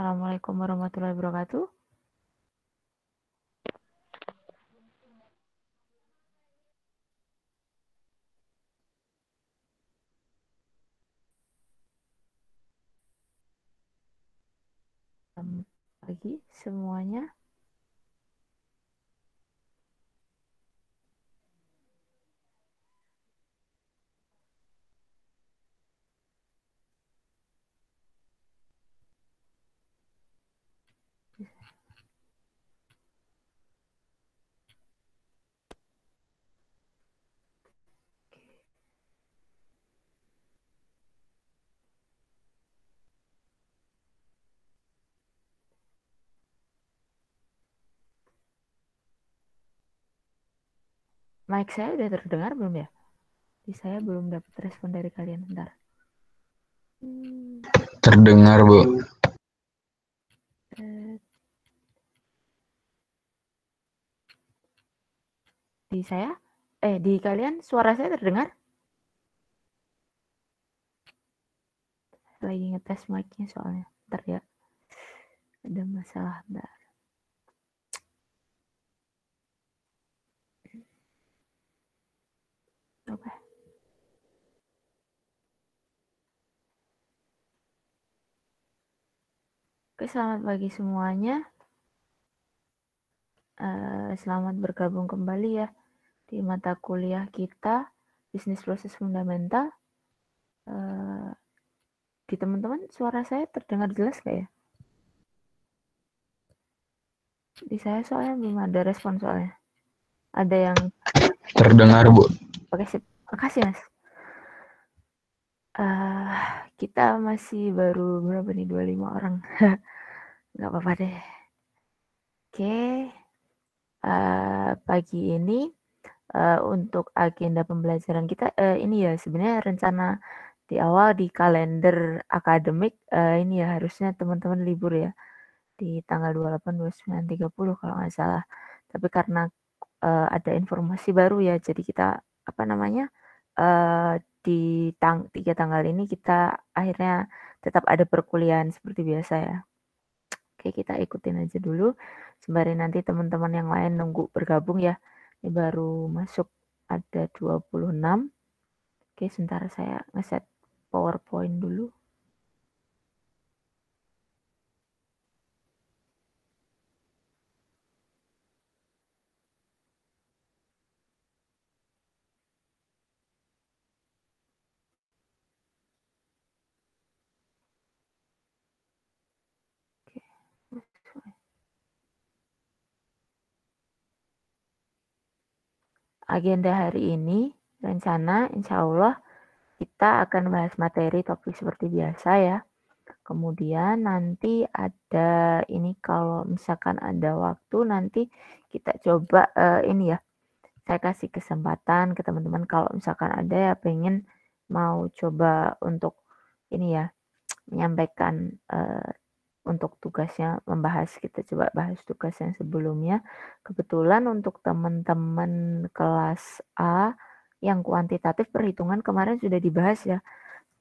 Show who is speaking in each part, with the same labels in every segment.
Speaker 1: Assalamualaikum warahmatullahi wabarakatuh. Selamat pagi semuanya. Mic saya udah terdengar belum ya? Di saya belum dapat respon dari kalian. Bentar. Hmm. Terdengar, Bu. Eh, di saya? Eh, di kalian suara saya terdengar? Lagi ngetes mic-nya soalnya. ntar ya. Ada masalah, ntar. Oke, selamat pagi semuanya. Eh, selamat bergabung kembali ya di mata kuliah kita, Bisnis Proses Fundamental. Eh, di teman-teman, suara saya terdengar jelas nggak ya? Di saya soalnya belum ada respon soalnya. Ada yang... Terdengar, Bu. Oke, sip. Makasih, Mas uh, kita masih baru berapa nih, dua lima orang. Nggak apa-apa deh. Oke, uh, pagi ini, uh, untuk agenda pembelajaran kita, uh, ini ya sebenarnya rencana di awal di kalender akademik, uh, ini ya harusnya teman-teman libur ya, di tanggal 28, 29, 30 kalau nggak salah. Tapi karena, uh, ada informasi baru ya, jadi kita, apa namanya, uh, di tang tiga tanggal ini kita akhirnya tetap ada perkuliahan seperti biasa ya. Oke, kita ikutin aja dulu. Sembari nanti teman-teman yang lain nunggu bergabung ya. Ini baru masuk ada 26. Oke, sebentar saya ngeset PowerPoint dulu. agenda hari ini, rencana insya Allah kita akan bahas materi topik seperti biasa ya. Kemudian nanti ada ini kalau misalkan ada waktu nanti kita coba uh, ini ya. Saya kasih kesempatan ke teman-teman kalau misalkan ada ya pengen mau coba untuk ini ya menyampaikan uh, untuk tugasnya membahas kita coba bahas tugas yang sebelumnya. Kebetulan untuk teman-teman kelas A yang kuantitatif perhitungan kemarin sudah dibahas ya.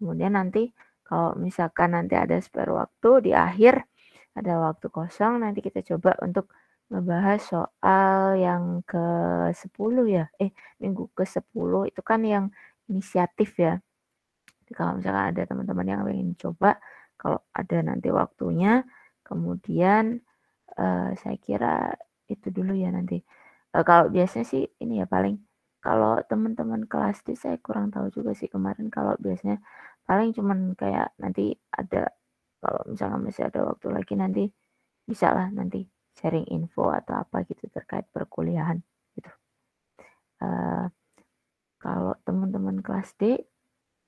Speaker 1: Kemudian nanti kalau misalkan nanti ada spare waktu di akhir ada waktu kosong nanti kita coba untuk membahas soal yang ke-10 ya. Eh, minggu ke-10 itu kan yang inisiatif ya. Jadi kalau misalkan ada teman-teman yang ingin coba kalau ada nanti waktunya. Kemudian uh, saya kira itu dulu ya nanti. Uh, kalau biasanya sih ini ya paling kalau teman-teman kelas di saya kurang tahu juga sih kemarin kalau biasanya paling cuman kayak nanti ada kalau misalnya masih ada waktu lagi nanti bisa lah nanti sharing info atau apa gitu terkait perkuliahan gitu. Uh, kalau teman-teman kelas D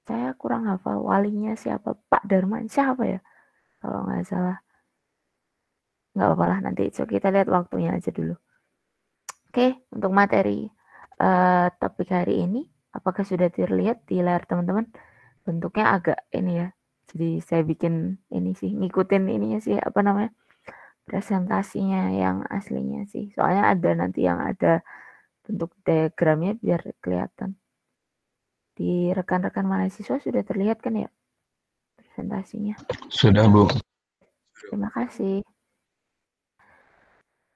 Speaker 1: saya kurang hafal walinya siapa Darman siapa ya kalau nggak salah nggak apa-apa lah nanti so, kita lihat waktunya aja dulu oke okay, untuk materi uh, topik hari ini apakah sudah terlihat di layar teman-teman bentuknya agak ini ya jadi saya bikin ini sih ngikutin ininya sih apa namanya presentasinya yang aslinya sih soalnya ada nanti yang ada bentuk diagramnya biar kelihatan di rekan-rekan mahasiswa sudah terlihat kan ya presentasinya? Sudah, Bu. Terima kasih.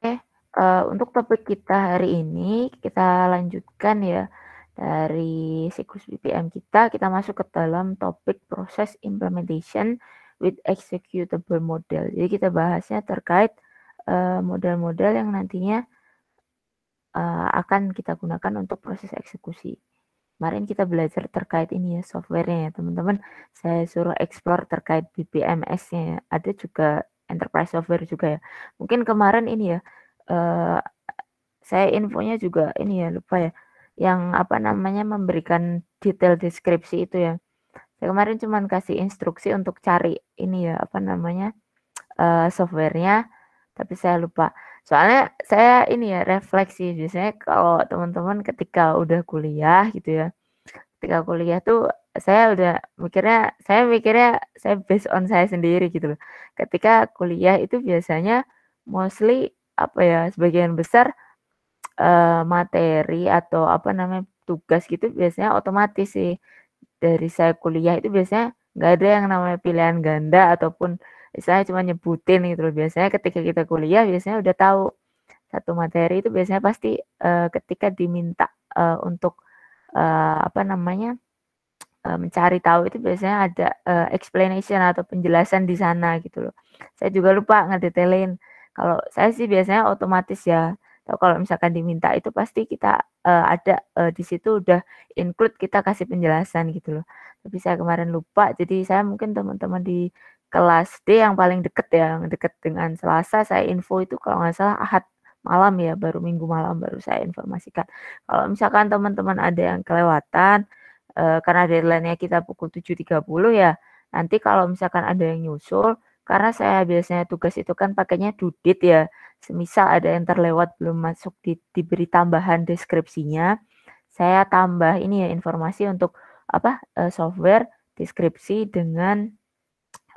Speaker 1: Oke, uh, untuk topik kita hari ini kita lanjutkan ya dari siklus BPM kita, kita masuk ke dalam topik proses implementation with executable model. Jadi kita bahasnya terkait eh, model-model uh, yang nantinya uh, akan kita gunakan untuk proses eksekusi. Kemarin kita belajar terkait ini ya softwarenya ya teman-teman. Saya suruh explore terkait BPMS-nya ya. Ada juga enterprise software juga ya. Mungkin kemarin ini ya eh, saya infonya juga ini ya lupa ya yang apa namanya memberikan detail deskripsi itu ya. Saya kemarin cuma kasih instruksi untuk cari ini ya apa namanya uh, softwarenya, tapi saya lupa soalnya saya ini ya refleksi biasanya kalau teman-teman ketika udah kuliah gitu ya ketika kuliah tuh saya udah mikirnya saya mikirnya saya based on saya sendiri gitu loh ketika kuliah itu biasanya mostly apa ya sebagian besar uh, materi atau apa namanya tugas gitu biasanya otomatis sih dari saya kuliah itu biasanya nggak ada yang namanya pilihan ganda ataupun saya cuma nyebutin gitu loh biasanya ketika kita kuliah biasanya udah tahu satu materi itu biasanya pasti uh, ketika diminta uh, untuk uh, apa namanya uh, mencari tahu itu biasanya ada uh, explanation atau penjelasan di sana gitu loh saya juga lupa ngedetailin kalau saya sih biasanya otomatis ya atau kalau misalkan diminta itu pasti kita uh, ada uh, di situ udah include kita kasih penjelasan gitu loh tapi saya kemarin lupa jadi saya mungkin teman-teman di kelas D yang paling deket ya, yang deket dengan Selasa saya info itu kalau nggak salah Ahad malam ya, baru Minggu malam baru saya informasikan. Kalau misalkan teman-teman ada yang kelewatan eh, karena deadline-nya kita pukul 7.30 ya, nanti kalau misalkan ada yang nyusul karena saya biasanya tugas itu kan pakainya dudit ya. Semisal ada yang terlewat belum masuk di, diberi tambahan deskripsinya, saya tambah ini ya informasi untuk apa eh, software deskripsi dengan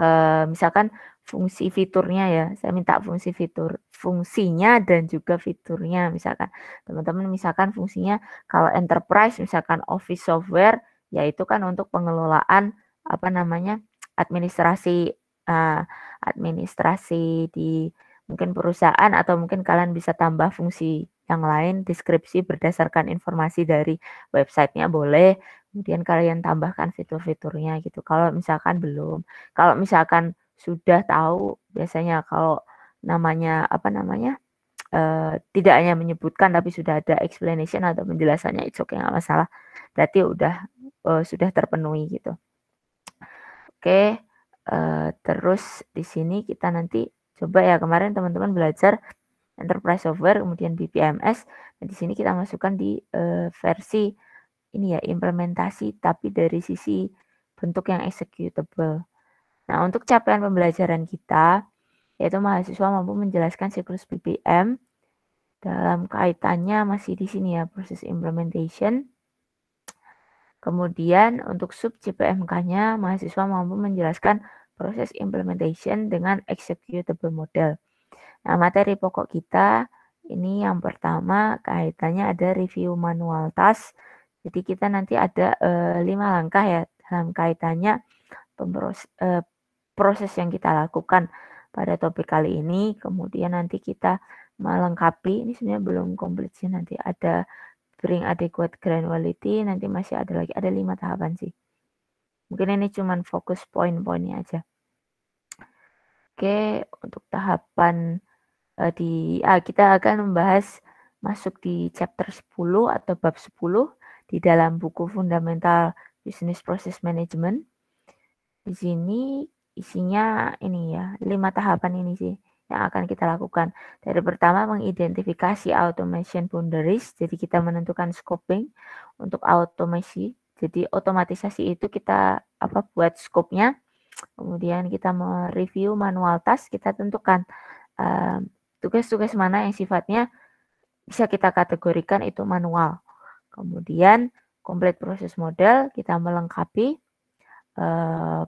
Speaker 1: uh, misalkan fungsi fiturnya ya saya minta fungsi fitur fungsinya dan juga fiturnya misalkan teman-teman misalkan fungsinya kalau enterprise misalkan office software yaitu kan untuk pengelolaan apa namanya administrasi uh, administrasi di mungkin perusahaan atau mungkin kalian bisa tambah fungsi yang lain deskripsi berdasarkan informasi dari websitenya boleh kemudian kalian tambahkan fitur-fiturnya gitu kalau misalkan belum kalau misalkan sudah tahu biasanya kalau namanya apa namanya Uh, tidak hanya menyebutkan tapi sudah ada explanation atau penjelasannya itu okay nggak masalah berarti udah uh, sudah terpenuhi gitu oke okay, uh, eh, terus di sini kita nanti coba ya kemarin teman-teman belajar enterprise software, kemudian BPMS. Nah, di sini kita masukkan di uh, versi ini ya implementasi tapi dari sisi bentuk yang executable. Nah, untuk capaian pembelajaran kita yaitu mahasiswa mampu menjelaskan siklus BPM dalam kaitannya masih di sini ya proses implementation. Kemudian untuk sub CPMK-nya mahasiswa mampu menjelaskan proses implementation dengan executable model. Nah, materi pokok kita ini yang pertama kaitannya ada review manual tas. Jadi kita nanti ada e, lima langkah ya dalam kaitannya pemproses, e, proses yang kita lakukan pada topik kali ini. Kemudian nanti kita melengkapi, ini sebenarnya belum komplit sih, nanti ada bring adequate granularity, nanti masih ada lagi, ada lima tahapan sih. Mungkin ini cuman fokus poin-poinnya aja. Oke, untuk tahapan uh, di ah, kita akan membahas masuk di chapter 10 atau bab 10 di dalam buku Fundamental Business Process Management. Di sini isinya ini ya, lima tahapan ini sih yang akan kita lakukan. Dari pertama mengidentifikasi automation boundaries, jadi kita menentukan scoping untuk automasi. Jadi otomatisasi itu kita apa buat scope-nya Kemudian kita mereview manual task, kita tentukan tugas-tugas uh, mana yang sifatnya bisa kita kategorikan itu manual. Kemudian complete proses model, kita melengkapi uh,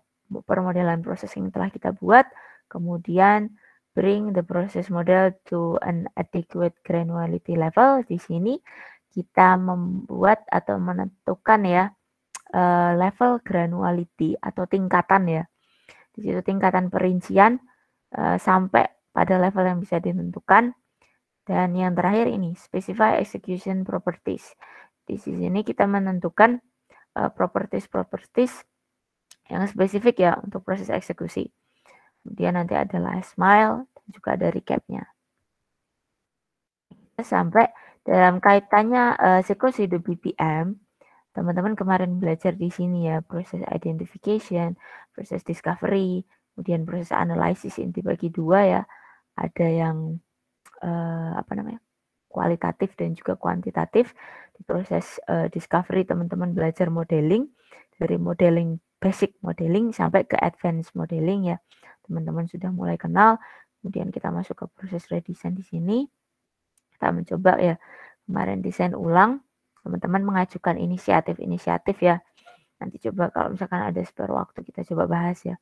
Speaker 1: permodelan proses yang telah kita buat. Kemudian bring the process model to an adequate granularity level. Di sini kita membuat atau menentukan ya level granularity atau tingkatan ya di situ tingkatan perincian uh, sampai pada level yang bisa ditentukan. Dan yang terakhir ini, specify execution properties. Di sini kita menentukan properties-properties eh, uh, yang spesifik ya untuk proses eksekusi. Kemudian nanti ada last mile dan juga ada recapnya. Sampai dalam kaitannya uh, siklus hidup BPM, teman-teman kemarin belajar di sini ya, proses identification, proses discovery, kemudian proses analisis ini dibagi dua ya, ada yang eh, apa namanya kualitatif dan juga kuantitatif. Di proses eh, discovery teman-teman belajar modeling dari modeling basic modeling sampai ke advanced modeling ya. Teman-teman sudah mulai kenal, kemudian kita masuk ke proses redesign di sini. Kita mencoba ya kemarin desain ulang teman-teman mengajukan inisiatif-inisiatif ya. Nanti coba kalau misalkan ada spare waktu kita coba bahas ya.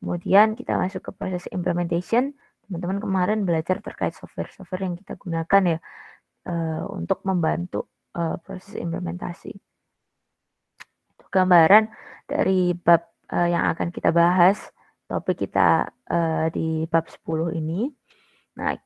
Speaker 1: Kemudian kita masuk ke proses implementation. Teman-teman kemarin belajar terkait software-software yang kita gunakan ya uh, untuk membantu uh, proses implementasi. Itu gambaran dari bab uh, yang akan kita bahas, topik kita uh, di bab 10 ini. Nah,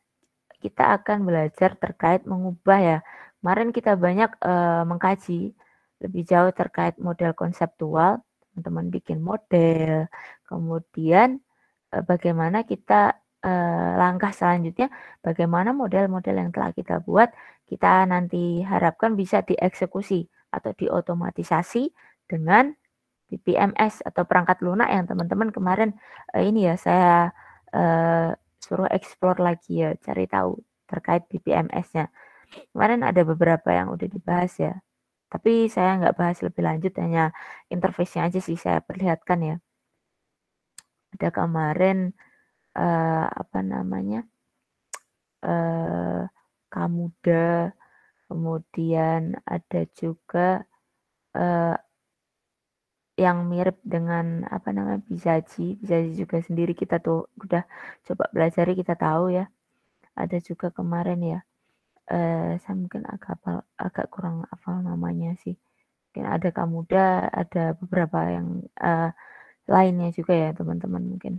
Speaker 1: kita akan belajar terkait mengubah ya Kemarin kita banyak uh, mengkaji lebih jauh terkait model konseptual, teman-teman bikin model, kemudian uh, bagaimana kita eh, langkah selanjutnya bagaimana model-model yang telah kita buat kita nanti harapkan bisa dieksekusi atau diotomatisasi dengan PMS atau perangkat lunak yang teman-teman kemarin eh, ini ya saya eh, suruh explore lagi ya cari tahu terkait BPMS-nya. Kemarin ada beberapa yang udah dibahas ya. Tapi saya nggak bahas lebih lanjut, hanya interface aja sih saya perlihatkan ya. Ada kemarin, uh, apa namanya, uh, Kamuda, kemudian ada juga uh, yang mirip dengan apa namanya bisaji bisaji juga sendiri kita tuh udah coba belajar kita tahu ya ada juga kemarin ya eh, saya mungkin agak agak kurang apa namanya sih mungkin ada Kamuda ada beberapa yang eh, lainnya juga ya teman-teman mungkin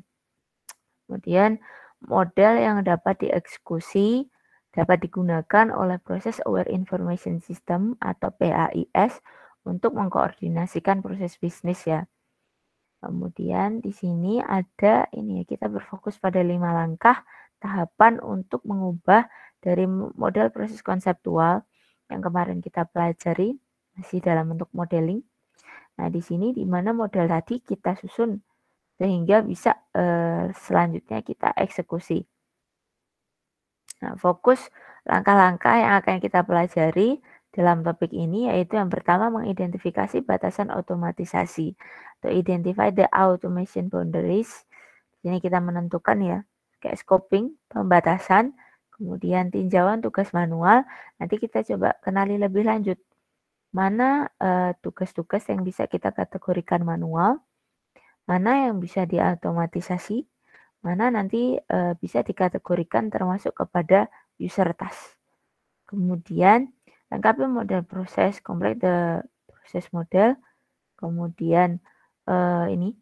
Speaker 1: kemudian model yang dapat dieksekusi dapat digunakan oleh proses Aware Information System atau PAIS untuk mengkoordinasikan proses bisnis ya. Kemudian di sini ada ini ya kita berfokus pada lima langkah tahapan untuk mengubah dari model proses konseptual yang kemarin kita pelajari masih dalam bentuk modeling. Nah, di sini di mana model tadi kita susun sehingga bisa eh, selanjutnya kita eksekusi. Nah, fokus langkah-langkah yang akan kita pelajari dalam topik ini yaitu yang pertama mengidentifikasi batasan otomatisasi atau identify the automation boundaries. Di sini kita menentukan ya kayak scoping, pembatasan, kemudian tinjauan tugas manual. Nanti kita coba kenali lebih lanjut mana eh, tugas-tugas uh, yang bisa kita kategorikan manual, mana yang bisa diautomatisasi, mana nanti uh, bisa dikategorikan termasuk kepada user task. Kemudian lengkapi model proses, complete the proses model, kemudian uh, ini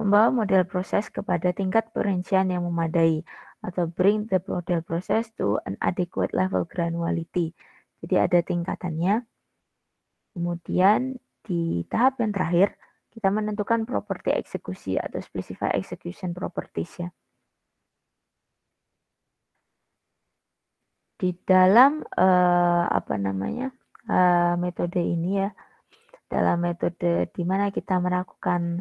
Speaker 1: Membawa model proses kepada tingkat perincian yang memadai atau bring the model proses to an adequate level granularity. Jadi ada tingkatannya. Kemudian di tahap yang terakhir, kita menentukan properti eksekusi atau specify execution properties ya. Di dalam uh, apa namanya uh, metode ini ya, dalam metode di mana kita melakukan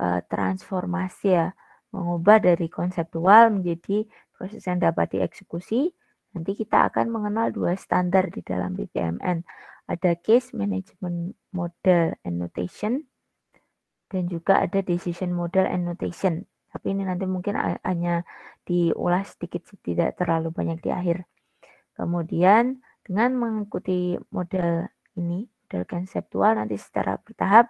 Speaker 1: Eh, transformasi ya, mengubah dari konseptual menjadi proses yang dapat dieksekusi. Nanti kita akan mengenal dua standar di dalam BPMN. Ada case management model and notation dan juga ada decision model and notation. Tapi ini nanti mungkin hanya diulas sedikit tidak terlalu banyak di akhir. Kemudian dengan mengikuti model ini, model konseptual nanti secara bertahap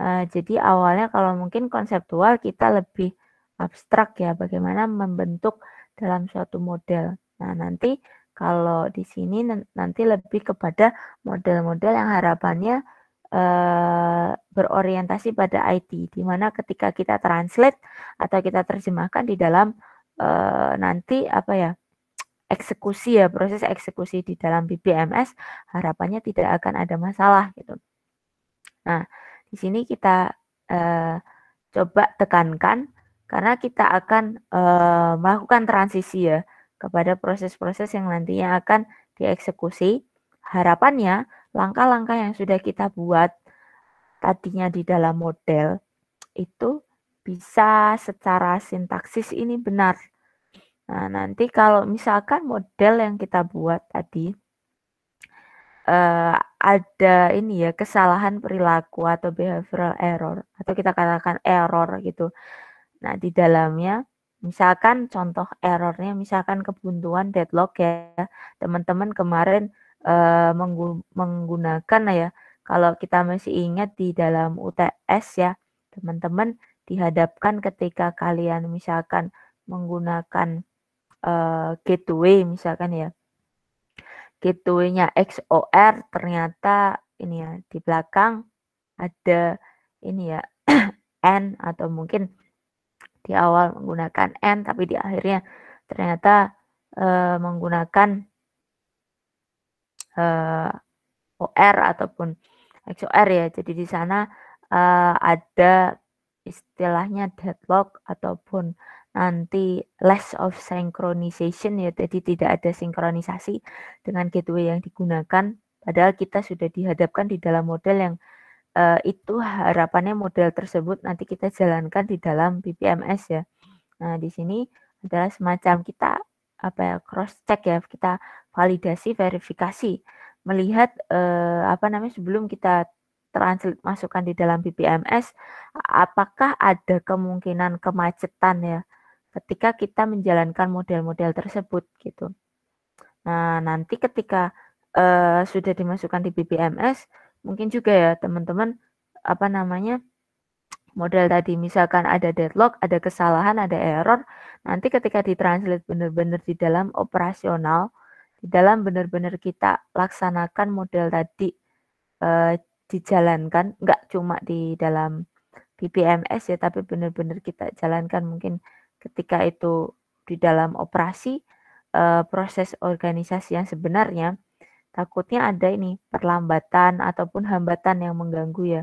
Speaker 1: Eh, jadi awalnya kalau mungkin konseptual kita lebih abstrak ya, bagaimana membentuk dalam suatu model. Nah nanti kalau di sini nanti lebih kepada model-model yang harapannya uh, berorientasi pada IT, di mana ketika kita translate atau kita terjemahkan di dalam uh, nanti apa ya eksekusi ya proses eksekusi di dalam BBMS harapannya tidak akan ada masalah gitu. Nah, di sini kita uh, coba tekankan karena kita akan uh, melakukan transisi ya kepada proses-proses yang nantinya akan dieksekusi. Harapannya langkah-langkah yang sudah kita buat tadinya di dalam model itu bisa secara sintaksis ini benar. Nah, nanti kalau misalkan model yang kita buat tadi uh, ada ini ya, kesalahan perilaku atau behavioral error atau kita katakan error gitu. Nah, di dalamnya misalkan contoh errornya, misalkan kebuntuan deadlock ya, teman-teman kemarin, uh, menggu menggunakan ya, kalau kita masih ingat di dalam UTS ya, teman-teman dihadapkan ketika kalian misalkan menggunakan, uh, gateway misalkan ya gateway-nya XOR ternyata ini ya di belakang ada ini ya N atau mungkin di awal menggunakan N tapi di akhirnya ternyata e, menggunakan e, eh, OR ataupun XOR ya. Jadi di sana e, ada istilahnya deadlock ataupun nanti less of synchronization ya jadi tidak ada sinkronisasi dengan gateway yang digunakan padahal kita sudah dihadapkan di dalam model yang uh, itu harapannya model tersebut nanti kita jalankan di dalam BPMS ya nah di sini adalah semacam kita apa ya cross check ya kita validasi verifikasi melihat uh, apa namanya sebelum kita translate masukkan di dalam BPMS apakah ada kemungkinan kemacetan ya ketika kita menjalankan model-model tersebut gitu. Nah, nanti ketika uh, sudah dimasukkan di BBMS, mungkin juga ya teman-teman apa namanya model tadi misalkan ada deadlock, ada kesalahan, ada error, nanti ketika ditranslate benar-benar di dalam operasional, di dalam benar-benar kita laksanakan model tadi uh, dijalankan, nggak cuma di dalam BBMS ya, tapi benar-benar kita jalankan mungkin ketika itu di dalam operasi e, proses organisasi yang sebenarnya takutnya ada ini perlambatan ataupun hambatan yang mengganggu ya.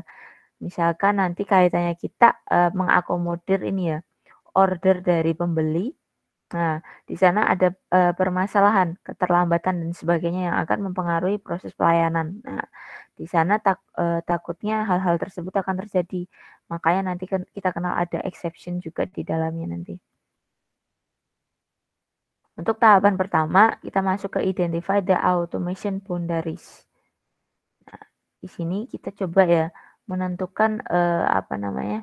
Speaker 1: Misalkan nanti kaitannya kita e, mengakomodir ini ya order dari pembeli. Nah, di sana ada e, permasalahan, keterlambatan dan sebagainya yang akan mempengaruhi proses pelayanan. Nah, di sana tak, e, takutnya hal-hal tersebut akan terjadi. Makanya nanti kan kita kenal ada exception juga di dalamnya nanti. Untuk tahapan pertama, kita masuk ke identify the automation boundaries. Nah, di sini kita coba ya menentukan eh, apa namanya?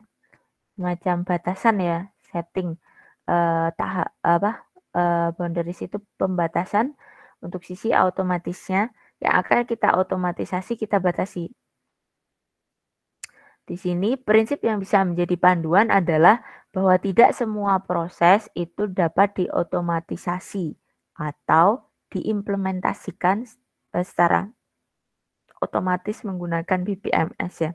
Speaker 1: macam batasan ya, setting eh, tahap apa? Eh, boundaries itu pembatasan untuk sisi otomatisnya yang akan kita otomatisasi kita batasi di sini prinsip yang bisa menjadi panduan adalah bahwa tidak semua proses itu dapat diotomatisasi atau diimplementasikan eh, secara otomatis menggunakan BPMS ya.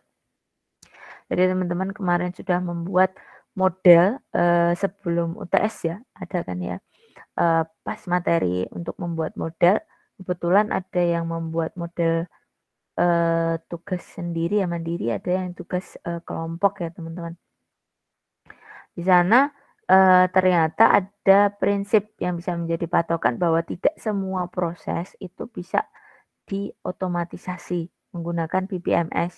Speaker 1: Jadi teman-teman kemarin sudah membuat model eh, sebelum UTS ya, ada kan ya eh, pas materi untuk membuat model. Kebetulan ada yang membuat model uh, tugas sendiri ya mandiri, ada yang tugas uh, kelompok ya teman-teman. Di sana uh, ternyata ada prinsip yang bisa menjadi patokan bahwa tidak semua proses itu bisa diotomatisasi menggunakan PPMS.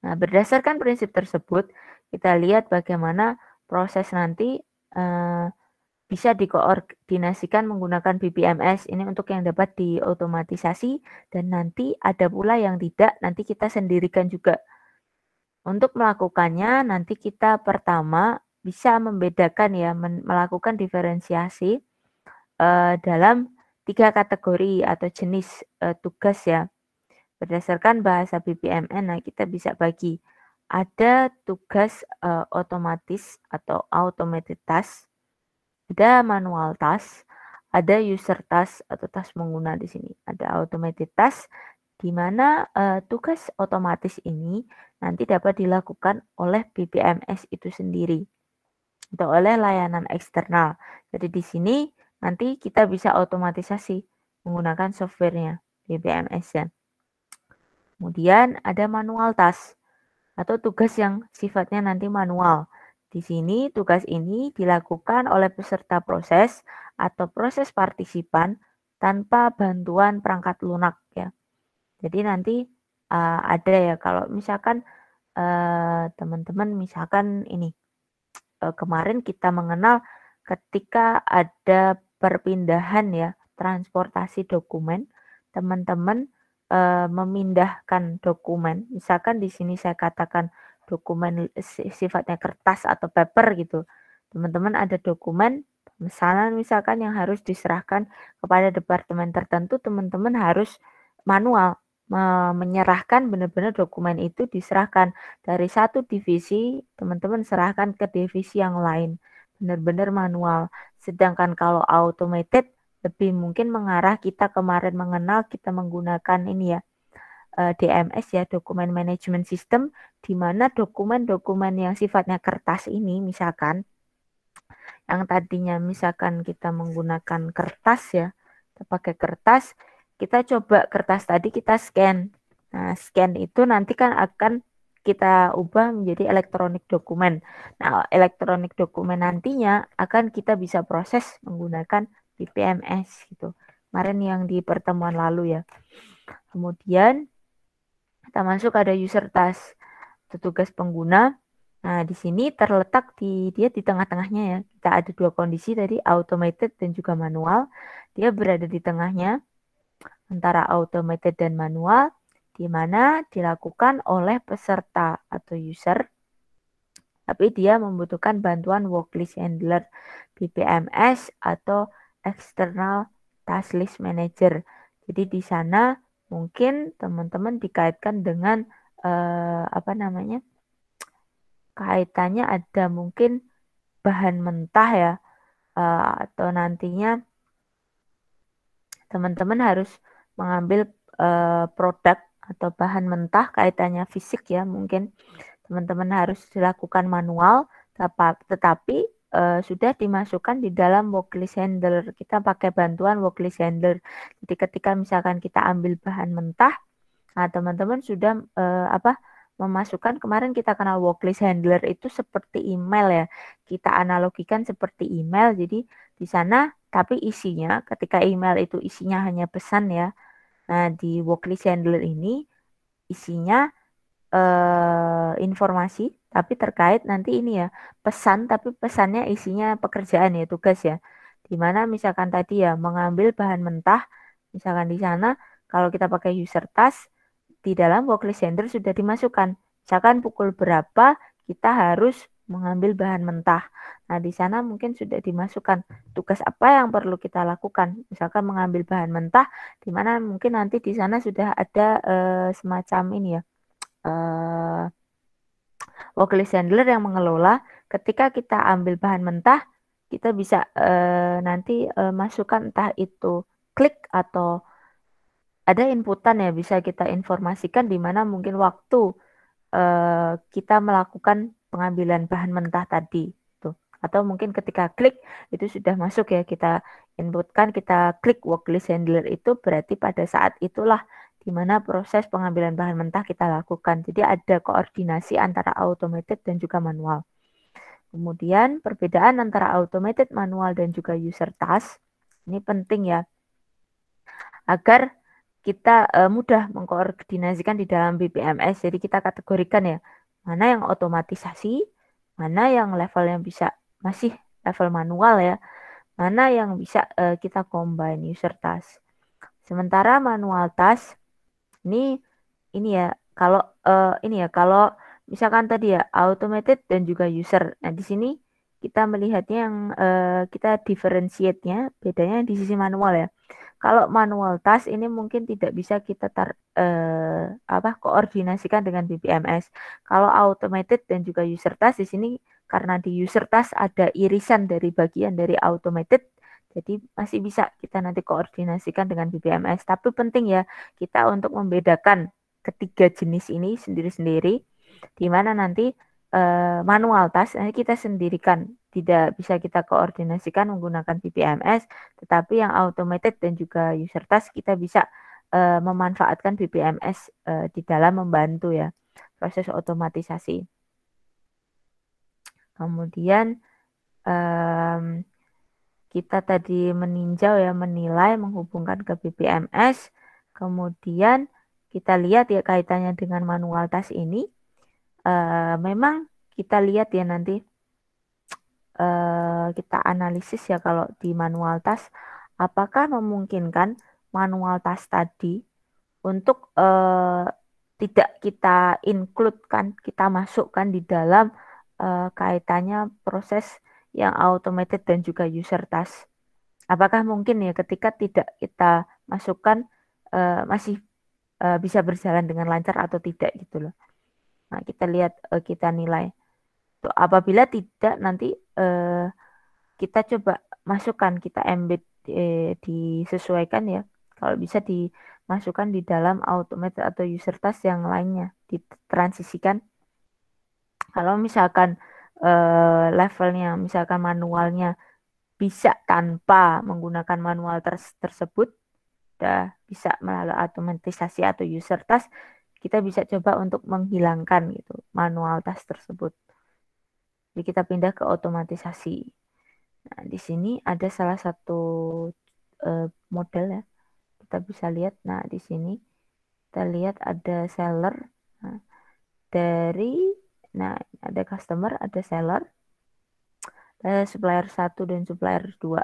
Speaker 1: Nah, berdasarkan prinsip tersebut, kita lihat bagaimana proses nanti uh, bisa dikoordinasikan menggunakan BPMS. Ini untuk yang dapat diotomatisasi dan nanti ada pula yang tidak, nanti kita sendirikan juga. Untuk melakukannya nanti kita pertama bisa membedakan ya melakukan diferensiasi uh, dalam tiga kategori atau jenis uh, tugas ya. Berdasarkan bahasa BPMN nah kita bisa bagi ada tugas uh, otomatis atau automated task ada manual task, ada user task atau task pengguna di sini. Ada automated task di mana uh, tugas otomatis ini nanti dapat dilakukan oleh BPMS itu sendiri atau oleh layanan eksternal. Jadi di sini nanti kita bisa otomatisasi menggunakan softwarenya BPMS ya. Kemudian ada manual task atau tugas yang sifatnya nanti manual. Di sini tugas ini dilakukan oleh peserta proses atau proses partisipan tanpa bantuan perangkat lunak ya. Jadi nanti uh, ada ya kalau misalkan eh, teman-teman uh, misalkan ini uh, kemarin kita mengenal ketika ada perpindahan ya transportasi dokumen teman-teman uh, memindahkan dokumen. Misalkan di sini saya katakan dokumen sifatnya kertas atau paper gitu. Teman-teman ada dokumen misalnya misalkan yang harus diserahkan kepada departemen tertentu, teman-teman harus manual menyerahkan benar-benar dokumen itu diserahkan dari satu divisi, teman-teman serahkan ke divisi yang lain, benar-benar manual. Sedangkan kalau automated lebih mungkin mengarah kita kemarin mengenal kita menggunakan ini ya Eh, DMS ya dokumen manajemen sistem di mana dokumen-dokumen yang sifatnya kertas ini misalkan yang tadinya misalkan kita menggunakan kertas ya kita pakai kertas kita coba kertas tadi kita scan nah scan itu nanti kan akan kita ubah menjadi elektronik dokumen nah elektronik dokumen nantinya akan kita bisa proses menggunakan BPMS gitu kemarin yang di pertemuan lalu ya kemudian kita masuk ada user task petugas pengguna. Nah, di sini terletak di dia di tengah-tengahnya ya. Kita ada dua kondisi tadi automated dan juga manual. Dia berada di tengahnya antara automated dan manual di mana dilakukan oleh peserta atau user tapi dia membutuhkan bantuan worklist handler BPMS atau external task list manager. Jadi di sana mungkin teman-teman dikaitkan dengan eh, apa namanya kaitannya ada mungkin bahan mentah ya eh, atau nantinya teman-teman harus mengambil eh, produk atau bahan mentah kaitannya fisik ya mungkin teman-teman harus dilakukan manual tetapi uh, sudah dimasukkan di dalam worklist handler. Kita pakai bantuan worklist handler. Jadi ketika misalkan kita ambil bahan mentah, nah teman-teman sudah uh, apa memasukkan kemarin kita kenal worklist handler itu seperti email ya. Kita analogikan seperti email. Jadi di sana tapi isinya ketika email itu isinya hanya pesan ya. Nah, di worklist handler ini isinya uh, informasi tapi terkait nanti ini ya pesan tapi pesannya isinya pekerjaan ya tugas ya dimana misalkan tadi ya mengambil bahan mentah misalkan di sana kalau kita pakai user task di dalam worklist sender sudah dimasukkan misalkan pukul berapa kita harus mengambil bahan mentah nah di sana mungkin sudah dimasukkan tugas apa yang perlu kita lakukan misalkan mengambil bahan mentah dimana mungkin nanti di sana sudah ada e, semacam ini ya uh, Wokelis handler yang mengelola ketika kita ambil bahan mentah kita bisa uh, nanti uh, masukkan entah itu klik atau ada inputan ya bisa kita informasikan di mana mungkin waktu uh, kita melakukan pengambilan bahan mentah tadi tuh atau mungkin ketika klik itu sudah masuk ya kita inputkan kita klik worklist handler itu berarti pada saat itulah di mana proses pengambilan bahan mentah kita lakukan. Jadi ada koordinasi antara automated dan juga manual. Kemudian perbedaan antara automated, manual, dan juga user task. Ini penting ya, agar kita uh, mudah mengkoordinasikan di dalam BPMS. Jadi kita kategorikan ya, mana yang otomatisasi, mana yang level yang bisa masih level manual ya, mana yang bisa uh, kita combine user task. Sementara manual task ini ini ya kalau uh, ini ya kalau misalkan tadi ya automated dan juga user. Nah, di sini kita melihatnya yang uh, kita differentiate-nya bedanya di sisi manual ya. Kalau manual task ini mungkin tidak bisa kita tar, uh, apa koordinasikan dengan BPMS. Kalau automated dan juga user task di sini karena di user task ada irisan dari bagian dari automated jadi masih bisa kita nanti koordinasikan dengan BBMS. Tapi penting ya kita untuk membedakan ketiga jenis ini sendiri-sendiri, di mana nanti eh, manual tas nanti kita sendirikan, tidak bisa kita koordinasikan menggunakan BBMS, tetapi yang automated dan juga user task kita bisa eh, memanfaatkan BBMS eh, di dalam membantu ya proses otomatisasi. Kemudian um, kita tadi meninjau ya, menilai, menghubungkan ke BPMS, kemudian kita lihat ya kaitannya dengan manual tas ini, e, memang kita lihat ya nanti e, kita analisis ya kalau di manual tas, apakah memungkinkan manual tas tadi untuk e, tidak kita include kan, kita masukkan di dalam e, kaitannya proses yang automated dan juga user task. Apakah mungkin ya ketika tidak kita masukkan uh, masih uh, bisa berjalan dengan lancar atau tidak gitu loh. Nah, kita lihat uh, kita nilai. Tuh, apabila tidak nanti uh, kita coba masukkan kita embed eh, disesuaikan ya. Kalau bisa dimasukkan di dalam automated atau user task yang lainnya ditransisikan. Kalau misalkan uh, levelnya, misalkan manualnya bisa tanpa menggunakan manual terse tersebut, sudah bisa melalui automatisasi atau user task, kita bisa coba untuk menghilangkan gitu manual task tersebut. Jadi kita pindah ke otomatisasi. Nah, di sini ada salah satu uh, model ya. Kita bisa lihat. Nah, di sini kita lihat ada seller. Nah, dari Nah, ada customer, ada seller, ada eh, supplier satu dan supplier dua.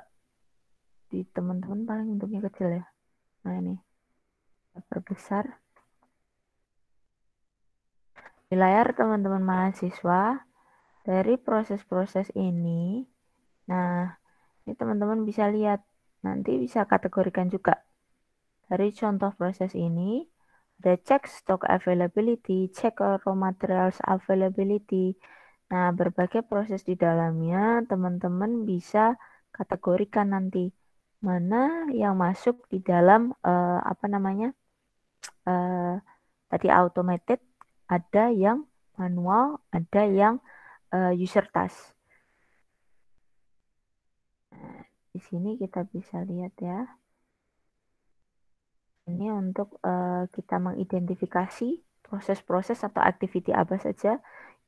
Speaker 1: Di teman-teman paling untungnya kecil ya. Nah, ini. Perbesar. Di layar teman-teman mahasiswa, dari proses-proses ini, nah, ini teman-teman bisa lihat. Nanti bisa kategorikan juga. Dari contoh proses ini, ada cek stock availability, cek raw materials availability. Nah, berbagai proses di dalamnya teman-teman bisa kategorikan nanti mana yang masuk di dalam uh, apa namanya? Uh, tadi automated, ada yang manual, ada yang uh, user task. Nah, di sini kita bisa lihat ya ini untuk uh, kita mengidentifikasi proses-proses atau aktiviti apa saja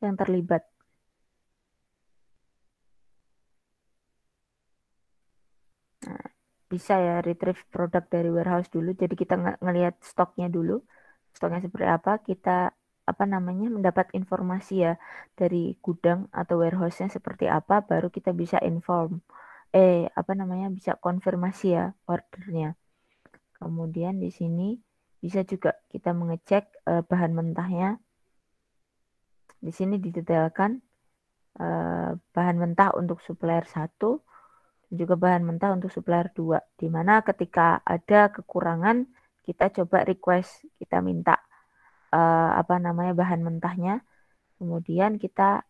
Speaker 1: yang terlibat. Nah, bisa ya retrieve produk dari warehouse dulu. Jadi kita ng ngelihat stoknya dulu, stoknya seperti apa. Kita apa namanya mendapat informasi ya dari gudang atau warehouse-nya seperti apa, baru kita bisa inform. Eh apa namanya bisa konfirmasi ya ordernya. Kemudian di sini bisa juga kita mengecek e, bahan mentahnya. Di sini didetailkan e, bahan mentah untuk supplier 1 dan juga bahan mentah untuk supplier 2. Di mana ketika ada kekurangan kita coba request, kita minta e, apa namanya bahan mentahnya. Kemudian kita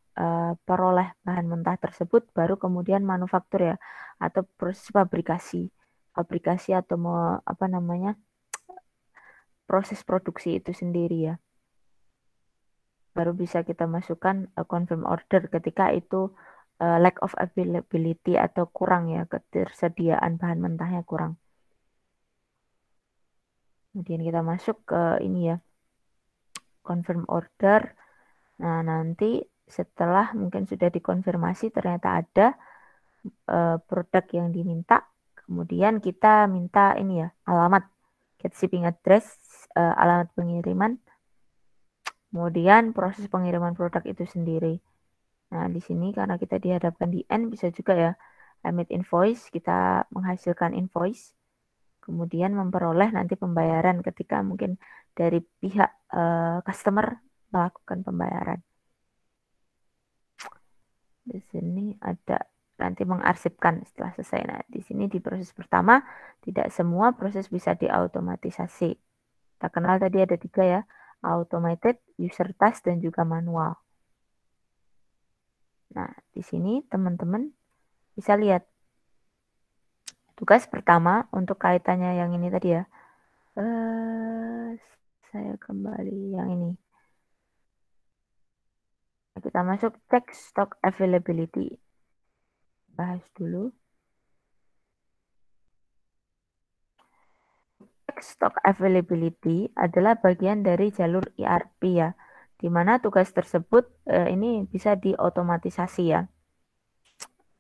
Speaker 1: peroleh bahan mentah tersebut baru kemudian manufaktur ya atau proses pabrikasi aplikasi atau mau apa namanya proses produksi itu sendiri ya baru bisa kita masukkan uh, confirm order ketika itu uh, lack of availability atau kurang ya ketersediaan bahan mentahnya kurang kemudian kita masuk ke ini ya confirm order nah nanti setelah mungkin sudah dikonfirmasi ternyata ada uh, produk yang diminta Kemudian kita minta ini ya, alamat get shipping address, uh, alamat pengiriman. Kemudian proses pengiriman produk itu sendiri. Nah, di sini karena kita dihadapkan di end bisa juga ya emit invoice, kita menghasilkan invoice. Kemudian memperoleh nanti pembayaran ketika mungkin dari pihak uh, customer melakukan pembayaran. Di sini ada nanti mengarsipkan setelah selesai. Nah, di sini di proses pertama tidak semua proses bisa diautomatisasi. Kita kenal tadi ada tiga ya, automated, user task, dan juga manual. Nah, di sini teman-teman bisa lihat tugas pertama untuk kaitannya yang ini tadi ya. Eh, saya kembali yang ini. Kita masuk cek stock availability bahas dulu. Stock availability adalah bagian dari jalur ERP ya, di mana tugas tersebut eh, ini bisa diotomatisasi ya.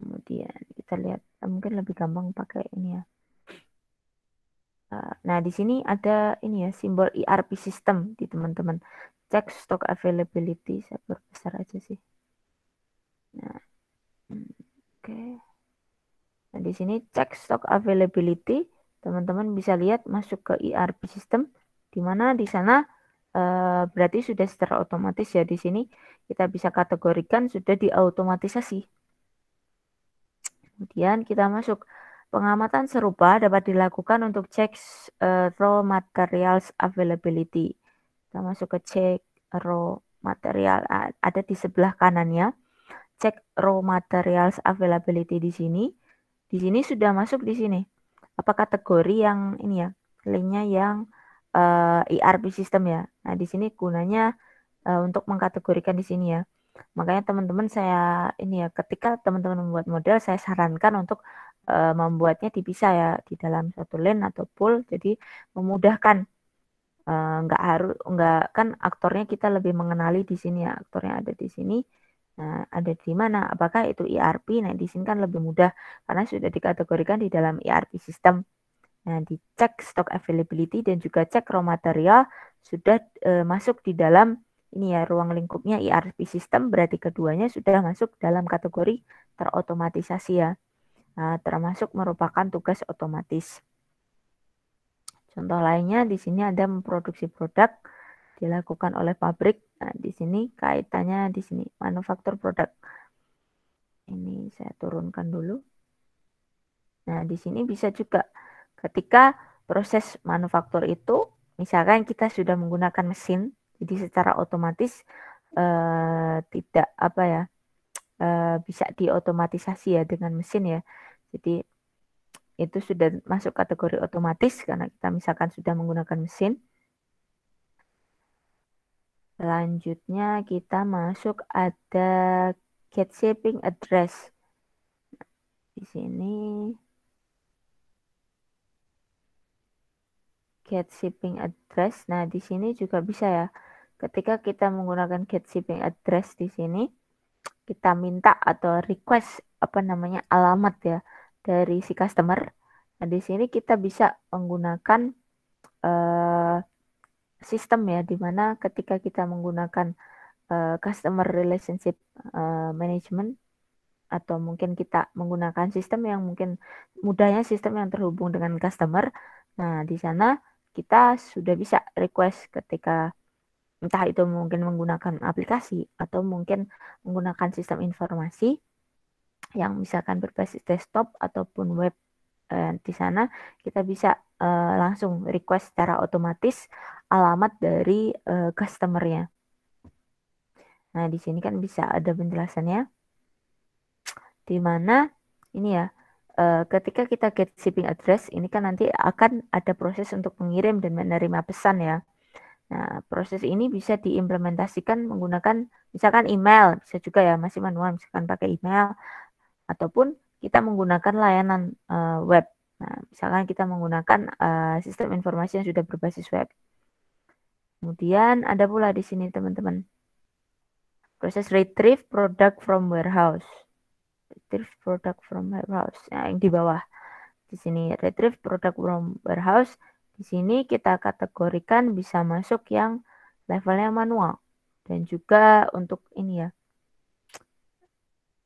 Speaker 1: Kemudian kita lihat, eh, mungkin lebih gampang pakai ini ya. Eh, nah, di sini ada ini ya, simbol ERP system di teman-teman. Cek stock availability, saya berbesar aja sih. Nah, hmm. Oke. Nah, di sini cek stock availability. Teman-teman bisa lihat masuk ke ERP system di mana di sana eh, berarti sudah secara otomatis ya di sini kita bisa kategorikan sudah diautomatisasi. Kemudian kita masuk pengamatan serupa dapat dilakukan untuk cek uh, raw materials availability. Kita masuk ke cek raw material ada di sebelah kanannya cek raw materials availability di sini. Di sini sudah masuk di sini. Apa kategori yang ini ya? Linknya yang uh, eh, ERP system ya. Nah, di sini gunanya uh, untuk mengkategorikan di sini ya. Makanya teman-teman saya ini ya, ketika teman-teman membuat model, saya sarankan untuk uh, membuatnya dipisah ya di dalam satu lane atau pool. Jadi memudahkan nggak uh, harus enggak kan aktornya kita lebih mengenali di sini ya aktornya ada di sini Nah, ada di mana? Apakah itu ERP? Nah, di sini kan lebih mudah karena sudah dikategorikan di dalam ERP sistem. Nah, dicek stock availability dan juga cek raw material sudah e, masuk di dalam ini ya ruang lingkupnya ERP sistem berarti keduanya sudah masuk dalam kategori terotomatisasi ya. Nah, termasuk merupakan tugas otomatis. Contoh lainnya di sini ada memproduksi produk dilakukan oleh pabrik. Nah, di sini kaitannya di sini manufaktur produk. Ini saya turunkan dulu. Nah, di sini bisa juga ketika proses manufaktur itu misalkan kita sudah menggunakan mesin, jadi secara otomatis eh, tidak apa ya? Eh, bisa diotomatisasi ya dengan mesin ya. Jadi itu sudah masuk kategori otomatis karena kita misalkan sudah menggunakan mesin. Selanjutnya kita masuk ada get shipping address. Di sini get shipping address. Nah, di sini juga bisa ya. Ketika kita menggunakan get shipping address di sini, kita minta atau request apa namanya alamat ya dari si customer. Nah, di sini kita bisa menggunakan uh, sistem ya dimana ketika kita menggunakan uh, customer relationship uh, management atau mungkin kita menggunakan sistem yang mungkin mudahnya sistem yang terhubung dengan customer. Nah, di sana kita sudah bisa request ketika entah itu mungkin menggunakan aplikasi atau mungkin menggunakan sistem informasi yang misalkan berbasis desktop ataupun web eh, di sana kita bisa uh, langsung request secara otomatis alamat dari uh, customernya. Nah, di sini kan bisa ada penjelasannya. Di mana ini ya, uh, ketika kita get shipping address, ini kan nanti akan ada proses untuk mengirim dan menerima pesan ya. Nah, proses ini bisa diimplementasikan menggunakan misalkan email, bisa juga ya masih manual misalkan pakai email ataupun kita menggunakan layanan uh, web Nah, misalkan kita menggunakan uh, sistem informasi yang sudah berbasis web. Kemudian ada pula di sini teman-teman. Proses retrieve product from warehouse. Retrieve product from warehouse. Nah, yang di bawah. Di sini retrieve product from warehouse. Di sini kita kategorikan bisa masuk yang levelnya manual. Dan juga untuk ini ya.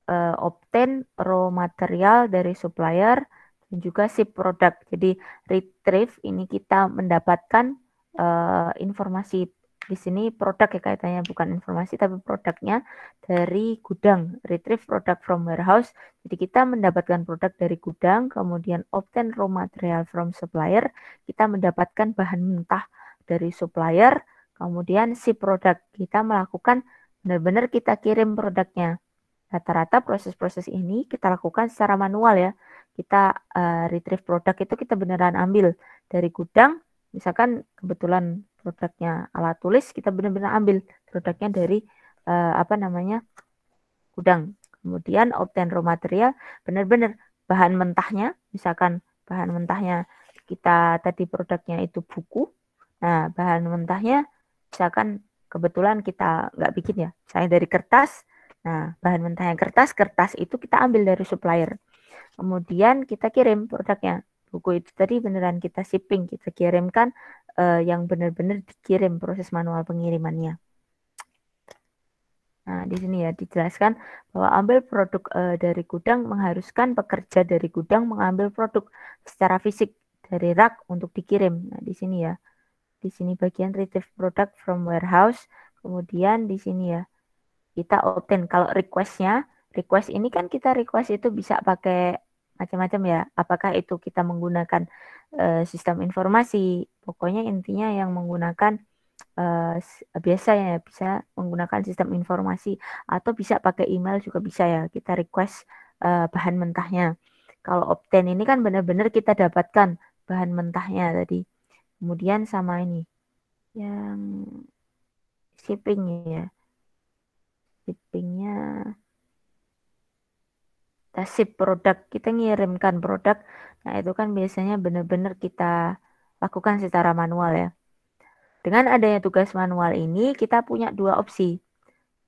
Speaker 1: Uh, obtain raw material dari supplier dan juga si produk, Jadi retrieve ini kita mendapatkan uh, informasi di sini produk ya kaitannya bukan informasi tapi produknya dari gudang retrieve produk from warehouse jadi kita mendapatkan produk dari gudang kemudian obtain raw material from supplier kita mendapatkan bahan mentah dari supplier kemudian si produk kita melakukan benar-benar kita kirim produknya rata-rata proses-proses ini kita lakukan secara manual ya kita uh, retrieve produk itu kita beneran ambil dari gudang misalkan kebetulan produknya alat tulis kita benar-benar ambil produknya dari uh, apa namanya gudang kemudian obtain raw material benar-benar bahan mentahnya misalkan bahan mentahnya kita tadi produknya itu buku nah bahan mentahnya misalkan kebetulan kita nggak bikin ya saya dari kertas nah bahan mentahnya kertas kertas itu kita ambil dari supplier Kemudian kita kirim produknya. Buku itu tadi beneran kita shipping, kita kirimkan uh, yang benar-benar dikirim proses manual pengirimannya. Nah, di sini ya dijelaskan bahwa ambil produk e, dari gudang mengharuskan pekerja dari gudang mengambil produk secara fisik dari rak untuk dikirim. Nah, di sini ya. Di sini bagian retrieve product from warehouse. Kemudian di sini ya kita obtain kalau requestnya request ini kan kita request itu bisa pakai macam-macam ya. Apakah itu kita menggunakan uh, sistem informasi? Pokoknya intinya yang menggunakan uh, biasa ya bisa menggunakan sistem informasi atau bisa pakai email juga bisa ya. Kita request uh, bahan mentahnya. Kalau obtain ini kan benar-benar kita dapatkan bahan mentahnya tadi. Kemudian sama ini yang shipping ya. Shippingnya ship produk, kita ngirimkan produk. Nah, itu kan biasanya benar-benar kita lakukan secara manual ya. Dengan adanya tugas manual ini, kita punya dua opsi.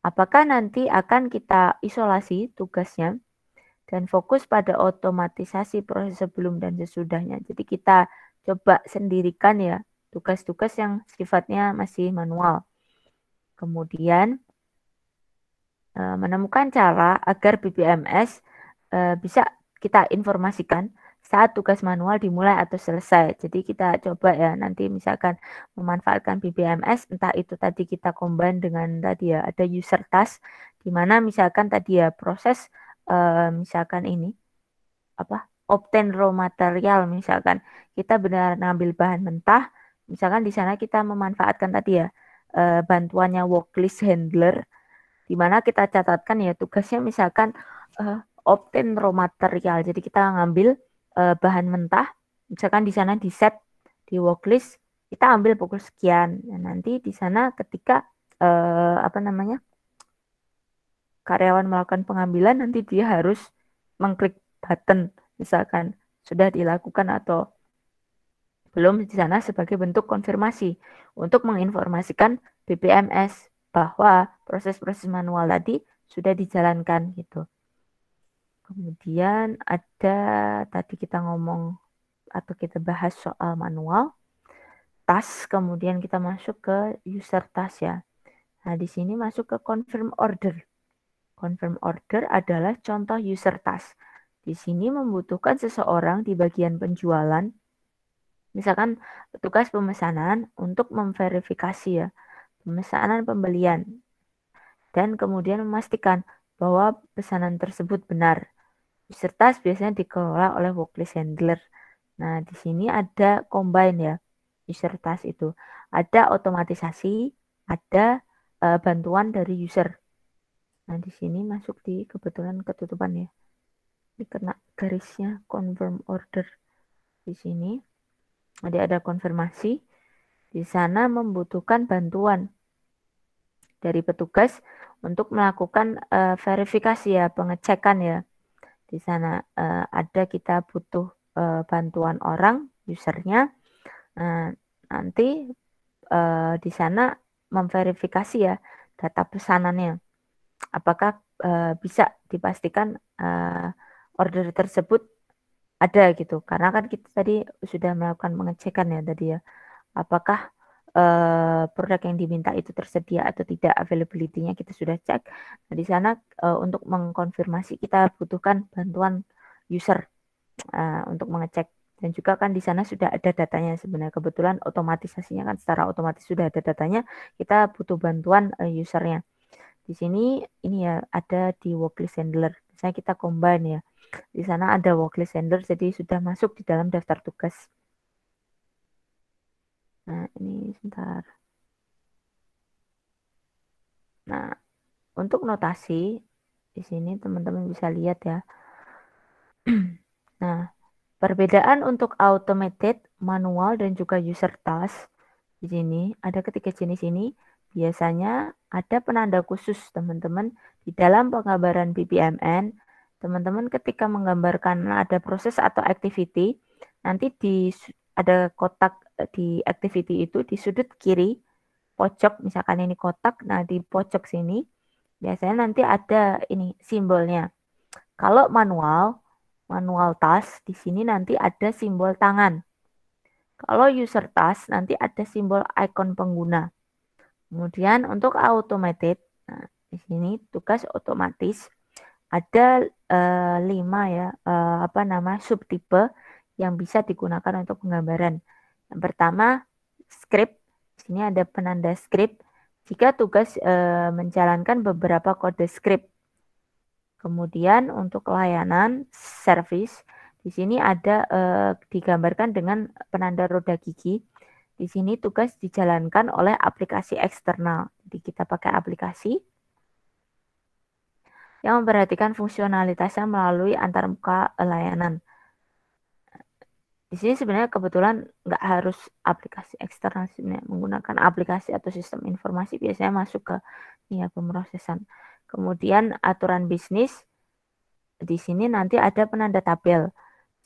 Speaker 1: Apakah nanti akan kita isolasi tugasnya dan fokus pada otomatisasi proses sebelum dan sesudahnya. Jadi kita coba sendirikan ya tugas-tugas yang sifatnya masih manual. Kemudian eh, menemukan cara agar BBMS Eh, bisa kita informasikan saat tugas manual dimulai atau selesai. Jadi kita coba ya nanti misalkan memanfaatkan BBMS entah itu tadi kita combine dengan tadi ya ada user task di mana misalkan tadi ya proses e, misalkan ini apa obtain raw material misalkan kita benar ngambil bahan mentah misalkan di sana kita memanfaatkan tadi ya e, bantuannya worklist handler di mana kita catatkan ya tugasnya misalkan e, obtain raw material. Jadi kita ngambil uh, bahan mentah, misalkan di sana di set di worklist kita ambil pukul sekian. Ya, nanti di sana ketika uh, apa namanya karyawan melakukan pengambilan nanti dia harus mengklik button misalkan sudah dilakukan atau belum di sana sebagai bentuk konfirmasi untuk menginformasikan BPMS bahwa proses-proses manual tadi sudah dijalankan gitu. Kemudian ada tadi kita ngomong atau kita bahas soal manual tas, kemudian kita masuk ke user tas ya. Nah, di sini masuk ke confirm order. Confirm order adalah contoh user tas. Di sini membutuhkan seseorang di bagian penjualan misalkan petugas pemesanan untuk memverifikasi ya pemesanan pembelian dan kemudian memastikan bahwa pesanan tersebut benar. User task biasanya dikelola oleh worklist handler. Nah, di sini ada combine ya, user task itu. Ada otomatisasi, ada uh, bantuan dari user. Nah, di sini masuk di kebetulan ketutupan ya. Ini kena garisnya confirm order. Di sini jadi ada konfirmasi. Di sana membutuhkan bantuan dari petugas untuk melakukan uh, verifikasi ya, pengecekan ya di sana uh, ada kita butuh uh, bantuan orang usernya uh, nanti uh, di sana memverifikasi ya data pesanannya apakah uh, bisa dipastikan uh, order tersebut ada gitu karena kan kita tadi sudah melakukan pengecekan ya tadi ya apakah Eh, produk yang diminta itu tersedia atau tidak, availability-nya kita sudah cek. Nah, di sana uh, untuk mengkonfirmasi kita butuhkan bantuan user uh, untuk mengecek dan juga kan di sana sudah ada datanya sebenarnya kebetulan otomatisasinya kan secara otomatis sudah ada datanya kita butuh bantuan uh, usernya di sini ini ya ada di worklist handler misalnya kita combine ya di sana ada worklist handler jadi sudah masuk di dalam daftar tugas Nah, ini sebentar. Nah, untuk notasi di sini teman-teman bisa lihat ya. nah, perbedaan untuk automated, manual dan juga user task di sini ada ketiga jenis ini. Biasanya ada penanda khusus teman-teman di dalam penggambaran BBMN. Teman-teman ketika menggambarkan ada proses atau activity, nanti di ada kotak di activity itu di sudut kiri pojok misalkan ini kotak nah di pojok sini biasanya nanti ada ini simbolnya kalau manual manual task di sini nanti ada simbol tangan kalau user task nanti ada simbol icon pengguna kemudian untuk automated nah di sini tugas otomatis ada eh, lima ya eh, apa nama subtipe yang bisa digunakan untuk penggambaran yang pertama, skrip Di sini ada penanda skrip Jika tugas e, menjalankan beberapa kode skrip Kemudian untuk layanan service, di sini ada e, digambarkan dengan penanda roda gigi. Di sini tugas dijalankan oleh aplikasi eksternal. Jadi kita pakai aplikasi yang memperhatikan fungsionalitasnya melalui antarmuka layanan di sini sebenarnya kebetulan nggak harus aplikasi eksternal sebenarnya menggunakan aplikasi atau sistem informasi biasanya masuk ke ya pemrosesan kemudian aturan bisnis di sini nanti ada penanda tabel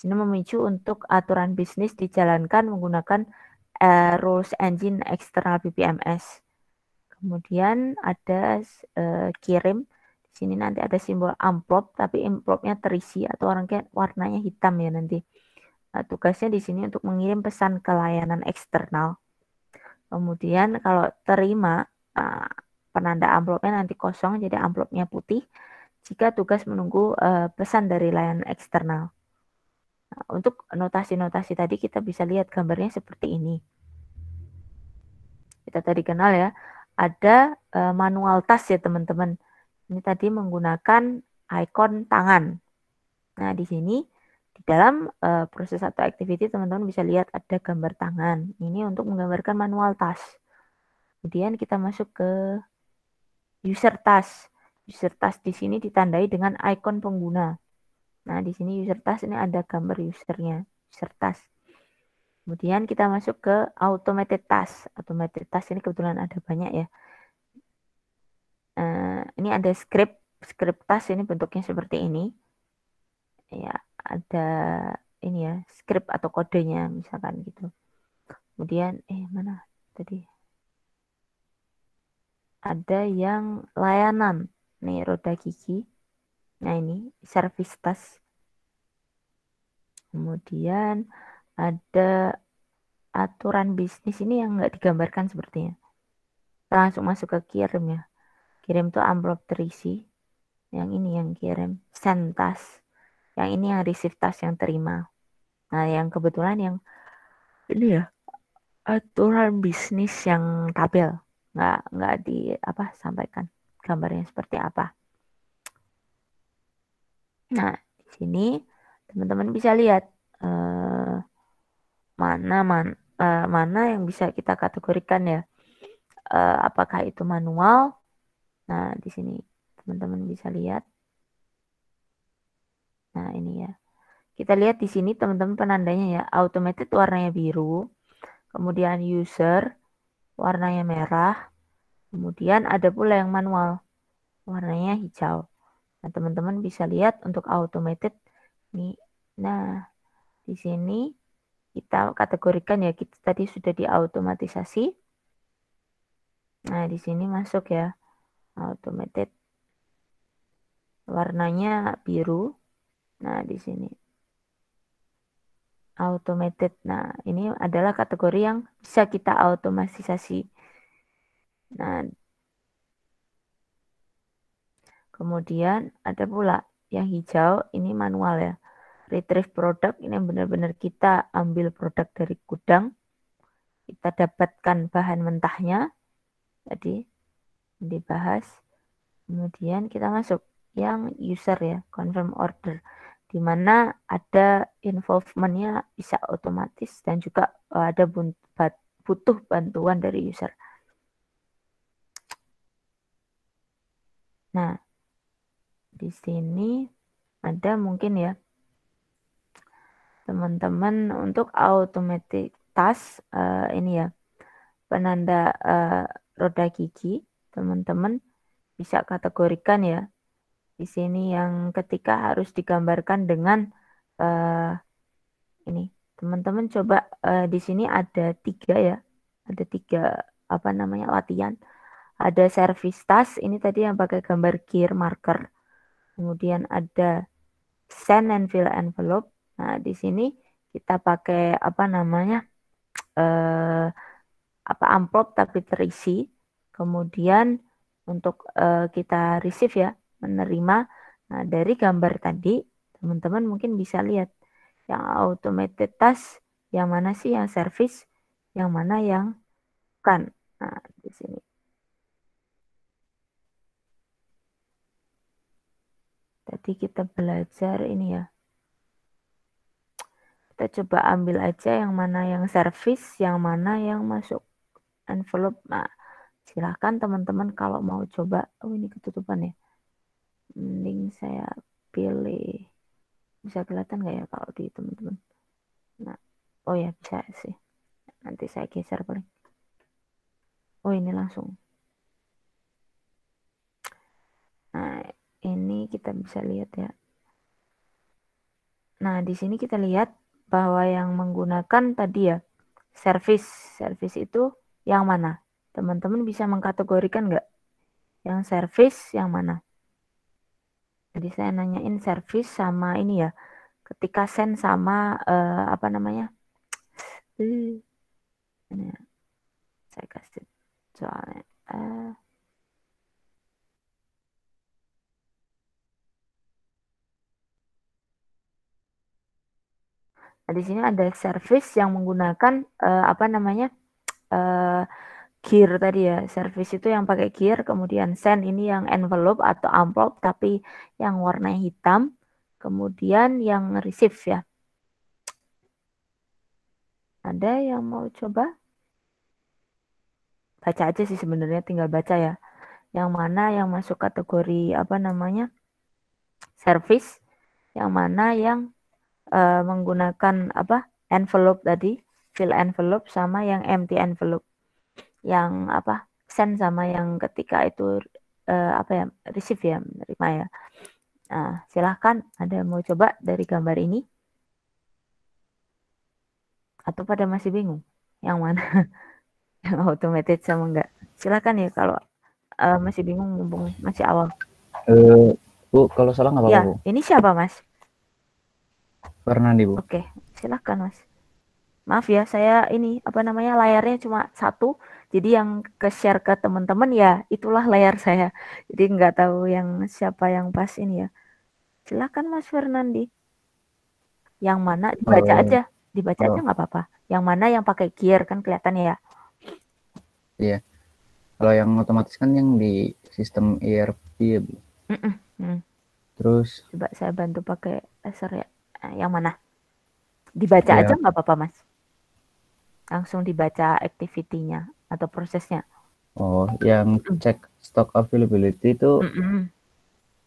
Speaker 1: ini memicu untuk aturan bisnis dijalankan menggunakan uh, rules engine eksternal BPMS kemudian ada uh, kirim di sini nanti ada simbol amplop tapi amplopnya terisi atau orangnya warnanya hitam ya nanti Nah, tugasnya di sini untuk mengirim pesan ke layanan eksternal. Kemudian kalau terima eh, penanda amplopnya nanti kosong jadi amplopnya putih jika tugas menunggu eh, pesan dari layanan eksternal. Nah, untuk notasi-notasi tadi kita bisa lihat gambarnya seperti ini. Kita tadi kenal ya, ada eh, manual task ya teman-teman. Ini tadi menggunakan ikon tangan. Nah, di sini di dalam uh, proses atau activity teman-teman bisa lihat ada gambar tangan. Ini untuk menggambarkan manual task. Kemudian kita masuk ke user task. User task di sini ditandai dengan ikon pengguna. Nah, di sini user task ini ada gambar usernya, user task. Kemudian kita masuk ke automated task. Automated task ini kebetulan ada banyak ya. Uh, ini ada script, script task ini bentuknya seperti ini. Ya, ada ini ya script atau kodenya misalkan gitu kemudian eh mana tadi ada yang layanan nih roda gigi nah ini service tas kemudian ada aturan bisnis ini yang enggak digambarkan sepertinya langsung masuk ke kirim ya kirim tuh amplop terisi yang ini yang kirim sentas yang ini yang receive task yang terima nah yang kebetulan yang ini ya aturan bisnis yang tabel nggak nggak di apa sampaikan gambarnya seperti apa nah di sini teman-teman bisa lihat uh, mana man, uh, mana yang bisa kita kategorikan ya uh, apakah itu manual nah di sini teman-teman bisa lihat Nah, ini ya. Kita lihat di sini teman-teman penandanya ya. Automated warnanya biru. Kemudian user warnanya merah. Kemudian ada pula yang manual warnanya hijau. Nah, teman-teman bisa lihat untuk automated nih. Nah, di sini kita kategorikan ya kita tadi sudah diautomatisasi. Nah, di sini masuk ya automated warnanya biru Nah, di sini automated. Nah, ini adalah kategori yang bisa kita automatisasi. Nah, kemudian ada pula yang hijau ini manual ya. Retrieve produk ini benar-benar kita ambil produk dari gudang. Kita dapatkan bahan mentahnya. Jadi dibahas. Kemudian kita masuk yang user ya, confirm order di mana ada involvementnya bisa otomatis dan juga eh, ada butuh bantuan dari user. Nah, di sini ada mungkin ya teman-teman untuk automatic task uh, eh, ini ya penanda uh, roda gigi teman-teman bisa kategorikan ya di sini yang ketika harus digambarkan dengan uh, ini teman-teman coba uh, di sini ada tiga ya ada tiga apa namanya latihan ada service task ini tadi yang pakai gambar gear marker kemudian ada send and fill envelope nah di sini kita pakai apa namanya uh, apa amplop tapi terisi kemudian untuk uh, kita receive ya menerima. Nah, dari gambar tadi, teman-teman mungkin bisa lihat yang automated task, yang mana sih yang service, yang mana yang kan Nah, di sini. Tadi kita belajar ini ya. Kita coba ambil aja yang mana yang service, yang mana yang masuk envelope. Nah, silahkan teman-teman kalau mau coba. Oh, ini ketutupan ya mending saya pilih bisa kelihatan nggak ya kalau di teman-teman nah oh ya bisa sih nanti saya geser paling oh ini langsung nah ini kita bisa lihat ya nah di sini kita lihat bahwa yang menggunakan tadi ya service service itu yang mana teman-teman bisa mengkategorikan nggak yang service yang mana Tadi saya nanyain servis sama ini ya, ketika send sama uh, apa namanya? Ya, saya kasih soalnya. Uh, Nah, di sini ada service yang menggunakan uh, apa namanya uh, gear tadi ya service itu yang pakai gear kemudian send ini yang envelope atau amplop tapi yang warna hitam kemudian yang receive ya ada yang mau coba baca aja sih sebenarnya tinggal baca ya yang mana yang masuk kategori apa namanya service yang mana yang uh, menggunakan apa envelope tadi fill envelope sama yang empty envelope yang apa send sama yang ketika itu uh, apa ya receive ya menerima ya nah, silahkan ada yang mau coba dari gambar ini atau pada masih bingung yang mana yang automated sama enggak silahkan ya kalau uh, masih bingung mumpung masih awal uh, bu kalau salah nggak apa-apa ya, ini siapa mas pernah nih bu oke okay, silahkan mas maaf ya saya ini apa namanya layarnya cuma satu jadi yang ke share ke teman-teman ya itulah layar saya jadi nggak tahu yang siapa yang pas ini ya silakan Mas Fernandi yang mana dibaca oh, aja dibaca oh. aja nggak apa-apa yang mana yang pakai gear kan kelihatannya ya iya kalau yang otomatis kan yang di sistem ERP ya mm. terus coba saya bantu pakai laser ya nah, yang mana dibaca ya. aja nggak apa-apa mas langsung dibaca activity-nya atau prosesnya. Oh, yang mm. cek stock availability itu mm -mm.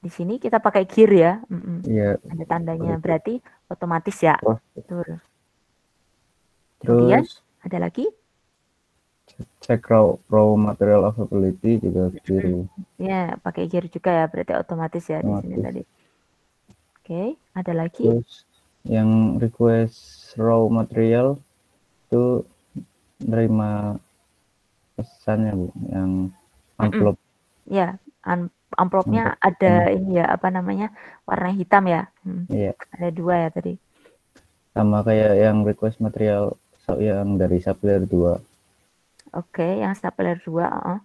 Speaker 1: di sini kita pakai gear ya. Mm -mm. Yeah. Ada tandanya berarti otomatis ya. Oh. Betul. Terus Kemudian, ada lagi? Cek raw, raw material availability juga gear. Ya, pakai gear juga ya, berarti otomatis ya otomatis. di sini tadi. Oke, okay, ada lagi? Terus yang request raw material itu nerima pesannya Bu yang amplop. Mm -mm. Ya, amplopnya amplop. ada ini ya apa namanya? warna hitam ya. Hmm. Iya. Ada dua ya tadi. Sama kayak yang request material so yang dari supplier dua. Oke, yang supplier dua, uh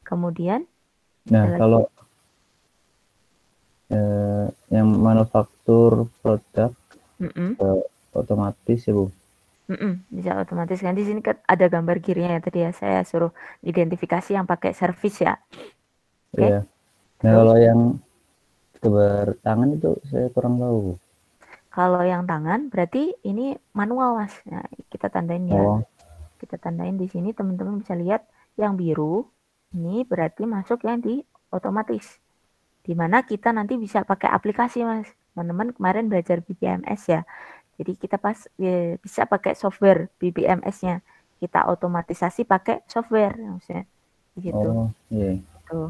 Speaker 1: Kemudian Nah, kalau eh, yang manufaktur produk mm -mm. Eh, otomatis ya, Bu. Mm-mm, bisa otomatis kan di sini kan ada gambar kirinya ya tadi ya saya suruh identifikasi yang pakai service ya. Oke. Okay? Iya. Nah kalau yang gambar tangan itu saya kurang tahu. Kalau yang tangan berarti ini manual mas. Nah, kita tandain ya. Oh. Kita tandain di sini teman-teman bisa lihat yang biru ini berarti masuk yang di otomatis. Dimana kita nanti bisa pakai aplikasi mas. Teman-teman kemarin belajar BPMS ya jadi kita pas ya, bisa pakai software BBMS-nya. Kita otomatisasi pakai software maksudnya. Gitu. Oh, yeah. Tuh. Gitu.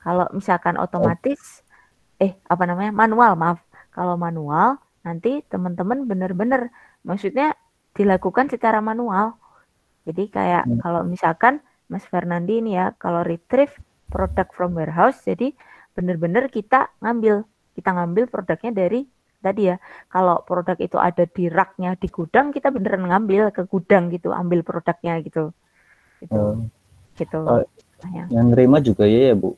Speaker 1: Kalau misalkan otomatis oh. eh apa namanya? manual, maaf. Kalau manual nanti teman-teman benar-benar maksudnya dilakukan secara manual. Jadi kayak hmm. kalau misalkan Mas Fernandi ini ya, kalau retrieve product from warehouse, jadi benar-benar kita ngambil, kita ngambil produknya dari tadi ya kalau produk itu ada di raknya di gudang kita beneran ngambil ke gudang gitu ambil produknya gitu gitu oh. gitu oh, nah, ya. yang terima juga ya ya bu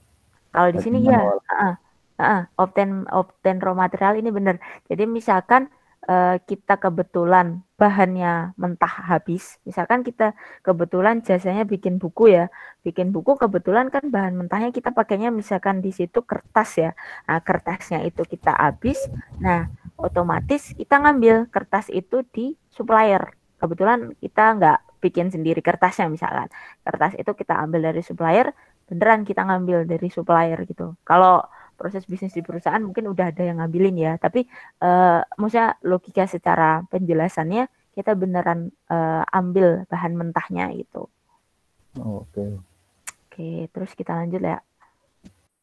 Speaker 1: kalau di sini ya uh, uh, obten obten raw material ini bener jadi misalkan uh, kita kebetulan bahannya mentah habis, misalkan kita kebetulan jasanya bikin buku ya, bikin buku kebetulan kan bahan mentahnya kita pakainya misalkan di situ kertas ya, nah, kertasnya itu kita habis, nah otomatis kita ngambil kertas itu di supplier, kebetulan kita nggak bikin sendiri kertasnya misalkan, kertas itu kita ambil dari supplier, beneran kita ngambil dari supplier gitu, kalau proses bisnis di perusahaan mungkin udah ada yang ngambilin ya tapi uh, maksudnya logika secara penjelasannya kita beneran uh, ambil bahan mentahnya itu oke okay. oke terus kita lanjut ya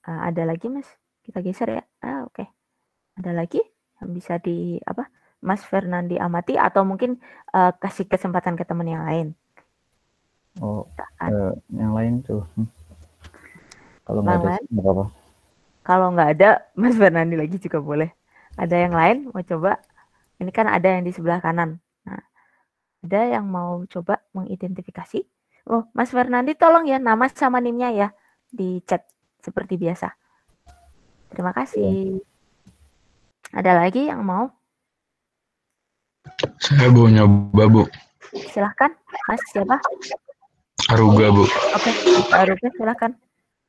Speaker 1: uh, ada lagi mas kita geser ya ah oke okay. ada lagi yang bisa di apa Mas Fernandi amati atau mungkin uh, kasih kesempatan ke teman yang lain Oh, uh, yang lain tuh. Hmm. Kalau nggak ada, apa apa. Kalau nggak ada, Mas Fernandi lagi juga boleh. Ada yang lain mau coba? Ini kan ada yang di sebelah kanan. Nah, ada yang mau coba mengidentifikasi? Oh, Mas Fernandi tolong ya nama sama nimnya ya di chat seperti biasa. Terima kasih. Ada lagi yang mau? Saya mau nyoba, Bu. Silahkan, Mas siapa? Aruga, Bu. Oke, okay. Aruga silahkan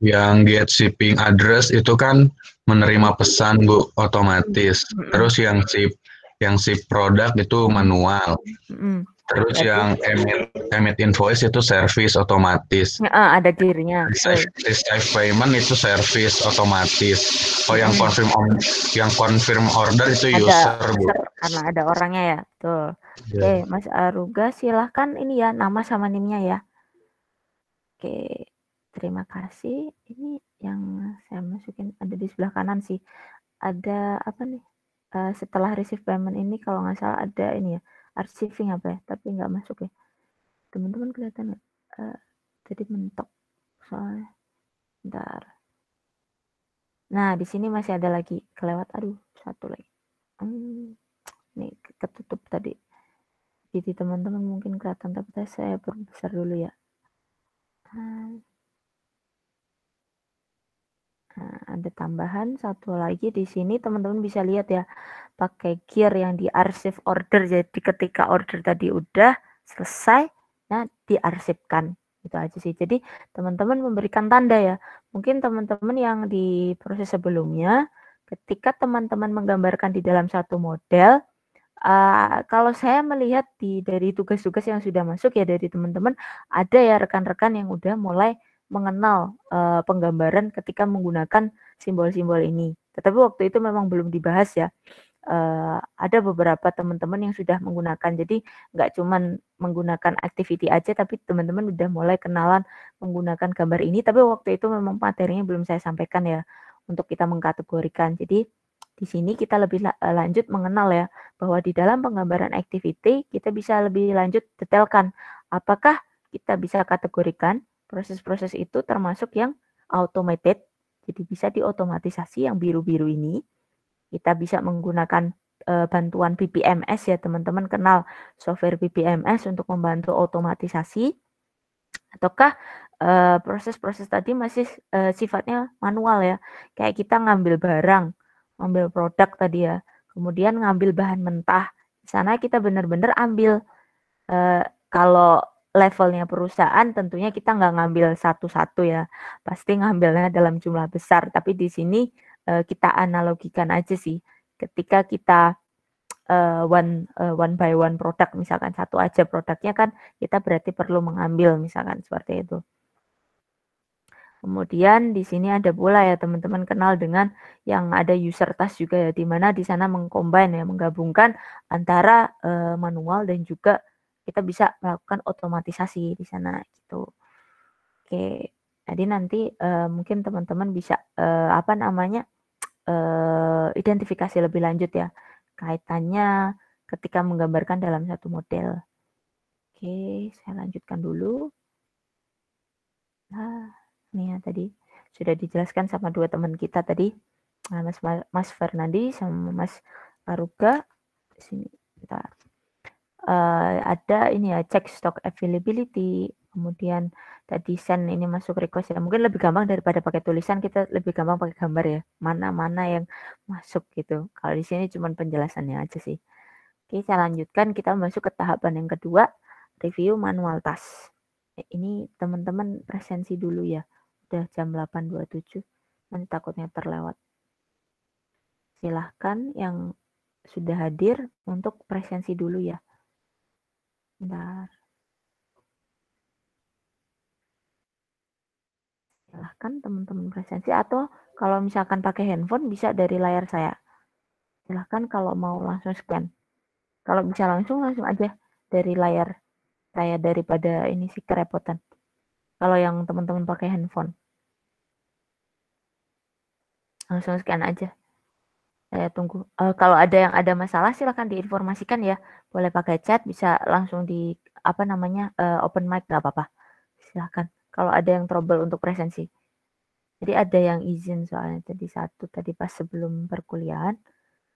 Speaker 1: yang get shipping address itu kan menerima pesan bu otomatis mm-hmm. terus yang ship yang ship produk itu manual mm-hmm. terus yang emit emit invoice itu service otomatis uh, ada gearnya receive, payment itu service otomatis oh yang mm-hmm. confirm on, yang confirm order itu ada, user bu karena ada orangnya ya tuh yeah. oke mas Aruga silahkan ini ya nama sama nimnya ya oke terima kasih. Ini yang saya masukin ada di sebelah kanan sih. Ada apa nih? Uh, setelah receive payment ini kalau nggak salah ada ini ya archiving apa ya tapi nggak masuk ya teman-teman kelihatan nggak uh, jadi mentok soalnya ntar nah di sini masih ada lagi kelewat aduh satu lagi hmm, nih ketutup tadi jadi teman-teman mungkin kelihatan tapi saya perbesar dulu ya hmm. Nah, ada tambahan satu lagi di sini teman-teman bisa lihat ya pakai gear yang di arsip order jadi ketika order tadi udah selesai nah diarsipkan itu aja sih jadi teman-teman memberikan tanda ya mungkin teman-teman yang di proses sebelumnya ketika teman-teman menggambarkan di dalam satu model uh, kalau saya melihat di dari tugas-tugas yang sudah masuk ya dari teman-teman ada ya rekan-rekan yang udah mulai mengenal uh, penggambaran ketika menggunakan simbol-simbol ini. Tetapi waktu itu memang belum dibahas ya. Uh, ada beberapa teman-teman yang sudah menggunakan. Jadi nggak cuma menggunakan activity aja, tapi teman-teman udah mulai kenalan menggunakan gambar ini. Tapi waktu itu memang materinya belum saya sampaikan ya untuk kita mengkategorikan. Jadi di sini kita lebih eh, lanjut mengenal ya bahwa di dalam penggambaran activity kita bisa lebih lanjut detailkan apakah kita bisa kategorikan Proses-proses itu termasuk yang automated, jadi bisa diotomatisasi yang biru-biru ini. Kita bisa menggunakan e, bantuan BPMS ya teman-teman kenal software BPMS untuk membantu otomatisasi. Ataukah eh, proses-proses tadi masih e, sifatnya manual ya, kayak kita ngambil barang, ngambil produk tadi ya, kemudian ngambil bahan mentah. Di sana kita benar-benar ambil e, kalau levelnya perusahaan tentunya kita nggak ngambil satu-satu ya pasti ngambilnya dalam jumlah besar tapi di sini uh, kita analogikan aja sih ketika kita uh, one uh, one by one produk misalkan satu aja produknya kan kita berarti perlu mengambil misalkan seperti itu. Kemudian di sini ada pula ya teman-teman kenal dengan yang ada user task juga ya di mana di sana mengcombine ya menggabungkan antara uh, manual dan juga kita bisa melakukan otomatisasi di sana gitu. Oke, jadi nanti uh, mungkin teman-teman bisa uh, apa namanya uh, identifikasi lebih lanjut ya kaitannya ketika menggambarkan dalam satu model. Oke, saya lanjutkan dulu. Nah, ini ya tadi sudah dijelaskan sama dua teman kita tadi, nah, Mas Mas Fernandi sama Mas Aruga. Sini, bentar uh, ada ini ya cek stock availability kemudian tadi send ini masuk request ya mungkin lebih gampang daripada pakai tulisan kita lebih gampang pakai gambar ya mana mana yang masuk gitu kalau di sini cuma penjelasannya aja sih oke saya lanjutkan kita masuk ke tahapan yang kedua review manual task eh, ini teman-teman presensi dulu ya udah jam 8.27 nanti takutnya terlewat silahkan yang sudah hadir untuk presensi dulu ya Bentar. Silahkan teman-teman presensi atau kalau misalkan pakai handphone bisa dari layar saya. Silahkan kalau mau langsung scan. Kalau bisa langsung langsung aja dari layar saya daripada ini sih kerepotan. Kalau yang teman-teman pakai handphone. Langsung scan aja saya tunggu. Uh, kalau ada yang ada masalah silahkan diinformasikan ya. Boleh pakai chat, bisa langsung di apa namanya uh, open mic nggak apa-apa. Silahkan. Kalau ada yang trouble untuk presensi. Jadi ada yang izin soalnya tadi satu tadi pas sebelum perkuliahan.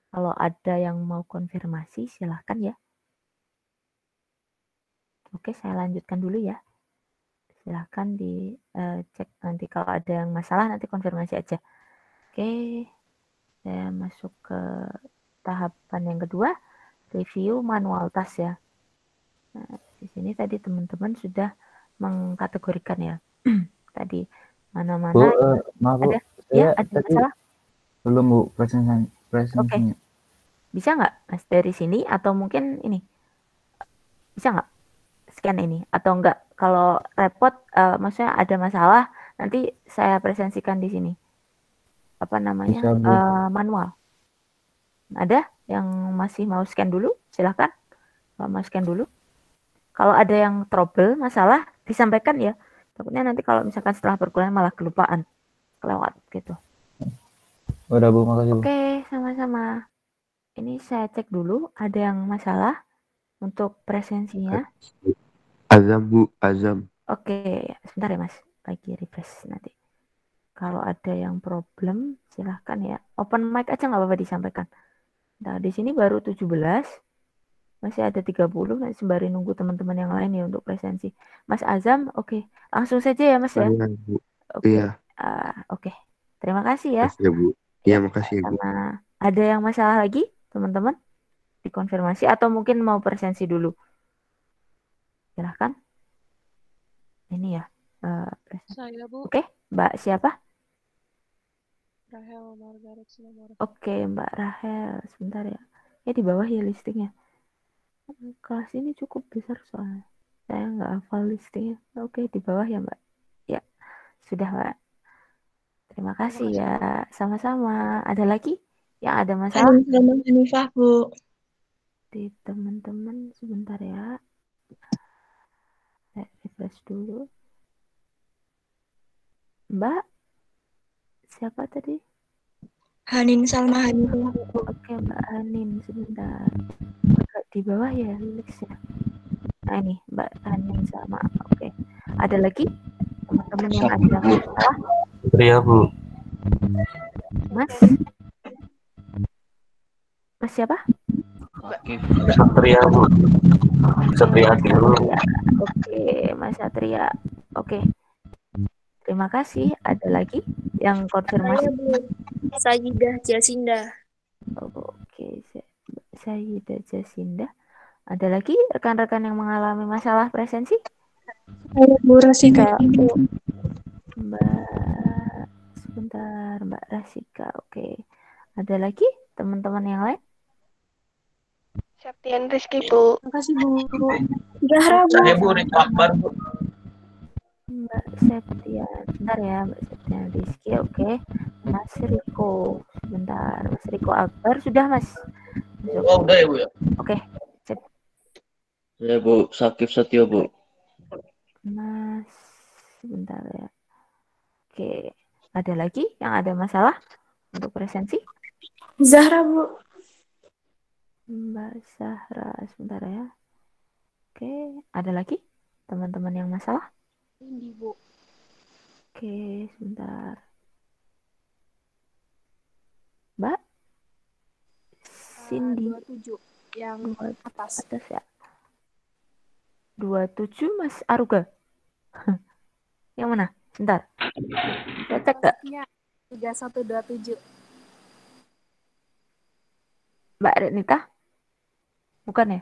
Speaker 1: Kalau ada yang mau konfirmasi silahkan ya. Oke, saya lanjutkan dulu ya. Silahkan dicek eh, uh, nanti kalau ada yang masalah nanti konfirmasi aja. Oke. Okay saya masuk ke tahapan yang kedua review manual tas ya nah, di sini tadi teman-teman sudah mengkategorikan ya tadi mana-mana uh, ada ya ada masalah belum bu presentasi presentasinya okay. bisa nggak mas dari sini atau mungkin ini bisa nggak scan ini atau enggak kalau repot uh, maksudnya ada masalah nanti saya presensikan di sini apa namanya uh, manual. Ada yang masih mau scan dulu? Silahkan. Mau scan dulu. Kalau ada yang trouble, masalah, disampaikan ya. Takutnya nanti kalau misalkan setelah perkuliahan malah kelupaan. Kelewat gitu. Udah Bu, makasih Oke, Oke, sama-sama. Ini saya cek dulu, ada yang masalah untuk presensinya? Azam Bu, Azam. Oke, sebentar ya Mas. Lagi refresh nanti. Kalau ada yang problem, silahkan ya. Open mic aja nggak apa-apa disampaikan. Nah, di sini baru 17. Masih ada 30, nanti sembari nunggu teman-teman yang lain ya untuk presensi. Mas Azam, oke. Okay. Langsung saja ya, Mas ya. Iya, oke. Okay. ya. Uh, ah, Okay. Terima kasih ya. Terima kasih, ya, Bu. Iya, ya, makasih ya, Bu. Ada yang masalah lagi, teman-teman? Dikonfirmasi atau mungkin mau presensi dulu? Silahkan. Ini ya. Uh, presensi. Oke, okay. Mbak siapa? Rahel Margaret Sinomor. Oke, Mbak Rahel. Sebentar ya. Ya di bawah ya listingnya. Kelas ini cukup besar soalnya. Saya nggak hafal listingnya. Oke, di bawah ya, Mbak. Ya. Sudah, Mbak. Terima kasih Sama -sama. ya. Sama-sama. Ada lagi Ya, ada masalah? Teman-teman Hanifah, Bu. Di teman-teman sebentar ya. Saya refresh dulu. Mbak siapa tadi? Hanin Salma Hanin Oke, okay, Mbak Hanin sebentar. Agak di bawah ya, Lix ya. Nah, ini Mbak Hanin Salma. Oke. Okay. Ada lagi? Teman-teman yang ada masalah? Iya, Bu. Mas? Mas siapa? Satria Bu. Satria dulu. Oke, Mas Satria. Oke. Okay. Terima kasih. Ada lagi yang konfirmasi? Ya, Sajidah Jasinda. Oh, Oke, okay. Sajidah Jasinda. Ada lagi rekan-rekan yang mengalami masalah presensi? Saya Bu Rasika. Mbak, sebentar Mbak Rasika. Oke. Okay. Ada lagi teman-teman yang lain? Septian Rizky Bu. Terima kasih Bu. Zahra Bu. Saya Bu Rizky Bu. Mbak Septia, bentar ya Mbak Septia Rizky, oke. Okay. Mas Riko, bentar. Mas Riko Akbar sudah Mas? Masuk. Oh udah ya Bu ya. Oke. Okay. Ya Bu, Sakif Setio Bu. Mas, bentar ya. Oke, okay. ada lagi yang ada masalah untuk presensi? Zahra Bu. Mbak Zahra, sebentar ya. Oke, okay. ada lagi teman-teman yang masalah? Indi, Bu. Oke, sebentar. Mbak? Eh, Cindy. Uh, 27 yang 27 atas. Atas ya. 27 Mas Aruga. yang mana? Sebentar. Saya cek gak? Ya, 3127. Mbak Renita? Bukan ya?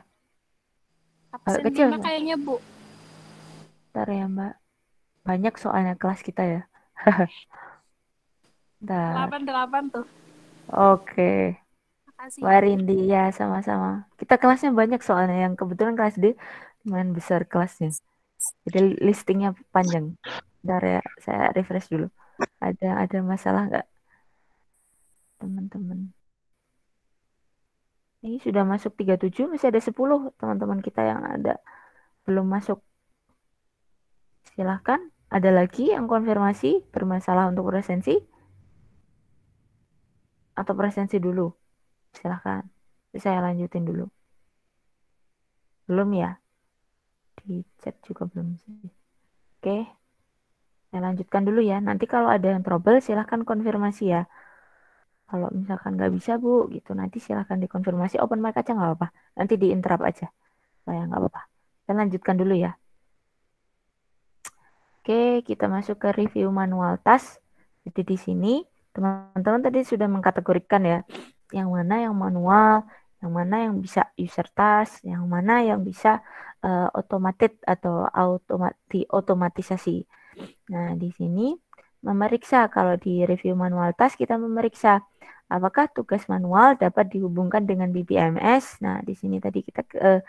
Speaker 1: Absen kecil. Ya? kayaknya, Bu. Bentar ya, Mbak. Banyak soalnya kelas kita ya. Delapan-delapan tuh. Oke. Okay. Warindi ya sama-sama. Kita kelasnya banyak soalnya yang kebetulan kelas D lumayan besar kelasnya. Jadi listingnya panjang. Bentar ya, saya refresh dulu. Ada ada masalah nggak? Teman-teman. Ini sudah masuk 37, masih ada 10 teman-teman kita yang ada belum masuk. Silahkan, ada lagi yang konfirmasi bermasalah untuk presensi? Atau presensi dulu? Silahkan, saya lanjutin dulu. Belum ya? Di chat juga belum sih. Oke, saya lanjutkan dulu ya. Nanti kalau ada yang trouble silahkan konfirmasi ya kalau misalkan nggak bisa bu gitu nanti silahkan dikonfirmasi open mic aja nggak apa-apa nanti interrupt aja saya nggak apa-apa saya lanjutkan dulu ya Oke, kita masuk ke review manual tas. Jadi di sini teman-teman tadi sudah mengkategorikan ya, yang mana yang manual, yang mana yang bisa user tas, yang mana yang bisa uh, automated atau automati otomatisasi. Nah, di sini memeriksa kalau di review manual tas kita memeriksa apakah tugas manual dapat dihubungkan dengan BBMS. Nah, di sini tadi kita uh,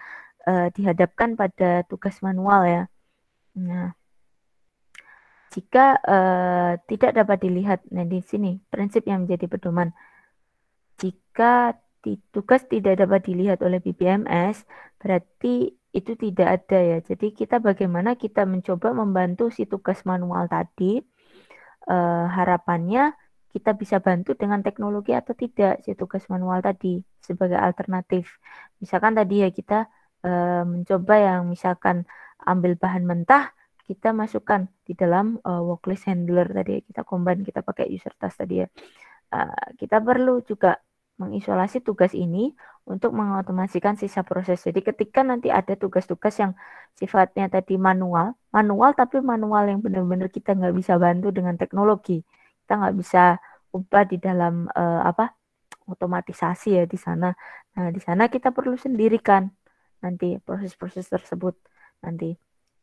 Speaker 1: uh, dihadapkan pada tugas manual ya. Nah, jika uh, tidak dapat dilihat nah di sini prinsip yang menjadi pedoman jika tugas tidak dapat dilihat oleh BPMS berarti itu tidak ada ya jadi kita bagaimana kita mencoba membantu si tugas manual tadi uh, harapannya kita bisa bantu dengan teknologi atau tidak si tugas manual tadi sebagai alternatif misalkan tadi ya kita uh, mencoba yang misalkan ambil bahan mentah kita masukkan di dalam uh, worklist handler tadi ya, kita combine kita pakai user task tadi ya uh, kita perlu juga mengisolasi tugas ini untuk mengotomasikan sisa proses. Jadi ketika nanti ada tugas-tugas yang sifatnya tadi manual, manual tapi manual yang benar-benar kita nggak bisa bantu dengan teknologi, kita nggak bisa ubah di dalam uh, apa otomatisasi ya di sana. Nah di sana kita perlu sendirikan nanti proses-proses tersebut nanti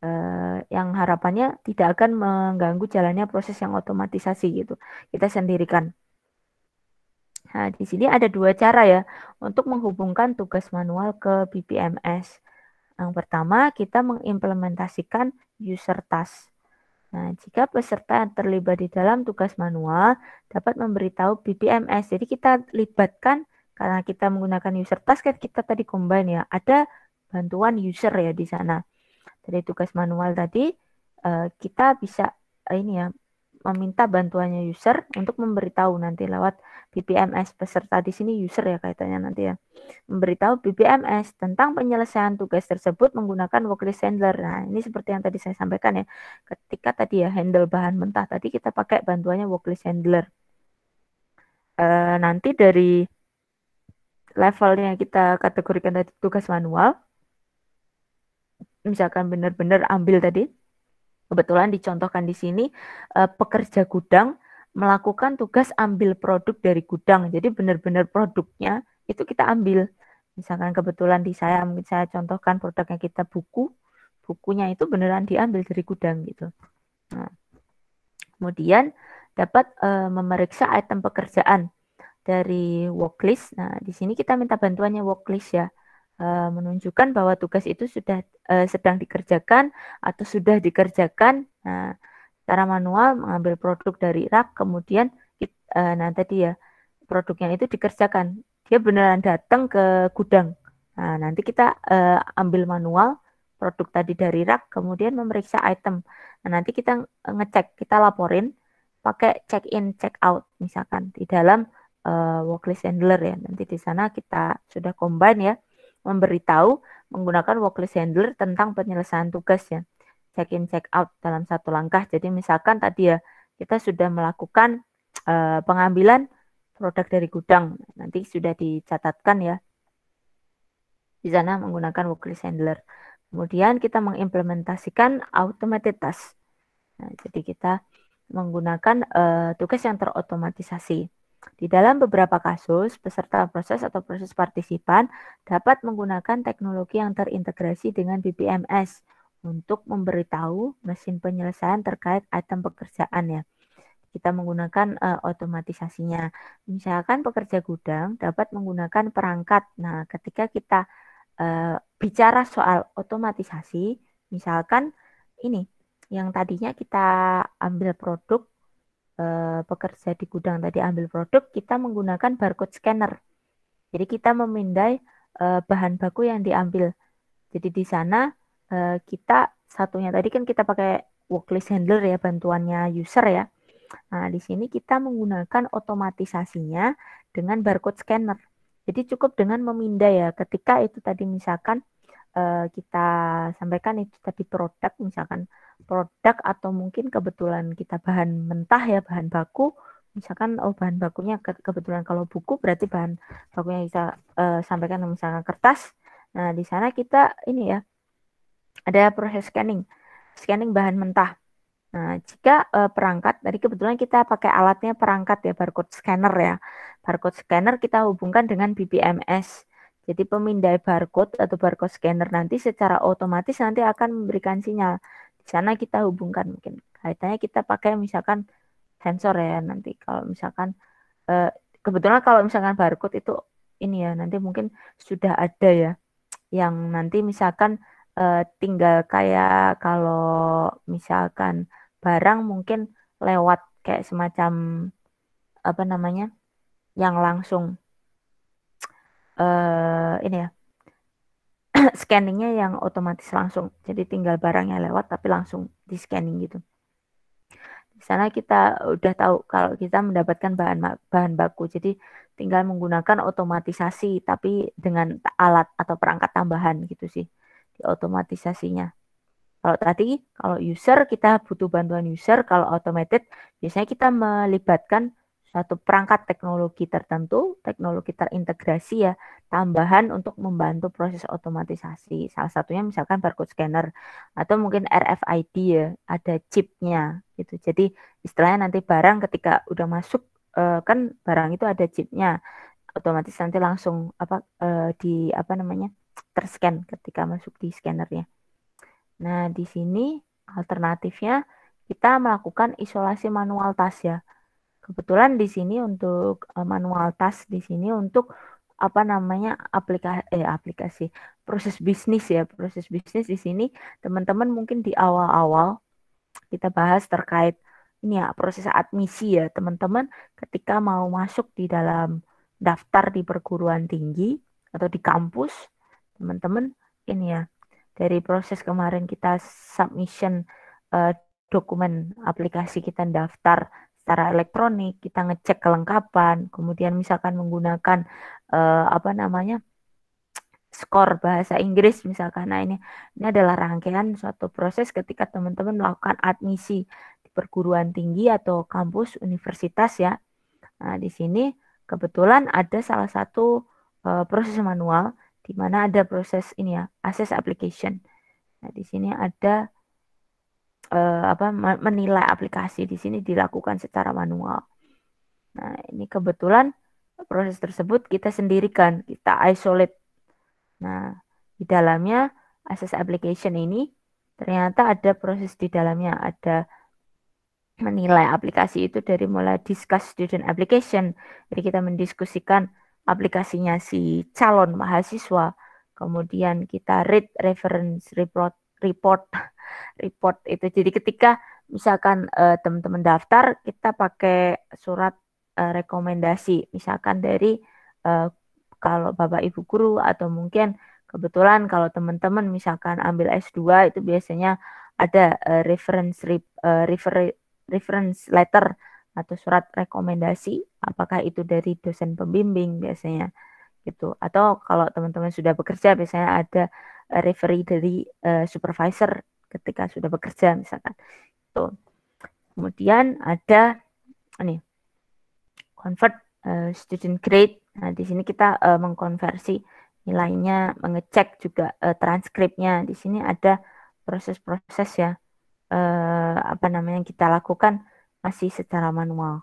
Speaker 1: eh, yang harapannya tidak akan mengganggu jalannya proses yang otomatisasi gitu. Kita sendirikan. Nah, di sini ada dua cara ya untuk menghubungkan tugas manual ke BPMS. Yang pertama, kita mengimplementasikan user task. Nah, jika peserta yang terlibat di dalam tugas manual dapat memberitahu BPMS. Jadi kita libatkan karena kita menggunakan user task kan kita tadi combine ya. Ada bantuan user ya di sana dari tugas manual tadi uh, kita bisa uh, ini ya meminta bantuannya user untuk memberitahu nanti lewat BPMS peserta di sini user ya kaitannya nanti ya memberitahu BPMS tentang penyelesaian tugas tersebut menggunakan worklist handler nah ini seperti yang tadi saya sampaikan ya ketika tadi ya handle bahan mentah tadi kita pakai bantuannya worklist handler uh, nanti dari levelnya kita kategorikan tadi tugas manual misalkan benar-benar ambil tadi, kebetulan dicontohkan di sini eh, pekerja gudang melakukan tugas ambil produk dari gudang. Jadi benar-benar produknya itu kita ambil. Misalkan kebetulan di saya mungkin saya contohkan produknya kita buku, bukunya itu beneran diambil dari gudang gitu. Nah, kemudian dapat e, memeriksa item pekerjaan dari worklist. Nah, di sini kita minta bantuannya worklist ya uh, menunjukkan bahwa tugas itu sudah uh, sedang dikerjakan atau sudah dikerjakan nah, cara secara manual mengambil produk dari rak kemudian uh, nah tadi ya produknya itu dikerjakan dia beneran datang ke gudang nah nanti kita uh, ambil manual produk tadi dari rak kemudian memeriksa item nah nanti kita ngecek kita laporin pakai check in check out misalkan di dalam uh, worklist handler ya nanti di sana kita sudah combine ya memberitahu menggunakan worklist handler tentang penyelesaian tugas ya. Check in check out dalam satu langkah. Jadi misalkan tadi ya kita sudah melakukan uh, pengambilan produk dari gudang. Nanti sudah dicatatkan ya. Di sana menggunakan worklist handler. Kemudian kita mengimplementasikan automated task. Nah, jadi kita menggunakan uh, tugas yang terotomatisasi. Di dalam beberapa kasus, peserta proses atau proses partisipan dapat menggunakan teknologi yang terintegrasi dengan BPMS untuk memberitahu mesin penyelesaian terkait item pekerjaan ya. Kita menggunakan uh, otomatisasinya. Misalkan pekerja gudang dapat menggunakan perangkat. Nah, ketika kita uh, bicara soal otomatisasi, misalkan ini yang tadinya kita ambil produk Eh, pekerja di gudang tadi ambil produk, kita menggunakan barcode scanner. Jadi kita memindai uh, bahan baku yang diambil. Jadi di sana uh, kita satunya tadi kan kita pakai worklist handler ya bantuannya user ya. Nah, di sini kita menggunakan otomatisasinya dengan barcode scanner. Jadi cukup dengan memindai ya ketika itu tadi misalkan uh, kita sampaikan itu tadi produk misalkan produk atau mungkin kebetulan kita bahan mentah ya bahan baku misalkan oh bahan bakunya ke kebetulan kalau buku berarti bahan bakunya kita uh, eh, sampaikan misalkan kertas nah di sana kita ini ya ada proses scanning scanning bahan mentah nah jika uh, perangkat tadi kebetulan kita pakai alatnya perangkat ya barcode scanner ya barcode scanner kita hubungkan dengan BBMS jadi pemindai barcode atau barcode scanner nanti secara otomatis nanti akan memberikan sinyal. Di sana kita hubungkan mungkin. Kaitannya kita pakai misalkan sensor ya nanti kalau misalkan eh, kebetulan kalau misalkan barcode itu ini ya nanti mungkin sudah ada ya yang nanti misalkan eh, tinggal kayak kalau misalkan barang mungkin lewat kayak semacam apa namanya yang langsung uh, ini ya scanningnya yang otomatis langsung. Jadi tinggal barangnya lewat tapi langsung di scanning gitu. Di sana kita udah tahu kalau kita mendapatkan bahan bahan baku. Jadi tinggal menggunakan otomatisasi tapi dengan alat atau perangkat tambahan gitu sih di otomatisasinya. Kalau tadi kalau user kita butuh bantuan user, kalau automated biasanya kita melibatkan satu perangkat teknologi tertentu, teknologi terintegrasi ya, tambahan untuk membantu proses otomatisasi. Salah satunya misalkan barcode scanner atau mungkin RFID ya, ada chipnya gitu. Jadi istilahnya nanti barang ketika udah masuk eh, kan barang itu ada chipnya, otomatis nanti langsung apa eh, di apa namanya terscan ketika masuk di scannernya. Nah di sini alternatifnya kita melakukan isolasi manual tas ya kebetulan di sini untuk uh, manual task di sini untuk apa namanya aplikasi eh, aplikasi proses bisnis ya proses bisnis di sini teman-teman mungkin di awal-awal kita bahas terkait ini ya proses admisi ya teman-teman ketika mau masuk di dalam daftar di perguruan tinggi atau di kampus teman-teman ini ya dari proses kemarin kita submission uh, dokumen aplikasi kita daftar secara elektronik, kita ngecek kelengkapan, kemudian misalkan menggunakan uh, apa namanya skor bahasa Inggris misalkan. Nah, ini ini adalah rangkaian suatu proses ketika teman-teman melakukan admisi di perguruan tinggi atau kampus universitas ya. Nah, di sini kebetulan ada salah satu uh, proses manual di mana ada proses ini ya, access application. Nah, di sini ada uh, apa menilai aplikasi di sini dilakukan secara manual. Nah, ini kebetulan proses tersebut kita sendirikan, kita isolate. Nah, di dalamnya access application ini ternyata ada proses di dalamnya, ada menilai aplikasi itu dari mulai discuss student application. Jadi kita mendiskusikan aplikasinya si calon mahasiswa. Kemudian kita read reference report, report report itu. Jadi ketika misalkan eh, teman-teman daftar, kita pakai surat eh, rekomendasi, misalkan dari eh, kalau bapak ibu guru atau mungkin kebetulan kalau teman-teman misalkan ambil S2 itu biasanya ada uh, reference uh, refer, reference letter atau surat rekomendasi apakah itu dari dosen pembimbing biasanya gitu atau kalau teman-teman sudah bekerja biasanya ada uh, referi dari uh, supervisor ketika sudah bekerja misalkan. itu Kemudian ada ini convert uh, student grade. Nah, di sini kita uh, mengkonversi nilainya, mengecek juga uh, transkripnya. Di sini ada proses-proses ya uh, apa namanya yang kita lakukan masih secara manual.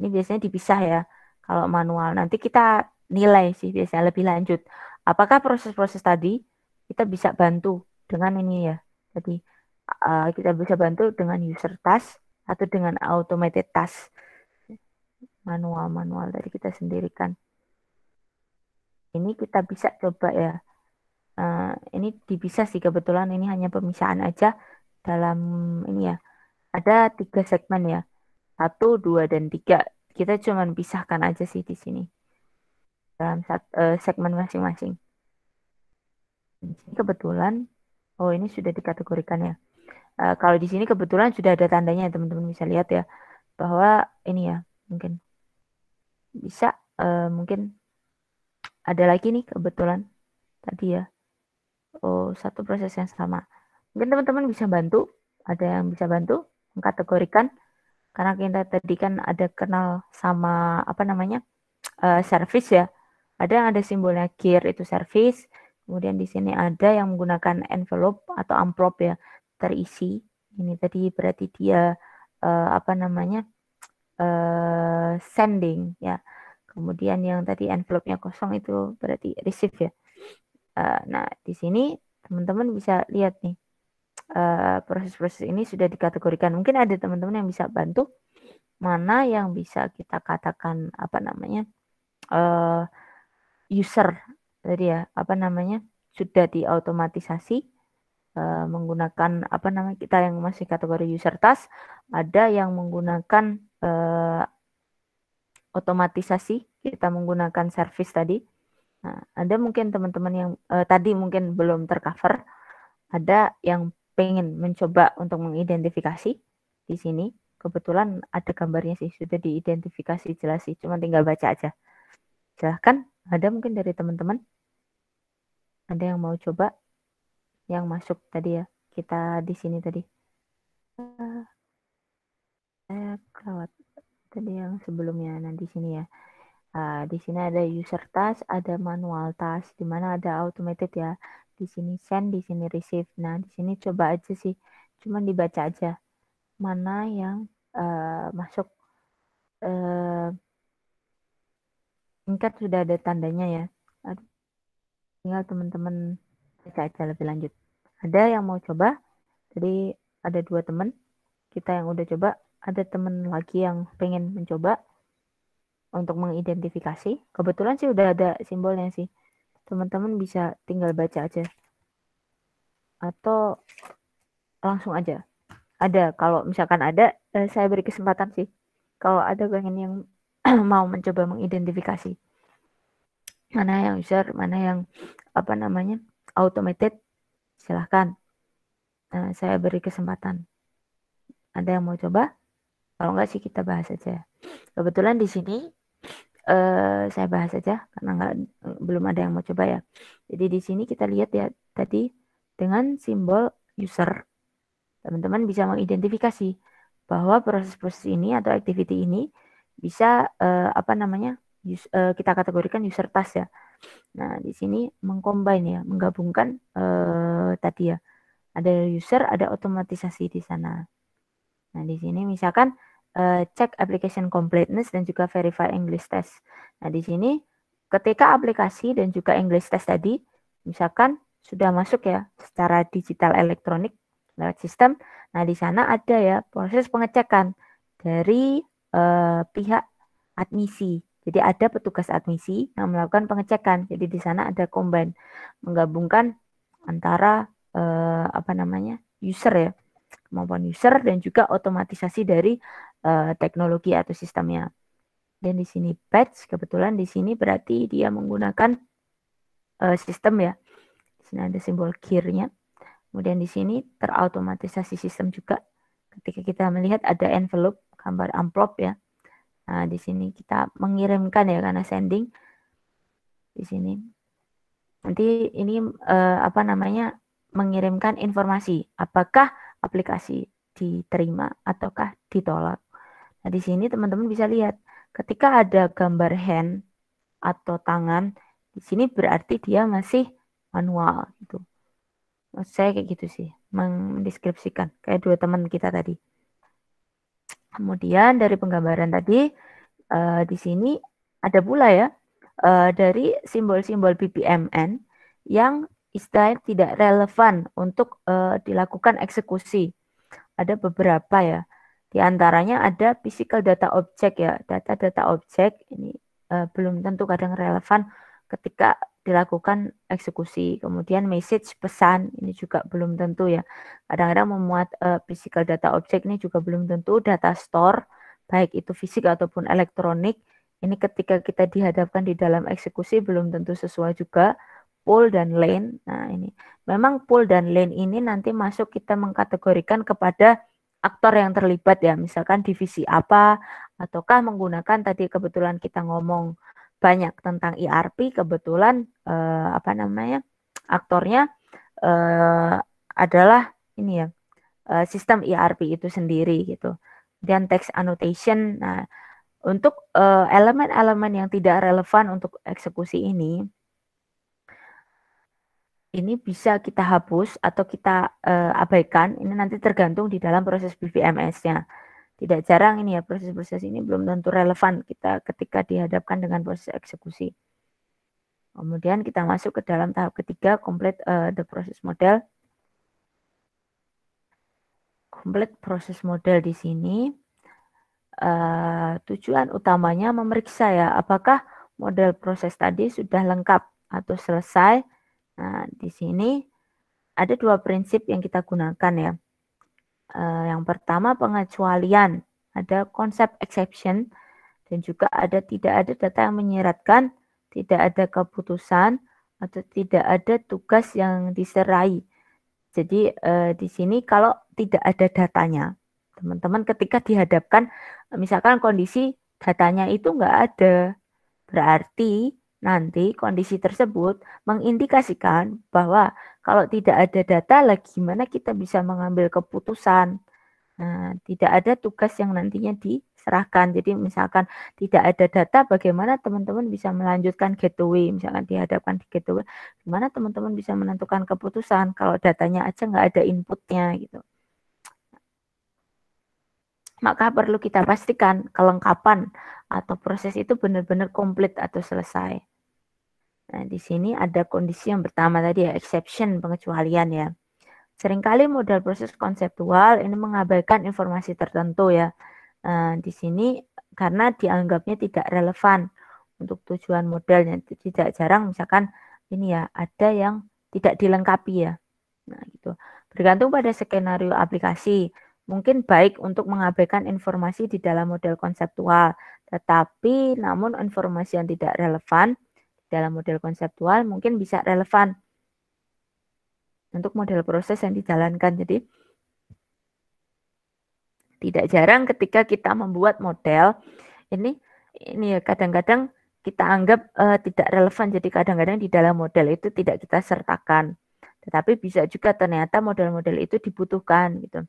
Speaker 1: Ini biasanya dipisah ya kalau manual. Nanti kita nilai sih biasanya lebih lanjut. Apakah proses-proses tadi kita bisa bantu dengan ini ya. Jadi uh, kita bisa bantu dengan user task atau dengan automated task manual-manual dari kita sendirikan. Ini kita bisa coba ya. Uh, ini dipisah sih kebetulan ini hanya pemisahan aja dalam ini ya. Ada tiga segmen ya. Satu, dua, dan tiga. Kita cuma pisahkan aja sih di sini. Dalam uh, segmen masing-masing. Kebetulan Oh, ini sudah dikategorikan ya. Uh, kalau di sini kebetulan sudah ada tandanya, teman-teman bisa lihat ya bahwa ini ya, mungkin bisa uh, mungkin ada lagi nih kebetulan tadi ya. Oh, satu proses yang sama. Mungkin teman-teman bisa bantu, ada yang bisa bantu mengkategorikan karena kita tadi kan ada kenal sama apa namanya? Uh, service ya. Ada yang ada simbolnya gear itu service, Kemudian di sini ada yang menggunakan envelope atau amplop ya terisi. Ini tadi berarti dia uh, apa namanya uh, sending ya. Kemudian yang tadi envelope-nya kosong itu berarti receive ya. Uh, nah di sini teman-teman bisa lihat nih proses-proses uh, ini sudah dikategorikan. Mungkin ada teman-teman yang bisa bantu mana yang bisa kita katakan apa namanya uh, user tadi ya apa namanya sudah diotomatisasi uh, eh, menggunakan apa namanya kita yang masih kategori user task ada yang menggunakan uh, otomatisasi kita menggunakan service tadi nah, ada mungkin teman-teman yang uh, tadi mungkin belum tercover ada yang pengen mencoba untuk mengidentifikasi di sini kebetulan ada gambarnya sih sudah diidentifikasi jelas sih cuma tinggal baca aja silahkan ada mungkin dari teman-teman? Ada yang mau coba? Yang masuk tadi ya, kita di sini tadi. Eh kawat eh, tadi yang sebelumnya, nah di sini ya. Uh, di sini ada user task, ada manual task, di mana ada automated ya. Di sini send, di sini receive. Nah, di sini coba aja sih, cuman dibaca aja. Mana yang uh, masuk uh, Singkat sudah ada tandanya ya. Tinggal teman-teman baca aja lebih lanjut. Ada yang mau coba? Jadi ada dua teman kita yang udah coba, ada teman lagi yang pengen mencoba untuk mengidentifikasi. Kebetulan sih udah ada simbolnya sih. Teman-teman bisa tinggal baca aja. Atau langsung aja. Ada kalau misalkan ada eh, saya beri kesempatan sih. Kalau ada pengen yang mau mencoba mengidentifikasi mana yang user, mana yang apa namanya automated, silahkan. Nah, saya beri kesempatan. Ada yang mau coba? Kalau enggak sih kita bahas aja. Kebetulan di sini eh, saya bahas aja karena enggak belum ada yang mau coba ya. Jadi di sini kita lihat ya tadi dengan simbol user teman-teman bisa mengidentifikasi bahwa proses-proses ini atau activity ini bisa uh, apa namanya uh, kita kategorikan user task ya. Nah di sini mengcombine ya, menggabungkan uh, tadi ya ada user, ada otomatisasi di sana. Nah di sini misalkan uh, cek application completeness dan juga verify English test. Nah di sini ketika aplikasi dan juga English test tadi misalkan sudah masuk ya secara digital elektronik lewat sistem. Nah, di sana ada ya proses pengecekan dari uh, pihak admisi. Jadi ada petugas admisi yang melakukan pengecekan. Jadi di sana ada komban menggabungkan antara uh, apa namanya user ya kemampuan user dan juga otomatisasi dari uh, teknologi atau sistemnya. Dan di sini batch kebetulan di sini berarti dia menggunakan uh, sistem ya. Di sini ada simbol gearnya. Kemudian di sini terautomatisasi sistem juga. Ketika kita melihat ada envelope gambar amplop ya. Nah, di sini kita mengirimkan ya karena sending di sini. Nanti ini eh, apa namanya mengirimkan informasi apakah aplikasi diterima ataukah ditolak. Nah, di sini teman-teman bisa lihat ketika ada gambar hand atau tangan, di sini berarti dia masih manual itu saya kayak gitu sih, mendeskripsikan kayak dua teman kita tadi. Kemudian dari penggambaran tadi, uh, di sini ada pula ya, uh, dari simbol-simbol BBMN yang istilahnya tidak relevan untuk uh, dilakukan eksekusi. Ada beberapa ya, di antaranya ada physical data object ya, data-data objek ini uh, belum tentu kadang relevan ketika dilakukan eksekusi. Kemudian message pesan ini juga belum tentu ya. Kadang-kadang memuat uh, physical data object ini juga belum tentu data store baik itu fisik ataupun elektronik. Ini ketika kita dihadapkan di dalam eksekusi belum tentu sesuai juga pool dan lane. Nah, ini memang pool dan lane ini nanti masuk kita mengkategorikan kepada aktor yang terlibat ya, misalkan divisi apa ataukah menggunakan tadi kebetulan kita ngomong banyak tentang ERP kebetulan uh, apa namanya aktornya uh, adalah ini ya uh, sistem ERP itu sendiri gitu dan text annotation nah untuk elemen-elemen uh, yang tidak relevan untuk eksekusi ini ini bisa kita hapus atau kita uh, abaikan ini nanti tergantung di dalam proses bbms nya tidak jarang ini ya proses-proses ini belum tentu relevan kita ketika dihadapkan dengan proses eksekusi. Kemudian kita masuk ke dalam tahap ketiga complete uh, the process model. Complete process model di sini uh, tujuan utamanya memeriksa ya apakah model proses tadi sudah lengkap atau selesai. Nah, di sini ada dua prinsip yang kita gunakan ya. Eh, yang pertama pengecualian, ada konsep exception, dan juga ada tidak ada data yang menyeratkan, tidak ada keputusan, atau tidak ada tugas yang diserai. Jadi eh, di sini kalau tidak ada datanya, teman-teman ketika dihadapkan misalkan kondisi datanya itu enggak ada, berarti Nanti kondisi tersebut mengindikasikan bahwa kalau tidak ada data lagi mana kita bisa mengambil keputusan. Nah, tidak ada tugas yang nantinya diserahkan. Jadi misalkan tidak ada data bagaimana teman-teman bisa melanjutkan gateway, misalkan dihadapkan di gateway, gimana teman-teman bisa menentukan keputusan kalau datanya aja nggak ada inputnya gitu. Maka perlu kita pastikan kelengkapan atau proses itu benar-benar komplit atau selesai. Nah, di sini ada kondisi yang pertama tadi ya, exception, pengecualian ya. Seringkali model proses konseptual ini mengabaikan informasi tertentu ya. Nah, di sini karena dianggapnya tidak relevan untuk tujuan modelnya. Tidak jarang misalkan ini ya, ada yang tidak dilengkapi ya. Nah, gitu. Bergantung pada skenario aplikasi, mungkin baik untuk mengabaikan informasi di dalam model konseptual, tetapi namun informasi yang tidak relevan dalam model konseptual mungkin bisa relevan untuk model proses yang dijalankan. Jadi tidak jarang ketika kita membuat model ini ini ya, kadang-kadang kita anggap uh, tidak relevan. Jadi kadang-kadang di dalam model itu tidak kita sertakan. Tetapi bisa juga ternyata model-model itu dibutuhkan gitu.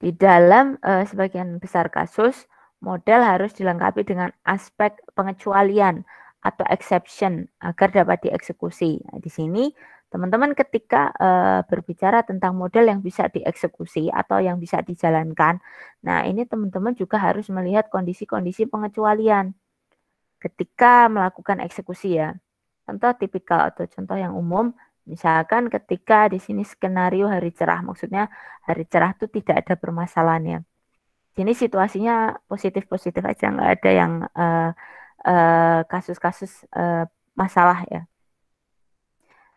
Speaker 1: Di dalam uh, sebagian besar kasus model harus dilengkapi dengan aspek pengecualian atau exception agar eh, dapat dieksekusi. Nah, di sini teman-teman ketika uh, berbicara tentang model yang bisa dieksekusi atau yang bisa dijalankan, nah ini teman-teman juga harus melihat kondisi-kondisi pengecualian ketika melakukan eksekusi ya. Contoh tipikal atau contoh yang umum, misalkan ketika di sini skenario hari cerah, maksudnya hari cerah itu tidak ada permasalahannya. Ini sini situasinya positif-positif aja, nggak ada yang uh, Eh, kasus-kasus uh, uh, masalah ya.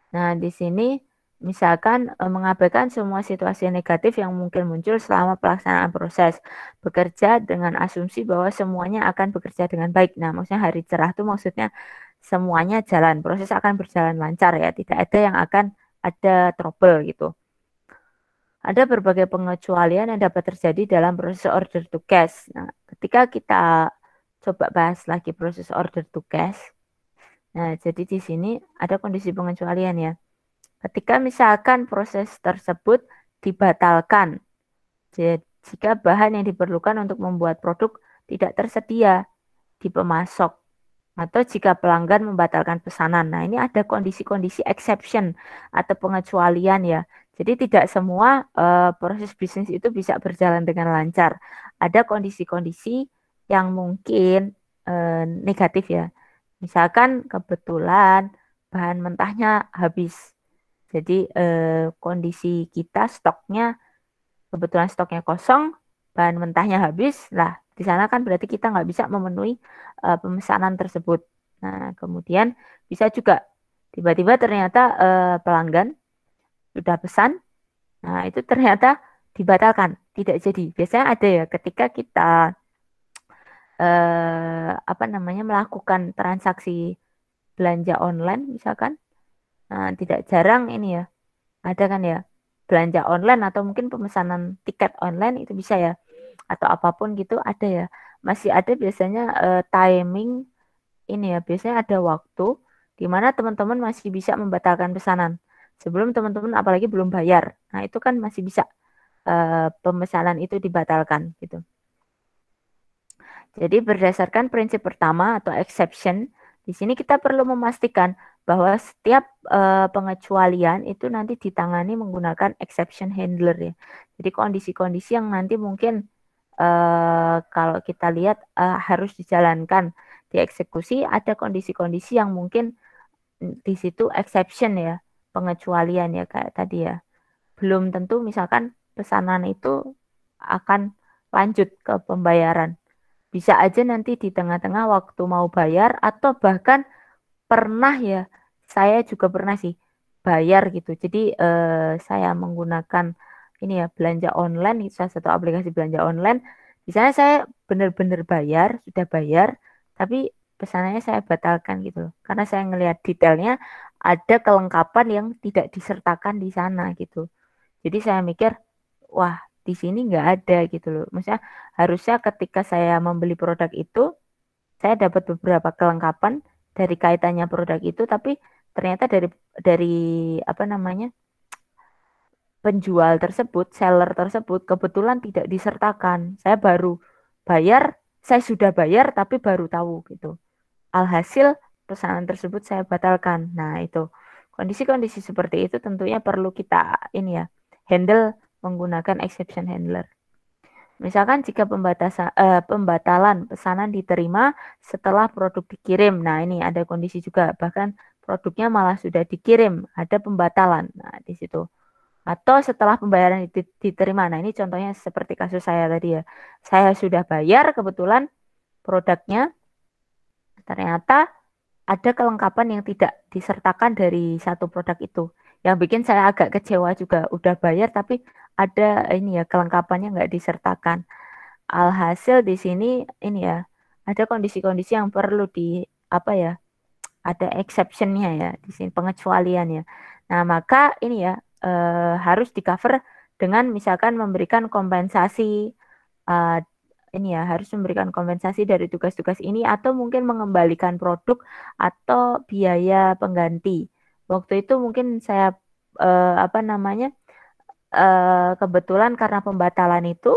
Speaker 1: Nah, di sini misalkan uh, mengabaikan semua situasi negatif yang mungkin muncul selama pelaksanaan proses, bekerja dengan asumsi bahwa semuanya akan bekerja dengan baik. Nah, maksudnya hari cerah itu maksudnya semuanya jalan, proses akan berjalan lancar ya, tidak ada yang akan ada trouble gitu. Ada berbagai pengecualian yang dapat terjadi dalam proses order to cash. Nah, ketika kita coba bahas lagi proses order to cash. Nah, jadi di sini ada kondisi pengecualian ya. Ketika misalkan proses tersebut dibatalkan jika bahan yang diperlukan untuk membuat produk tidak tersedia di pemasok atau jika pelanggan membatalkan pesanan. Nah, ini ada kondisi-kondisi exception atau pengecualian ya. Jadi tidak semua uh, proses bisnis itu bisa berjalan dengan lancar. Ada kondisi-kondisi yang mungkin e, negatif ya. Misalkan kebetulan bahan mentahnya habis. Jadi e, kondisi kita stoknya kebetulan stoknya kosong, bahan mentahnya habis. Lah, di sana kan berarti kita nggak bisa memenuhi e, pemesanan tersebut. Nah, kemudian bisa juga tiba-tiba ternyata e, pelanggan sudah pesan, nah itu ternyata dibatalkan, tidak jadi. Biasanya ada ya ketika kita eh, apa namanya melakukan transaksi belanja online misalkan nah, tidak jarang ini ya ada kan ya belanja online atau mungkin pemesanan tiket online itu bisa ya atau apapun gitu ada ya masih ada biasanya eh, timing ini ya biasanya ada waktu di mana teman-teman masih bisa membatalkan pesanan sebelum teman-teman apalagi belum bayar nah itu kan masih bisa eh, pemesanan itu dibatalkan gitu jadi berdasarkan prinsip pertama atau exception, di sini kita perlu memastikan bahwa setiap uh, pengecualian itu nanti ditangani menggunakan exception handler ya. Jadi kondisi-kondisi yang nanti mungkin uh, kalau kita lihat uh, harus dijalankan dieksekusi ada kondisi-kondisi yang mungkin mm, di situ exception ya, pengecualian ya kayak tadi ya. Belum tentu misalkan pesanan itu akan lanjut ke pembayaran. Bisa aja nanti di tengah-tengah waktu mau bayar atau bahkan pernah ya saya juga pernah sih bayar gitu. Jadi eh, saya menggunakan ini ya belanja online salah satu aplikasi belanja online. Di sana saya benar-benar bayar, sudah bayar, tapi pesanannya saya batalkan gitu loh. Karena saya ngelihat detailnya ada kelengkapan yang tidak disertakan di sana gitu. Jadi saya mikir, wah di sini nggak ada gitu loh. Maksudnya harusnya ketika saya membeli produk itu, saya dapat beberapa kelengkapan dari kaitannya produk itu, tapi ternyata dari dari apa namanya penjual tersebut, seller tersebut kebetulan tidak disertakan. Saya baru bayar, saya sudah bayar tapi baru tahu gitu. Alhasil pesanan tersebut saya batalkan. Nah itu kondisi-kondisi seperti itu tentunya perlu kita ini ya handle menggunakan exception handler. Misalkan jika pembatasan eh, pembatalan pesanan diterima setelah produk dikirim. Nah, ini ada kondisi juga bahkan produknya malah sudah dikirim, ada pembatalan. Nah, di situ. Atau setelah pembayaran diterima. Nah, ini contohnya seperti kasus saya tadi ya. Saya sudah bayar kebetulan produknya ternyata ada kelengkapan yang tidak disertakan dari satu produk itu yang bikin saya agak kecewa juga udah bayar tapi ada ini ya kelengkapannya nggak disertakan alhasil di sini ini ya ada kondisi-kondisi yang perlu di apa ya ada exceptionnya ya di sini pengecualian ya nah maka ini ya e, harus di cover dengan misalkan memberikan kompensasi e, ini ya harus memberikan kompensasi dari tugas-tugas ini atau mungkin mengembalikan produk atau biaya pengganti waktu itu mungkin saya uh, apa namanya uh, kebetulan karena pembatalan itu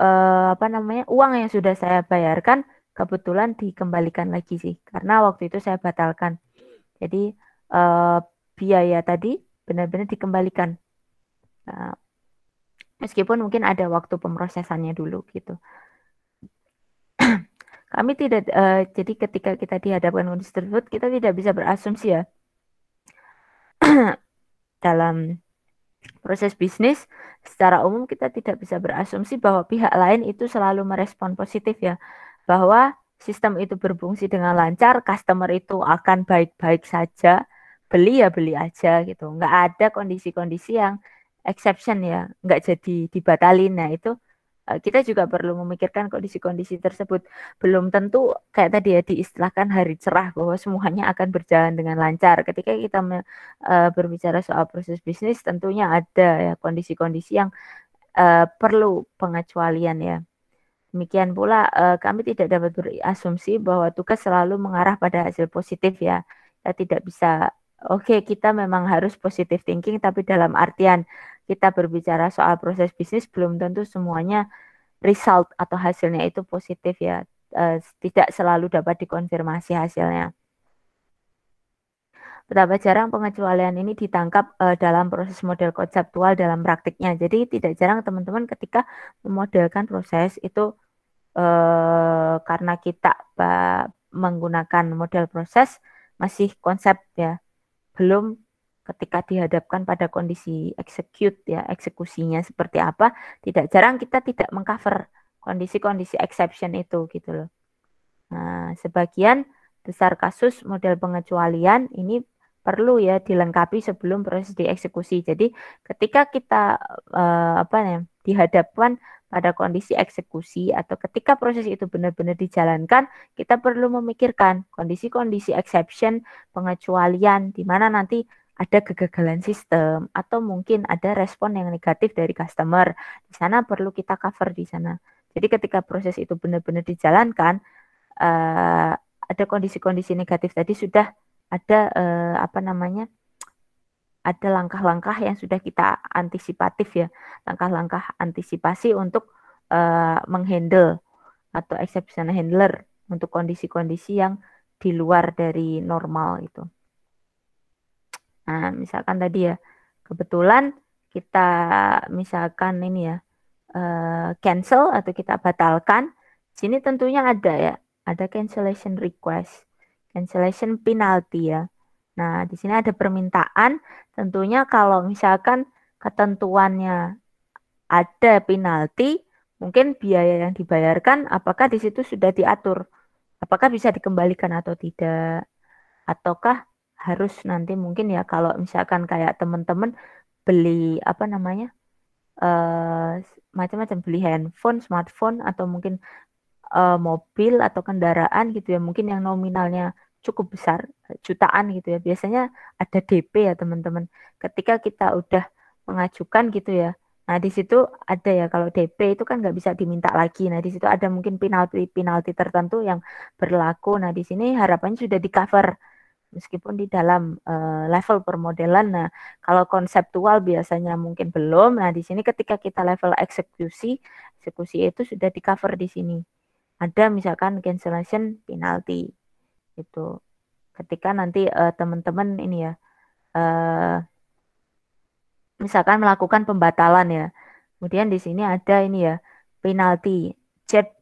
Speaker 1: uh, apa namanya uang yang sudah saya bayarkan kebetulan dikembalikan lagi sih karena waktu itu saya batalkan jadi uh, biaya tadi benar-benar dikembalikan uh, meskipun mungkin ada waktu pemrosesannya dulu gitu kami tidak uh, jadi ketika kita dihadapkan kondisi tersebut kita tidak bisa berasumsi ya dalam proses bisnis secara umum kita tidak bisa berasumsi bahwa pihak lain itu selalu merespon positif ya bahwa sistem itu berfungsi dengan lancar customer itu akan baik-baik saja beli ya beli aja gitu nggak ada kondisi-kondisi yang exception ya nggak jadi dibatalin nah itu Eh, kita juga perlu memikirkan kondisi-kondisi tersebut. Belum tentu kayak tadi ya diistilahkan hari cerah bahwa semuanya akan berjalan dengan lancar. Ketika kita me, uh, berbicara soal proses bisnis tentunya ada ya kondisi-kondisi yang uh, perlu pengecualian ya. Demikian pula uh, kami tidak dapat berasumsi bahwa tugas selalu mengarah pada hasil positif ya. Kita tidak bisa oke okay, kita memang harus positive thinking tapi dalam artian kita berbicara soal proses bisnis belum tentu semuanya result atau hasilnya itu positif ya. uh, tidak selalu dapat dikonfirmasi hasilnya. Betapa jarang pengecualian ini ditangkap uh, dalam proses model konseptual dalam praktiknya. Jadi tidak jarang teman-teman ketika memodelkan proses itu uh, karena kita menggunakan model proses masih konsep ya, belum ketika dihadapkan pada kondisi execute ya eksekusinya seperti apa tidak jarang kita tidak mengcover kondisi-kondisi exception itu gitu loh nah sebagian besar kasus model pengecualian ini perlu ya dilengkapi sebelum proses dieksekusi jadi ketika kita eh, apa ya dihadapkan pada kondisi eksekusi atau ketika proses itu benar-benar dijalankan, kita perlu memikirkan kondisi-kondisi exception, pengecualian, di mana nanti ada kegagalan sistem atau mungkin ada respon yang negatif dari customer. Di sana perlu kita cover di sana. Jadi ketika proses itu benar-benar dijalankan, uh, ada kondisi-kondisi negatif tadi sudah ada uh, apa namanya? Ada langkah-langkah yang sudah kita antisipatif ya, langkah-langkah antisipasi untuk uh, menghandle atau exception handler untuk kondisi-kondisi yang di luar dari normal itu. Nah, misalkan tadi ya, kebetulan kita misalkan ini ya, eh, cancel atau kita batalkan, sini tentunya ada ya, ada cancellation request, cancellation penalty ya. Nah, di sini ada permintaan, tentunya kalau misalkan ketentuannya ada penalti, mungkin biaya yang dibayarkan apakah di situ sudah diatur, apakah bisa dikembalikan atau tidak, ataukah harus nanti mungkin ya kalau misalkan kayak teman-teman beli apa namanya uh, macam-macam beli handphone, smartphone atau mungkin uh, mobil atau kendaraan gitu ya mungkin yang nominalnya cukup besar jutaan gitu ya biasanya ada DP ya teman-teman ketika kita udah mengajukan gitu ya nah di situ ada ya kalau DP itu kan nggak bisa diminta lagi nah di situ ada mungkin penalti penalti tertentu yang berlaku nah di sini harapannya sudah di cover meskipun di dalam uh, level permodelan nah kalau konseptual biasanya mungkin belum nah di sini ketika kita level eksekusi eksekusi itu sudah di cover di sini ada misalkan cancellation penalty itu ketika nanti teman eh, teman-teman ini ya uh, misalkan melakukan pembatalan ya kemudian di sini ada ini ya penalti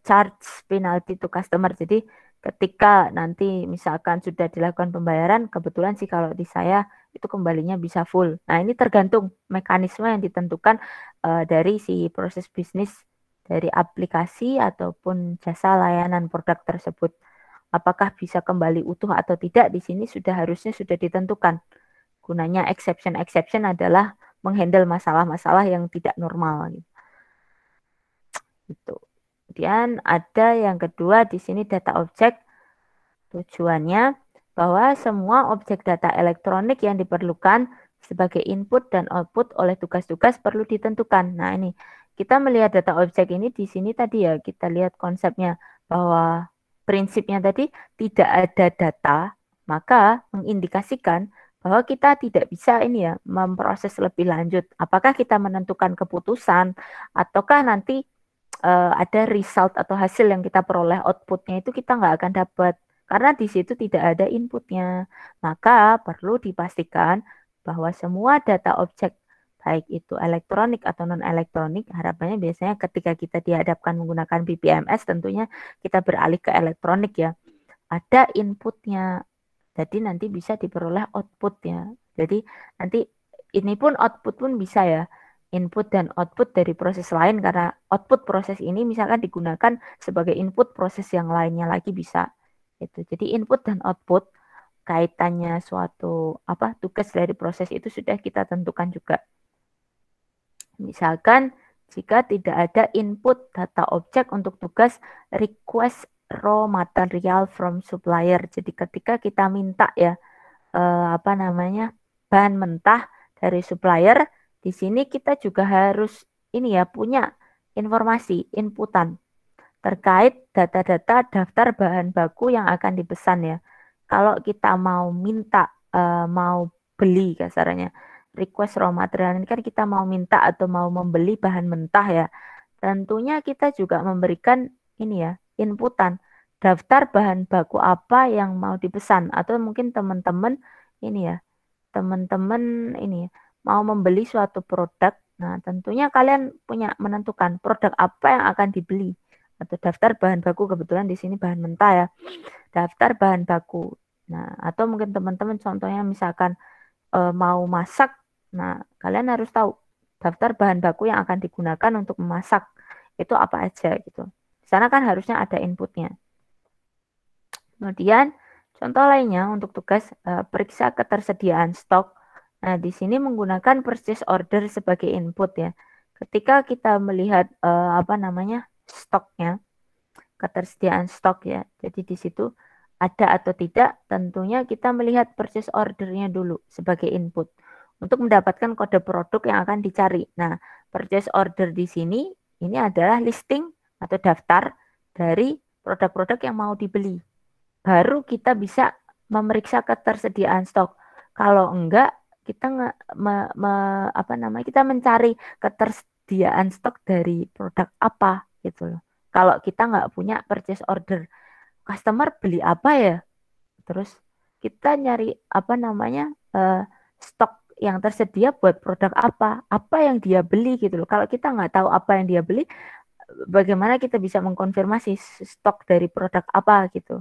Speaker 1: charge penalty to customer jadi ketika nanti misalkan sudah dilakukan pembayaran, kebetulan sih kalau di saya itu kembalinya bisa full. Nah ini tergantung mekanisme yang ditentukan uh, dari si proses bisnis dari aplikasi ataupun jasa layanan produk tersebut. Apakah bisa kembali utuh atau tidak di sini sudah harusnya sudah ditentukan. Gunanya exception-exception adalah menghandle masalah-masalah yang tidak normal. Gitu. gitu. Kemudian ada yang kedua di sini data objek. Tujuannya bahwa semua objek data elektronik yang diperlukan sebagai input dan output oleh tugas-tugas perlu ditentukan. Nah, ini kita melihat data objek ini di sini tadi ya, kita lihat konsepnya bahwa prinsipnya tadi tidak ada data, maka mengindikasikan bahwa kita tidak bisa ini ya memproses lebih lanjut. Apakah kita menentukan keputusan ataukah nanti uh, ada result atau hasil yang kita peroleh outputnya itu kita nggak akan dapat karena di situ tidak ada inputnya. Maka perlu dipastikan bahwa semua data objek baik itu elektronik atau non elektronik harapannya biasanya ketika kita dihadapkan menggunakan BPMS tentunya kita beralih ke elektronik ya ada inputnya jadi nanti bisa diperoleh outputnya jadi nanti ini pun output pun bisa ya input dan output dari proses lain karena output proses ini misalkan digunakan sebagai input proses yang lainnya lagi bisa itu. Jadi input dan output kaitannya suatu apa tugas dari proses itu sudah kita tentukan juga. Misalkan jika tidak ada input data objek untuk tugas request raw material from supplier. Jadi ketika kita minta ya eh, apa namanya bahan mentah dari supplier di sini kita juga harus ini ya punya informasi inputan terkait data-data daftar bahan baku yang akan dipesan ya. Kalau kita mau minta eh, mau beli kasarnya request raw material ini kan kita mau minta atau mau membeli bahan mentah ya. Tentunya kita juga memberikan ini ya inputan daftar bahan baku apa yang mau dipesan atau mungkin teman-teman ini ya teman-teman ini ya, mau membeli suatu produk, nah tentunya kalian punya menentukan produk apa yang akan dibeli atau daftar bahan baku kebetulan di sini bahan mentah ya. Daftar bahan baku. Nah, atau mungkin teman-teman contohnya misalkan e, mau masak, nah kalian harus tahu daftar bahan baku yang akan digunakan untuk memasak itu apa aja gitu. Di sana kan harusnya ada inputnya. Kemudian Contoh lainnya untuk tugas e, periksa ketersediaan stok Nah, di sini menggunakan purchase order sebagai input ya. Ketika kita melihat uh, apa namanya stoknya, ketersediaan stok ya. Jadi di situ ada atau tidak, tentunya kita melihat purchase ordernya dulu sebagai input untuk mendapatkan kode produk yang akan dicari. Nah, purchase order di sini ini adalah listing atau daftar dari produk-produk yang mau dibeli. Baru kita bisa memeriksa ketersediaan stok. Kalau enggak, kita nggak me, me, apa namanya kita mencari ketersediaan stok dari produk apa gitu loh kalau kita nggak punya purchase order customer beli apa ya terus kita nyari apa namanya uh, stok yang tersedia buat produk apa apa yang dia beli gitu loh kalau kita nggak tahu apa yang dia beli bagaimana kita bisa mengkonfirmasi stok dari produk apa gitu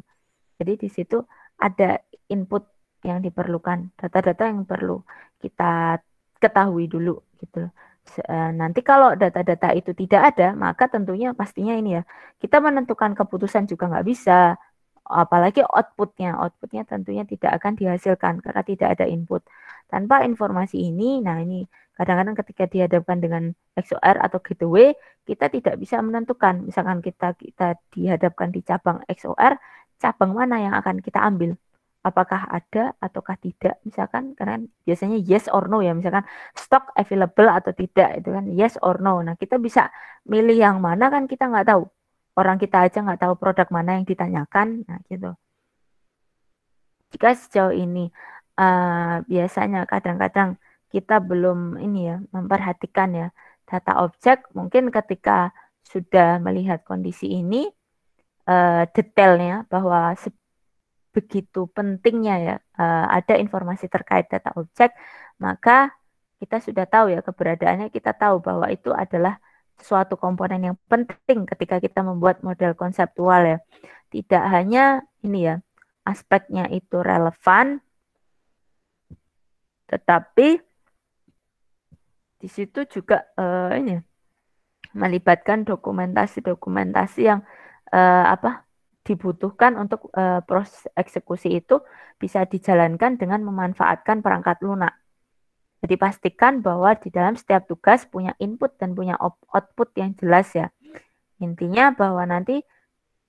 Speaker 1: jadi di situ ada input yang diperlukan, data-data yang perlu kita ketahui dulu gitu. Eh, nanti kalau data-data itu tidak ada, maka tentunya pastinya ini ya kita menentukan keputusan juga nggak bisa, apalagi outputnya, outputnya tentunya tidak akan dihasilkan karena tidak ada input. Tanpa informasi ini, nah ini kadang-kadang ketika dihadapkan dengan XOR atau gateway, kita tidak bisa menentukan. Misalkan kita kita dihadapkan di cabang XOR, cabang mana yang akan kita ambil? apakah ada ataukah tidak misalkan karena biasanya yes or no ya misalkan stok available atau tidak itu kan yes or no nah kita bisa milih yang mana kan kita nggak tahu orang kita aja nggak tahu produk mana yang ditanyakan nah gitu jika sejauh ini uh, biasanya kadang-kadang kita belum ini ya memperhatikan ya data objek mungkin ketika sudah melihat kondisi ini uh, detailnya bahwa begitu pentingnya ya uh, ada informasi terkait data objek, maka kita sudah tahu ya keberadaannya, kita tahu bahwa itu adalah suatu komponen yang penting ketika kita membuat model konseptual ya. Tidak hanya ini ya, aspeknya itu relevan, tetapi di situ juga uh, ini melibatkan dokumentasi-dokumentasi yang uh, apa dibutuhkan untuk uh, proses eksekusi itu bisa dijalankan dengan memanfaatkan perangkat lunak. Jadi pastikan bahwa di dalam setiap tugas punya input dan punya output yang jelas ya. Intinya bahwa nanti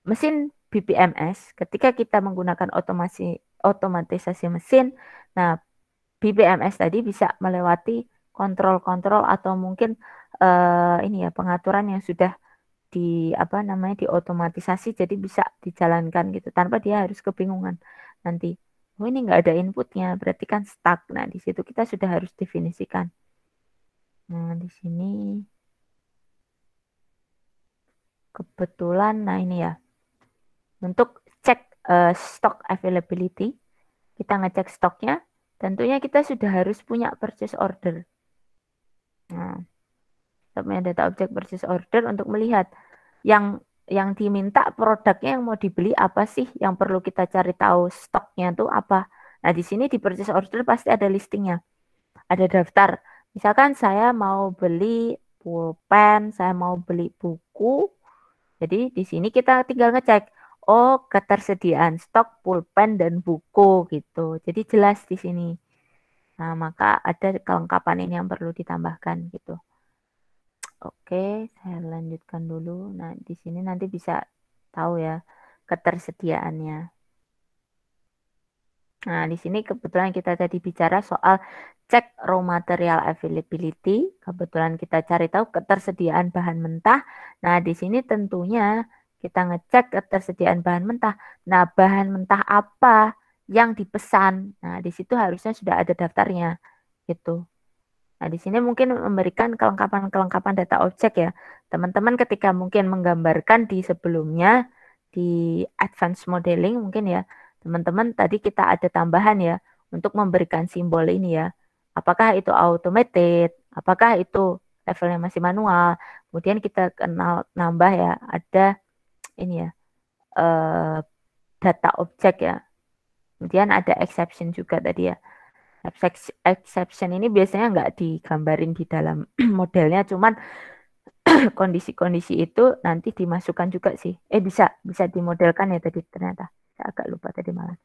Speaker 1: mesin BPMS ketika kita menggunakan otomasi otomatisasi mesin, nah BPMS tadi bisa melewati kontrol-kontrol atau mungkin uh, ini ya pengaturan yang sudah di apa namanya diotomatisasi jadi bisa dijalankan gitu tanpa dia harus kebingungan nanti oh ini nggak ada inputnya berarti kan stuck nah di situ kita sudah harus definisikan nah di sini kebetulan nah ini ya untuk cek uh, stock availability kita ngecek stoknya tentunya kita sudah harus punya purchase order nah submit data objek purchase order untuk melihat yang yang diminta produknya yang mau dibeli apa sih yang perlu kita cari tahu stoknya itu apa. Nah, di sini di purchase order pasti ada listingnya. Ada daftar. Misalkan saya mau beli pulpen, saya mau beli buku. Jadi di sini kita tinggal ngecek oh ketersediaan stok pulpen dan buku gitu. Jadi jelas di sini. Nah, maka ada kelengkapan ini yang perlu ditambahkan gitu. Oke, saya lanjutkan dulu. Nah, di sini nanti bisa tahu ya ketersediaannya. Nah, di sini kebetulan kita tadi bicara soal cek raw material availability. Kebetulan kita cari tahu ketersediaan bahan mentah. Nah, di sini tentunya kita ngecek ketersediaan bahan mentah. Nah, bahan mentah apa yang dipesan? Nah, di situ harusnya sudah ada daftarnya gitu. Nah, di sini mungkin memberikan kelengkapan-kelengkapan data objek ya. Teman-teman ketika mungkin menggambarkan di sebelumnya di advanced modeling mungkin ya, teman-teman tadi kita ada tambahan ya untuk memberikan simbol ini ya. Apakah itu automated? Apakah itu levelnya masih manual? Kemudian kita kenal nambah ya ada ini ya uh, data objek ya. Kemudian ada exception juga tadi ya exception ini biasanya nggak digambarin di dalam modelnya, cuman kondisi-kondisi itu nanti dimasukkan juga sih. Eh bisa bisa dimodelkan ya tadi ternyata. Saya agak lupa tadi malam.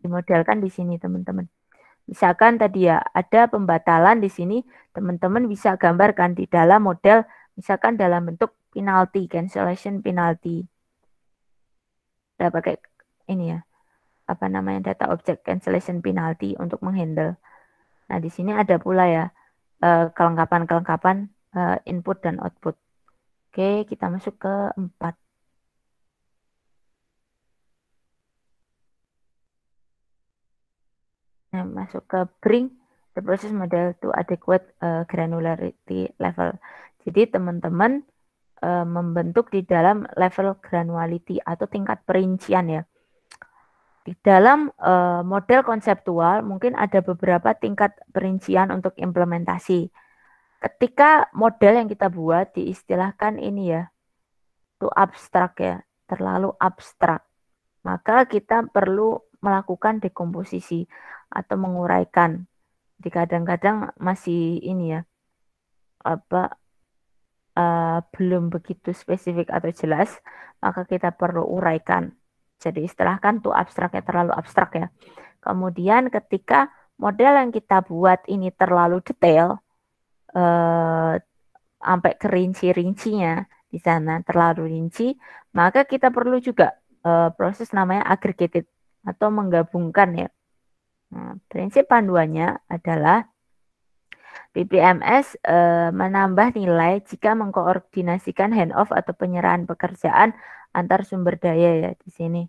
Speaker 1: Dimodelkan di sini teman-teman. Misalkan tadi ya ada pembatalan di sini, teman-teman bisa gambarkan di dalam model misalkan dalam bentuk penalti, cancellation penalty. Kita pakai ini ya apa namanya data object cancellation penalty untuk menghandle. Nah di sini ada pula ya eh, kelengkapan-kelengkapan eh, input dan output. Oke kita masuk ke empat. Nah, masuk ke bring the process model to adequate eh, granularity level. Jadi teman-teman membentuk di dalam level granularity atau tingkat perincian ya. Di dalam uh, model konseptual mungkin ada beberapa tingkat perincian untuk implementasi. Ketika model yang kita buat diistilahkan ini ya, itu abstrak ya, terlalu abstrak. Maka kita perlu melakukan dekomposisi atau menguraikan. di kadang-kadang masih ini ya, apa uh, belum begitu spesifik atau jelas, maka kita perlu uraikan jadi istilahkan tuh abstraknya terlalu abstrak ya. Kemudian ketika model yang kita buat ini terlalu detail, eh, sampai kerinci rincinya di sana terlalu rinci, maka kita perlu juga eh, proses namanya aggregated atau menggabungkan ya. Nah, prinsip panduannya adalah BPMS e, eh, menambah nilai jika mengkoordinasikan handoff atau penyerahan pekerjaan antar sumber daya ya di sini.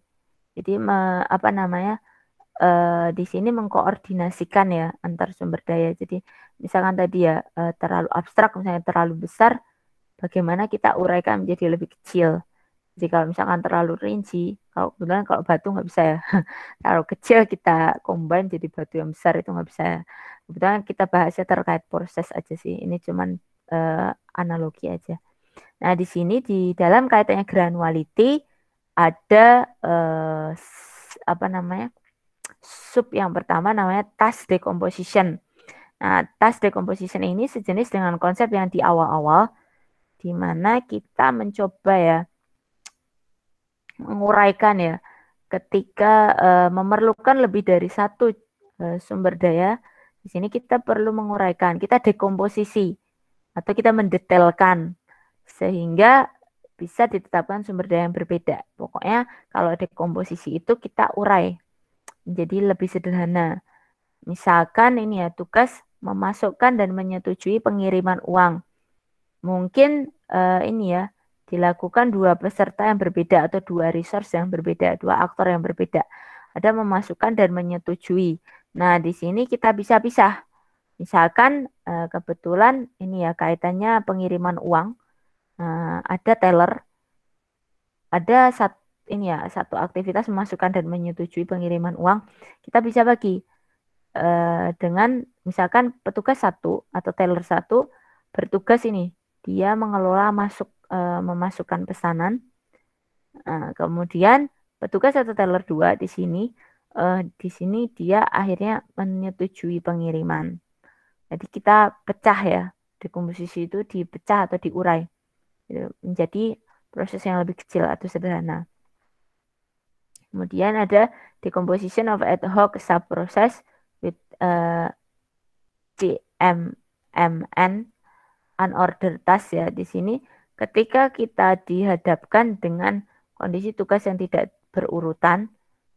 Speaker 1: Jadi me, apa namanya E, di sini mengkoordinasikan ya antar sumber daya. Jadi misalkan tadi ya e, terlalu abstrak misalnya terlalu besar, bagaimana kita uraikan menjadi lebih kecil. Jadi kalau misalkan terlalu rinci, kalau kebetulan kalau batu nggak bisa ya. Kalau kecil kita combine jadi batu yang besar itu nggak bisa. Ya. Kebetulan kita bahasnya terkait proses aja sih. Ini cuman uh, analogi aja. Nah, di sini di dalam kaitannya granularity ada eh, apa namanya? sub yang pertama namanya task decomposition. Nah, task decomposition ini sejenis dengan konsep yang di awal-awal di mana kita mencoba ya menguraikan ya ketika eh, memerlukan lebih dari satu eh, sumber daya di sini kita perlu menguraikan, kita dekomposisi atau kita mendetailkan sehingga bisa ditetapkan sumber daya yang berbeda. Pokoknya kalau komposisi itu kita urai jadi lebih sederhana. Misalkan ini ya tugas memasukkan dan menyetujui pengiriman uang. Mungkin uh, ini ya dilakukan dua peserta yang berbeda atau dua resource yang berbeda, dua aktor yang berbeda. Ada memasukkan dan menyetujui. Nah, di sini kita bisa pisah. Misalkan uh, kebetulan ini ya kaitannya pengiriman uang uh, ada teller, ada satu ini ya satu aktivitas memasukkan dan menyetujui pengiriman uang, kita bisa bagi uh, dengan misalkan petugas satu atau teller satu bertugas ini dia mengelola masuk uh, memasukkan pesanan, uh, kemudian petugas atau teller dua di sini uh, di sini dia akhirnya menyetujui pengiriman. Jadi kita pecah ya, dekomposisi itu dipecah atau diurai. Gitu. menjadi proses yang lebih kecil atau sederhana. Kemudian ada decomposition of ad hoc subprocess with uh, eh, CMMN unordered task ya di sini ketika kita dihadapkan dengan kondisi tugas yang tidak berurutan.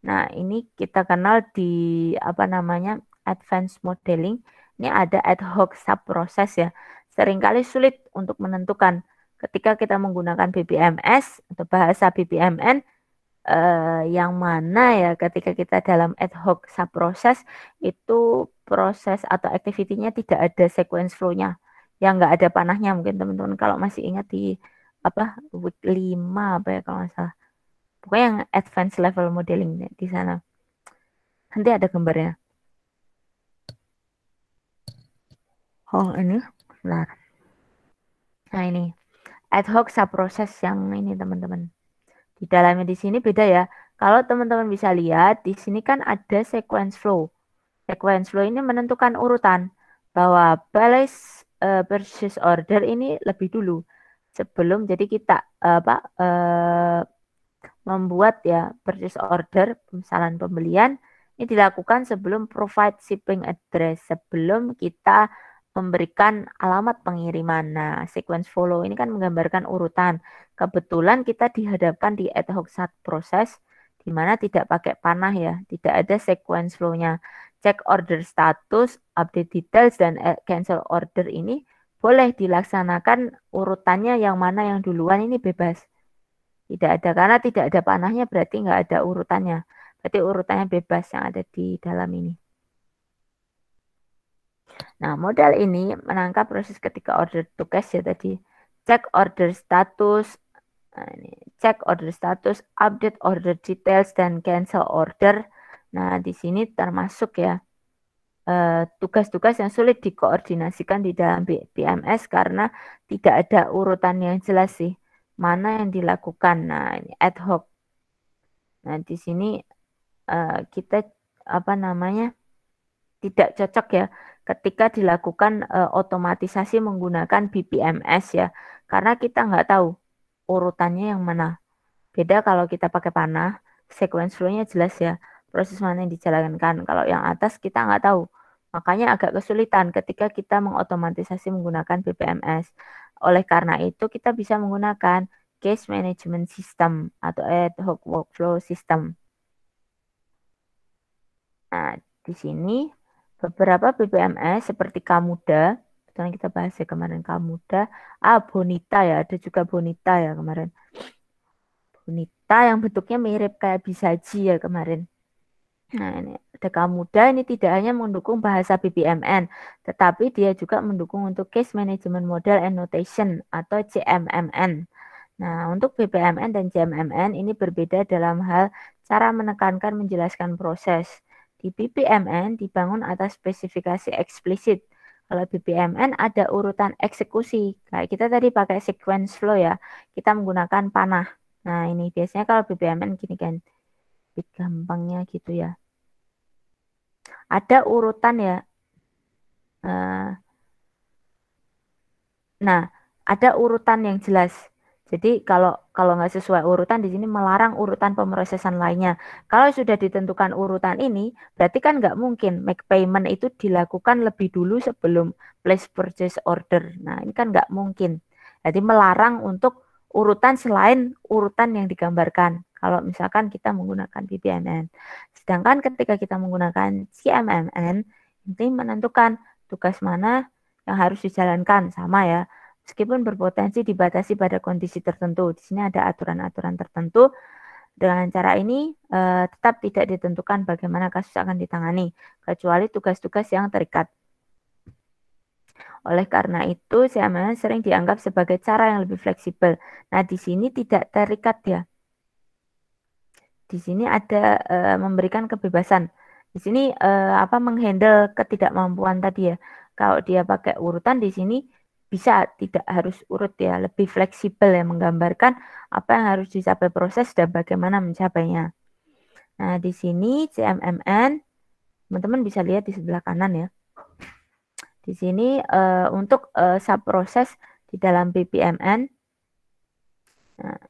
Speaker 1: Nah, ini kita kenal di apa namanya? advanced modeling. Ini ada ad hoc subprocess ya. Seringkali sulit untuk menentukan ketika kita menggunakan BBMS atau bahasa BBMN eh, yang mana ya ketika kita dalam ad hoc subproses itu proses atau aktivitinya tidak ada sequence flow-nya yang nggak ada panahnya mungkin teman-teman kalau masih ingat di apa week 5 apa ya kalau nggak salah pokoknya yang advanced level modeling di sana nanti ada gambarnya oh ini nah nah ini ad hoc proses yang ini teman-teman. Di dalamnya di sini beda ya. Kalau teman-teman bisa lihat, di sini kan ada sequence flow. Sequence flow ini menentukan urutan bahwa place uh, purchase order ini lebih dulu sebelum jadi kita uh, apa uh, membuat ya purchase order pemesanan pembelian ini dilakukan sebelum provide shipping address sebelum kita memberikan alamat pengiriman. Nah, sequence follow ini kan menggambarkan urutan. Kebetulan kita dihadapkan di ad hoc saat proses di mana tidak pakai panah ya, tidak ada sequence flow-nya. Cek order status, update details dan eh, cancel order ini boleh dilaksanakan urutannya yang mana yang duluan ini bebas. Tidak ada karena tidak ada panahnya berarti nggak ada urutannya. Berarti urutannya bebas yang ada di dalam ini. Nah, modal ini menangkap proses ketika order to cash ya tadi. Cek order status, nah, cek order status, update order details, dan cancel order. Nah, di sini termasuk ya eh, tugas-tugas yang sulit dikoordinasikan di dalam BMS karena tidak ada urutan yang jelas sih mana yang dilakukan. Nah, ini ad hoc. Nah, di sini eh, kita apa namanya? tidak cocok ya ketika dilakukan e, otomatisasi menggunakan BPMS ya, karena kita nggak tahu urutannya yang mana. Beda kalau kita pakai panah, sequence flow-nya jelas ya, proses mana yang dijalankan. Kalau yang atas kita nggak tahu, makanya agak kesulitan ketika kita mengotomatisasi menggunakan BPMS. Oleh karena itu kita bisa menggunakan case management system atau ad hoc workflow system. Nah, di sini Beberapa BPMS seperti Kamuda, kebetulan kita bahas ya kemarin Kamuda, ah Bonita ya, ada juga Bonita ya kemarin. Bonita yang bentuknya mirip kayak Bisaji ya kemarin. Nah, ini ada Kamuda, ini tidak hanya mendukung bahasa BBMN, tetapi dia juga mendukung untuk Case Management Model and Notation atau CMMN. Nah, untuk BBMN dan CMMN ini berbeda dalam hal cara menekankan menjelaskan proses. Di BPMN dibangun atas spesifikasi eksplisit. Kalau BPMN ada urutan eksekusi. Kayak kita tadi pakai sequence flow ya. Kita menggunakan panah. Nah, ini biasanya kalau BPMN gini kan. Gampangnya gitu ya. Ada urutan ya. Eh, nah, ada urutan yang jelas. Jadi kalau kalau nggak sesuai urutan di sini melarang urutan pemrosesan lainnya. Kalau sudah ditentukan urutan ini, berarti kan nggak mungkin make payment itu dilakukan lebih dulu sebelum place purchase order. Nah ini kan nggak mungkin. Jadi melarang untuk urutan selain urutan yang digambarkan. Kalau misalkan kita menggunakan PPMN, sedangkan ketika kita menggunakan CMMN, ini menentukan tugas mana yang harus dijalankan sama ya meskipun berpotensi dibatasi pada kondisi tertentu. Di sini ada aturan-aturan tertentu. Dengan cara ini eh, tetap tidak ditentukan bagaimana kasus akan ditangani, kecuali tugas-tugas yang terikat. Oleh karena itu, CMMS sering dianggap sebagai cara yang lebih fleksibel. Nah, di sini tidak terikat ya. Di sini ada e, memberikan kebebasan. Di sini e, apa menghandle ketidakmampuan tadi ya. Kalau dia pakai urutan di sini bisa tidak harus urut ya, lebih fleksibel ya menggambarkan apa yang harus dicapai proses dan bagaimana mencapainya. Nah, di sini CMMN teman-teman bisa lihat di sebelah kanan ya. Di sini uh, untuk uh, eh, sub proses di dalam BPMN nah,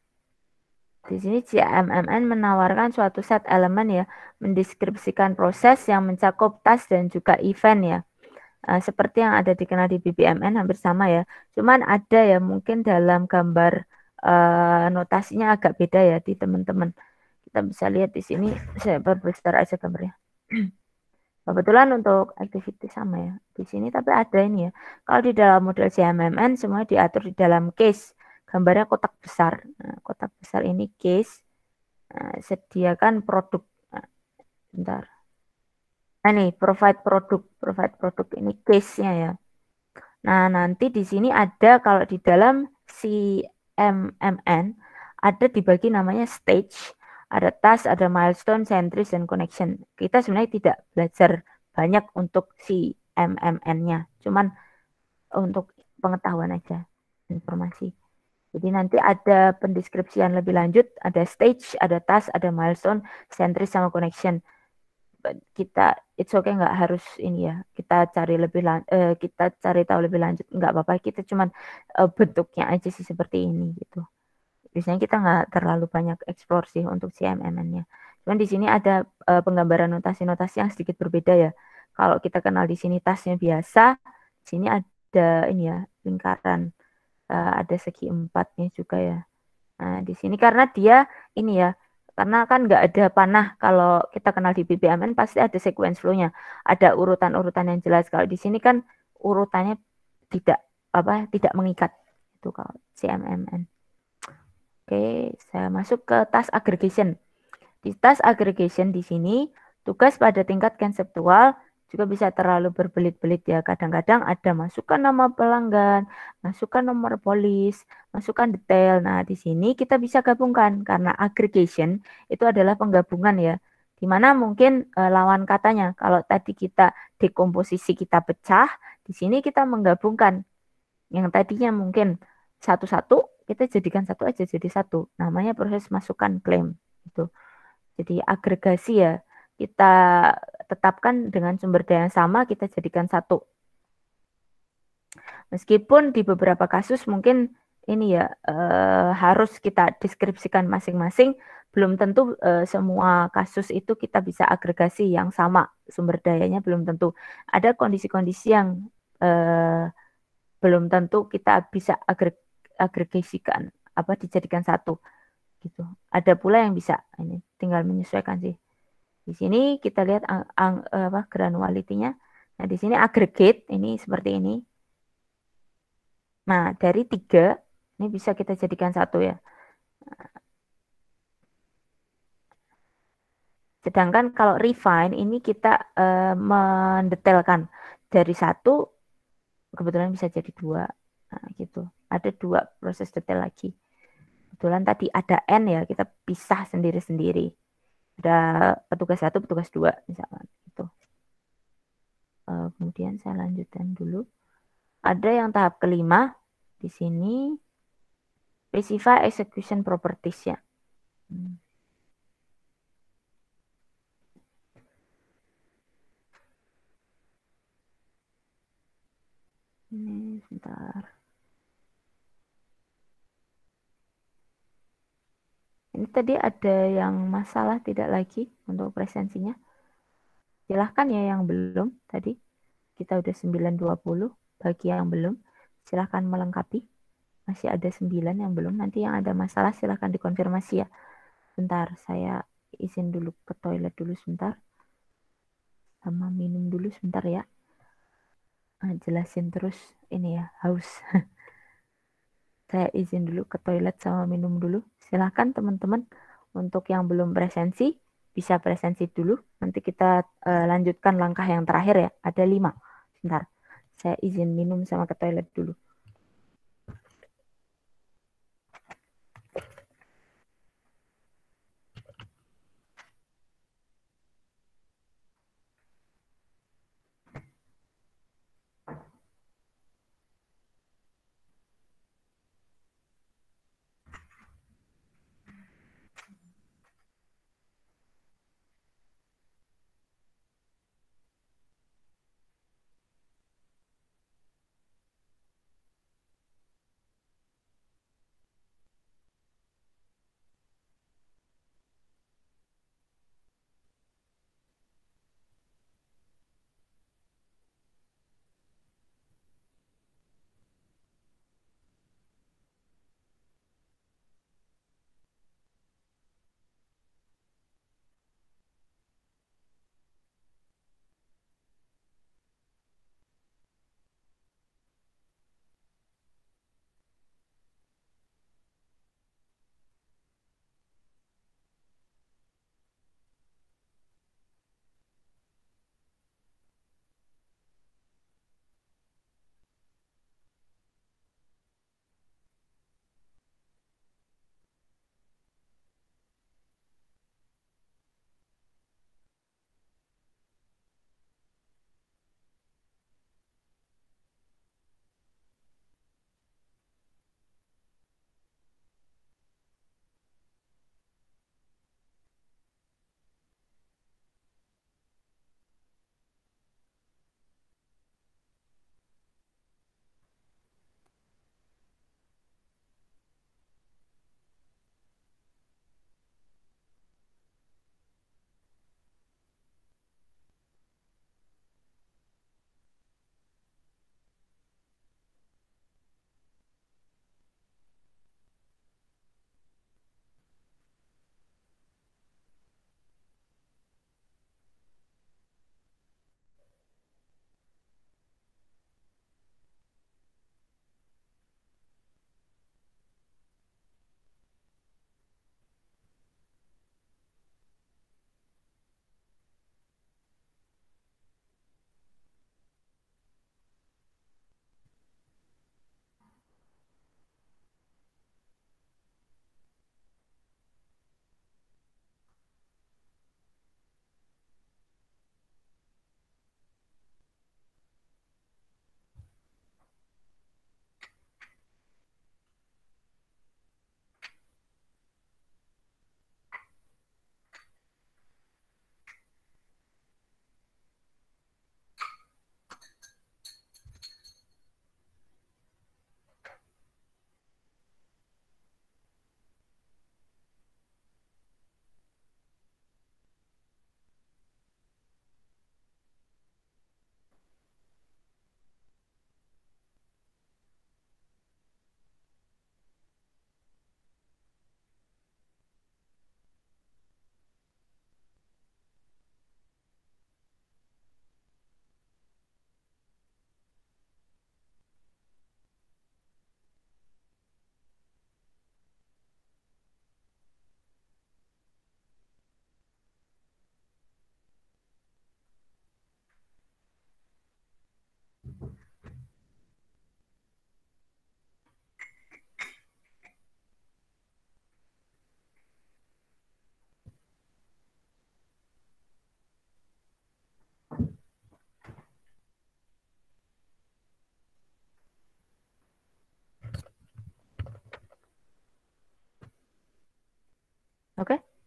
Speaker 1: di sini CMMN menawarkan suatu set elemen ya, mendeskripsikan proses yang mencakup task dan juga event ya. Eh, seperti yang ada dikenal di BBMN hampir sama ya. Cuman ada ya mungkin dalam gambar uh, notasinya agak beda ya di teman-teman. Kita bisa lihat di sini saya berbesar aja gambarnya. Kebetulan untuk activity sama ya di sini tapi ada ini ya. Kalau di dalam model CMMN semua diatur di dalam case. Gambarnya kotak besar. Nah, kotak besar ini case nah, sediakan produk. Nah, bentar. Nah nih, provide produk, provide produk ini case-nya ya. Nah, nanti di sini ada kalau di dalam CMMN ada dibagi namanya stage, ada task, ada milestone, centris dan connection. Kita sebenarnya tidak belajar banyak untuk CMMN-nya, cuman untuk pengetahuan aja, informasi. Jadi nanti ada pendeskripsian lebih lanjut, ada stage, ada task, ada milestone, centris sama connection kita it's okay nggak harus ini ya kita cari lebih lan, uh, kita cari tahu lebih lanjut nggak apa-apa kita cuman uh, bentuknya aja sih seperti ini gitu biasanya kita nggak terlalu banyak eksplor sih untuk CMMN-nya cuman di sini ada uh, penggambaran notasi-notasi yang sedikit berbeda ya kalau kita kenal di sini tasnya biasa di sini ada ini ya lingkaran uh, ada segi empatnya juga ya nah di sini karena dia ini ya karena kan nggak ada panah kalau kita kenal di BBMN pasti ada sequence flow-nya, ada urutan-urutan yang jelas. Kalau di sini kan urutannya tidak apa tidak mengikat itu kalau CMMN. Oke, saya masuk ke task aggregation. Di task aggregation di sini tugas pada tingkat konseptual juga bisa terlalu berbelit-belit ya. Kadang-kadang ada masukkan nama pelanggan, masukkan nomor polis, masukkan detail. Nah, di sini kita bisa gabungkan karena aggregation itu adalah penggabungan ya. Di mana mungkin e, lawan katanya kalau tadi kita dekomposisi kita pecah, di sini kita menggabungkan yang tadinya mungkin satu-satu kita jadikan satu aja jadi satu. Namanya proses masukan klaim itu. Jadi agregasi ya. Kita tetapkan dengan sumber daya yang sama kita jadikan satu. Meskipun di beberapa kasus mungkin ini ya eh, harus kita deskripsikan masing-masing, belum tentu eh, semua kasus itu kita bisa agregasi yang sama sumber dayanya belum tentu. Ada kondisi-kondisi yang eh, belum tentu kita bisa agregasikan apa dijadikan satu gitu. Ada pula yang bisa ini tinggal menyesuaikan sih. Di sini kita lihat ang, ang, eh, Nah, di sini agregat ini seperti ini. Nah, dari tiga ini bisa kita jadikan satu ya. Sedangkan kalau refine ini kita uh, mendetailkan dari satu kebetulan bisa jadi dua. Nah, gitu. Ada dua proses detail lagi. Kebetulan tadi ada n ya, kita pisah sendiri-sendiri ada petugas satu petugas dua misalkan itu uh, eh, kemudian saya lanjutkan dulu ada yang tahap kelima di sini specify execution properties ya hmm. ini sebentar Ini tadi ada yang masalah tidak lagi untuk presensinya. Silahkan ya yang belum tadi. Kita udah 9.20 bagi yang belum. Silahkan melengkapi. Masih ada 9 yang belum. Nanti yang ada masalah silahkan dikonfirmasi ya. Bentar, saya izin dulu ke toilet dulu sebentar. Sama minum dulu sebentar ya. Ah, jelasin terus ini ya, haus. saya izin dulu ke toilet sama minum dulu. Silahkan teman-teman untuk yang belum presensi bisa presensi dulu. Nanti kita uh, lanjutkan langkah yang terakhir ya. Ada lima. Sebentar. Saya izin minum sama ke toilet dulu.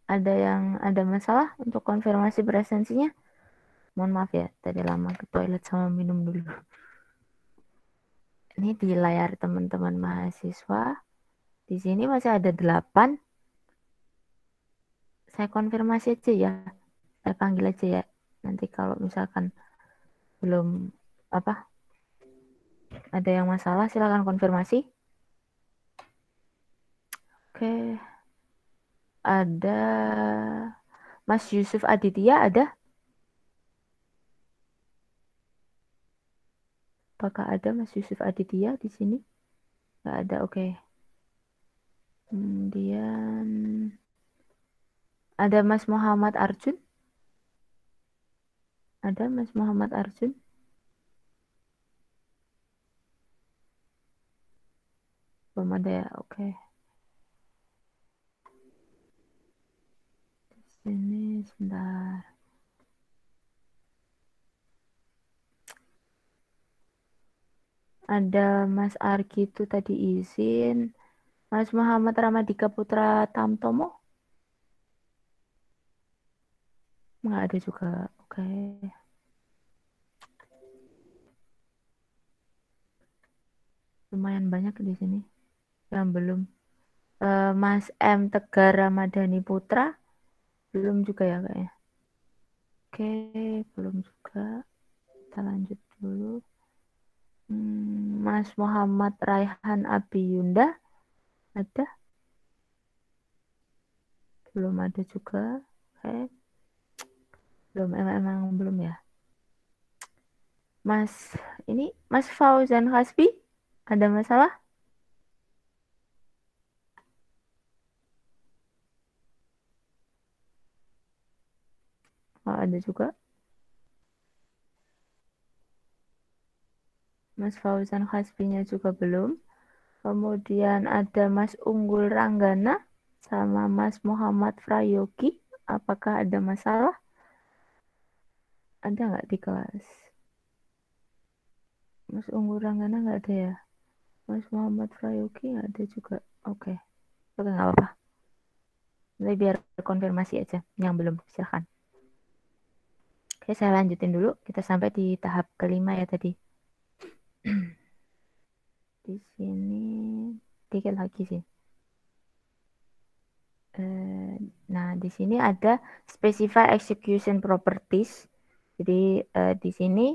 Speaker 1: ada yang ada masalah untuk konfirmasi presensinya mohon maaf ya tadi lama ke toilet sama minum dulu ini di layar teman-teman mahasiswa di sini masih ada delapan saya konfirmasi aja ya saya panggil aja ya nanti kalau misalkan belum apa ada yang masalah silahkan konfirmasi oke okay ada Mas Yusuf Aditya ada? Apakah ada Mas Yusuf Aditya di sini? Gak ada, oke. Okay. Kemudian ada Mas Muhammad Arjun? Ada Mas Muhammad Arjun? Belum ada ya, oke. Okay. Ini sebentar. Ada Mas Argi itu tadi izin. Mas Muhammad Ramadika Putra Tamtomo? Nggak ada juga. Oke. Okay. Lumayan banyak di sini yang belum. Eh, Mas M Tegar Ramadhani Putra belum juga ya kak ya oke belum juga kita lanjut dulu hmm, Mas Muhammad Raihan Abi Yunda ada belum ada juga oke belum emang, emang belum ya Mas ini Mas Fauzan Hasbi ada masalah Ah, ada juga. Mas Fauzan Khasbinya juga belum. Kemudian ada Mas Unggul Ranggana sama Mas Muhammad Frayogi. Apakah ada masalah? Ada nggak di kelas? Mas Unggul Ranggana nggak ada ya? Mas Muhammad Frayogi nggak ada juga. Oke, okay. oke nggak apa-apa. Nanti biar konfirmasi aja. Yang belum silahkan. Oke, ya, saya lanjutin dulu. Kita sampai di tahap kelima ya tadi. di sini dikit lagi sih. Eh, nah, di sini ada specify execution properties. Jadi eh, di sini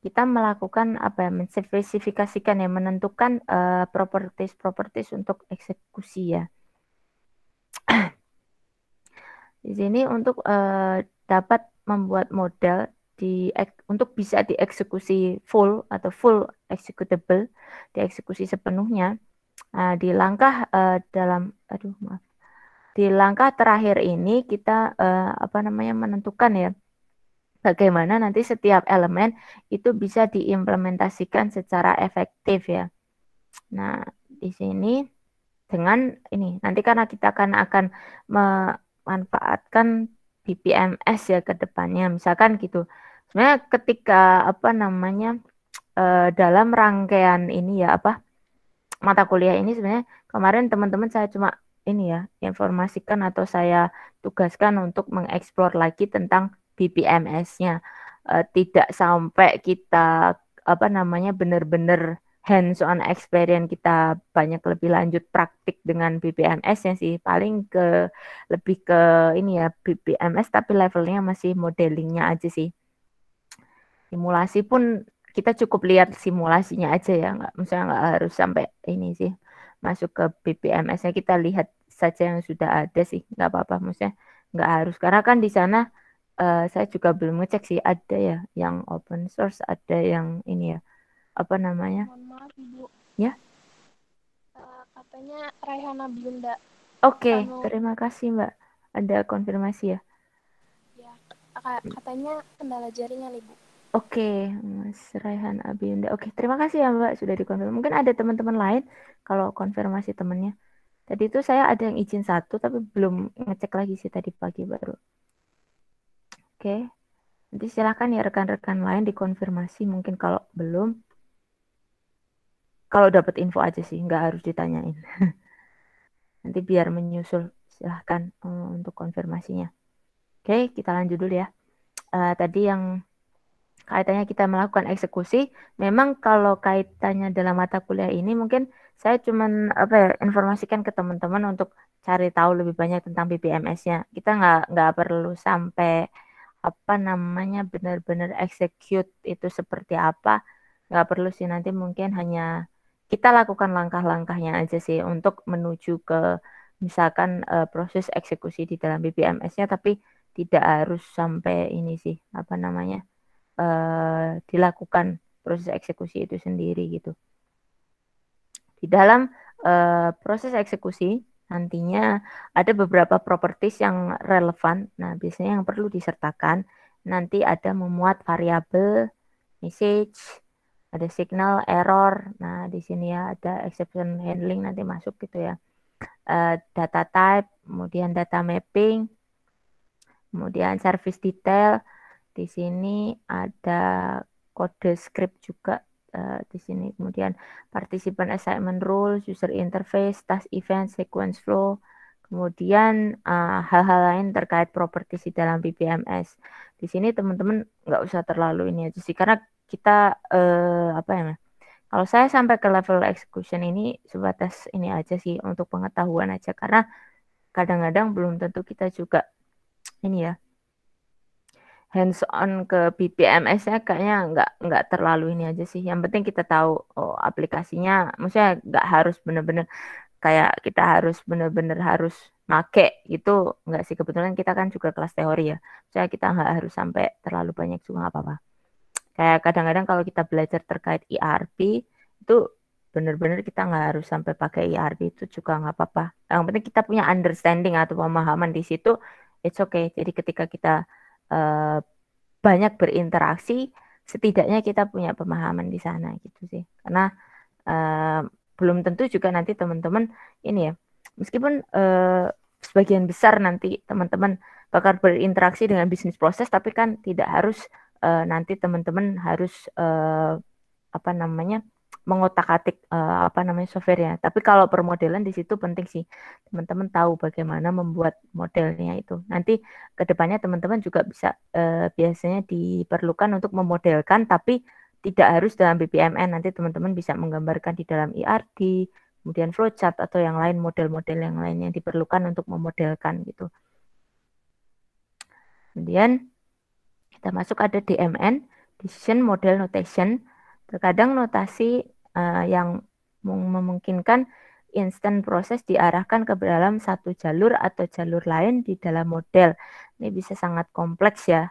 Speaker 1: kita melakukan apa ya, menspesifikasikan ya, menentukan eh, properties properties untuk eksekusi ya. di sini untuk dapat membuat model di untuk bisa dieksekusi full atau full executable, dieksekusi sepenuhnya uh, di langkah uh, dalam aduh maaf. Di langkah terakhir ini kita uh, apa namanya menentukan ya bagaimana nanti setiap elemen itu bisa diimplementasikan secara efektif ya. Nah, di sini dengan ini nanti karena kita akan akan memanfaatkan BPMs ya ke depannya misalkan gitu sebenarnya ketika apa namanya e, dalam rangkaian ini ya apa mata kuliah ini sebenarnya kemarin teman-teman saya cuma ini ya informasikan atau saya tugaskan untuk mengeksplor lagi tentang BPMS-nya e, eh, tidak sampai kita apa namanya benar-benar hands-on experience kita banyak lebih lanjut praktik dengan BBMS-nya sih paling ke lebih ke ini ya BBMS tapi levelnya masih modelingnya aja sih simulasi pun kita cukup lihat simulasinya aja ya nggak misalnya nggak harus sampai ini sih masuk ke BBMS-nya kita lihat saja yang sudah ada sih nggak apa-apa maksudnya nggak harus karena kan di sana uh, saya juga belum ngecek sih ada ya yang open source ada yang ini ya apa namanya? Mohon maaf, Ibu. Ya. Uh, katanya Raihana Bunda. Oke, okay, Kamu... terima kasih, Mbak. Ada konfirmasi ya? Ya, katanya kendala jaringan, Ibu. Oke, okay, Mas Raihan Abinda. Oke, okay, terima kasih ya Mbak sudah dikonfirmasi. Mungkin ada teman-teman lain kalau konfirmasi temannya. Tadi itu saya ada yang izin satu tapi belum ngecek lagi sih tadi pagi baru. Oke, okay. nanti silahkan ya rekan-rekan lain dikonfirmasi. Mungkin kalau belum kalau dapat info aja sih nggak harus ditanyain nanti biar menyusul silahkan eh, untuk konfirmasinya oke kita lanjut dulu ya uh, tadi yang kaitannya kita melakukan eksekusi memang kalau kaitannya dalam mata kuliah ini mungkin saya cuman apa ya informasikan ke teman-teman untuk cari tahu lebih banyak tentang bpms nya kita nggak nggak perlu sampai apa namanya benar-benar execute itu seperti apa nggak perlu sih nanti mungkin hanya kita lakukan langkah-langkahnya aja sih untuk menuju ke misalkan uh, proses eksekusi di dalam BBMS-nya tapi tidak harus sampai ini sih apa namanya uh, dilakukan proses eksekusi itu sendiri gitu di dalam uh, proses eksekusi nantinya ada beberapa properties yang relevan nah biasanya yang perlu disertakan nanti ada memuat variabel message ada signal error. Nah, di sini ya ada exception handling nanti masuk gitu ya. Eh, data type, kemudian data mapping, kemudian service detail. Di sini ada kode script juga eh, di sini. Kemudian participant assignment rule, user interface, task event, sequence flow. Kemudian eh, hal-hal uh, lain terkait properti di dalam BPMS. Di sini teman-teman nggak usah terlalu ini aja sih karena kita uh, apa ya kalau saya sampai ke level execution ini sebatas ini aja sih untuk pengetahuan aja karena kadang-kadang belum tentu kita juga ini ya hands on ke BPMS nya kayaknya nggak nggak terlalu ini aja sih yang penting kita tahu oh, aplikasinya maksudnya nggak harus bener-bener kayak kita harus bener-bener harus make gitu nggak sih kebetulan kita kan juga kelas teori ya saya kita nggak harus sampai terlalu banyak juga nggak apa-apa Kayak kadang-kadang kalau kita belajar terkait ERP itu benar-benar kita nggak harus sampai pakai ERP itu juga nggak apa-apa. Yang penting kita punya understanding atau pemahaman di situ, it's okay. Jadi ketika kita uh, banyak berinteraksi, setidaknya kita punya pemahaman di sana gitu sih. Karena uh, belum tentu juga nanti teman-teman ini ya, meskipun uh, sebagian besar nanti teman-teman bakal berinteraksi dengan bisnis proses, tapi kan tidak harus uh, nanti teman-teman harus uh, apa namanya mengotak-atik uh, eh, apa namanya software ya. Tapi kalau permodelan di situ penting sih teman-teman tahu bagaimana membuat modelnya itu. Nanti kedepannya teman-teman juga bisa uh, biasanya diperlukan untuk memodelkan, tapi tidak harus dalam BPMN. Nanti teman-teman bisa menggambarkan di dalam IRD, e kemudian flowchart atau yang lain model-model yang lain yang diperlukan untuk memodelkan gitu. Kemudian termasuk ada DMN, Decision Model Notation. Terkadang notasi uh, yang memungkinkan instant proses diarahkan ke dalam satu jalur atau jalur lain di dalam model. Ini bisa sangat kompleks ya.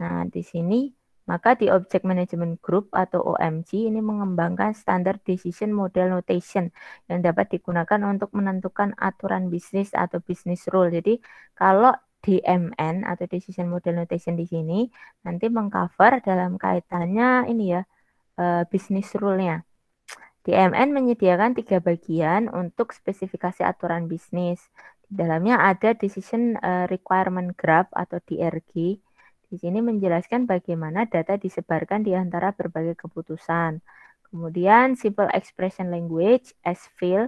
Speaker 1: Nah, di sini maka di Object Management Group atau OMG ini mengembangkan standar decision model notation yang dapat digunakan untuk menentukan aturan bisnis atau bisnis rule. Jadi kalau DMN atau decision model notation di sini nanti mengcover dalam kaitannya ini ya e, eh, bisnis rule-nya. DMN menyediakan tiga bagian untuk spesifikasi aturan bisnis. Di dalamnya ada decision eh, requirement graph atau DRG. Di sini menjelaskan bagaimana data disebarkan di antara berbagai keputusan. Kemudian simple expression language, SFIL,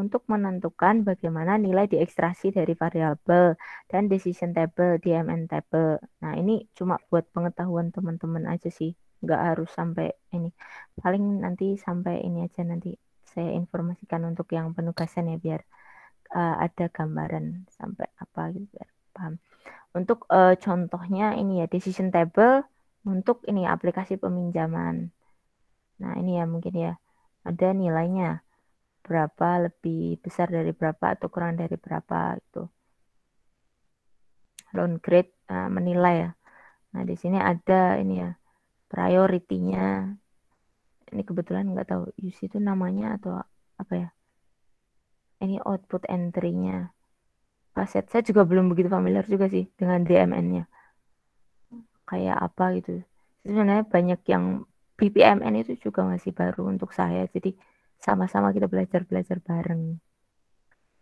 Speaker 1: untuk menentukan bagaimana nilai diekstrasi dari variabel dan decision table, DMN table. Nah, ini cuma buat pengetahuan teman-teman aja sih, nggak harus sampai ini. Paling nanti sampai ini aja nanti saya informasikan untuk yang penugasan ya biar uh, ada gambaran sampai apa gitu biar paham. Untuk uh, contohnya ini ya decision table untuk ini aplikasi peminjaman. Nah, ini ya mungkin ya ada nilainya berapa, lebih besar dari berapa atau kurang dari berapa itu Loan grade uh, eh, menilai ya. Nah, di sini ada ini ya, prioritinya. Ini kebetulan nggak tahu UC itu namanya atau apa ya. Ini output entry-nya. Kaset saya juga belum begitu familiar juga sih dengan DMN-nya. Kayak apa gitu. Sebenarnya banyak yang BPMN itu juga masih baru untuk saya. Jadi sama-sama kita belajar-belajar bareng.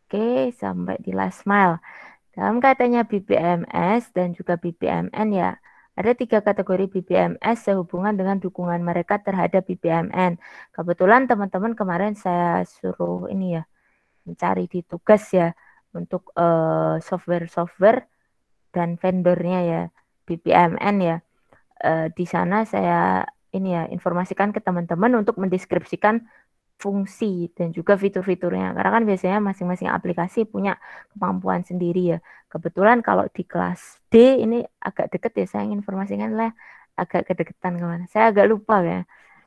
Speaker 1: Oke, sampai di last mile. Dalam katanya BBMS dan juga BBMN ya, ada tiga kategori BBMS sehubungan dengan dukungan mereka terhadap BBMN. Kebetulan teman-teman kemarin saya suruh ini ya, mencari di tugas ya untuk eh, software-software uh, dan vendornya ya, BBMN ya. Uh, di sana saya ini ya informasikan ke teman-teman untuk mendeskripsikan fungsi dan juga fitur-fiturnya. Karena kan biasanya masing-masing aplikasi punya kemampuan sendiri ya. Kebetulan kalau di kelas D ini agak deket ya, saya informasikan lah agak kedekatan kemana. Saya agak lupa ya.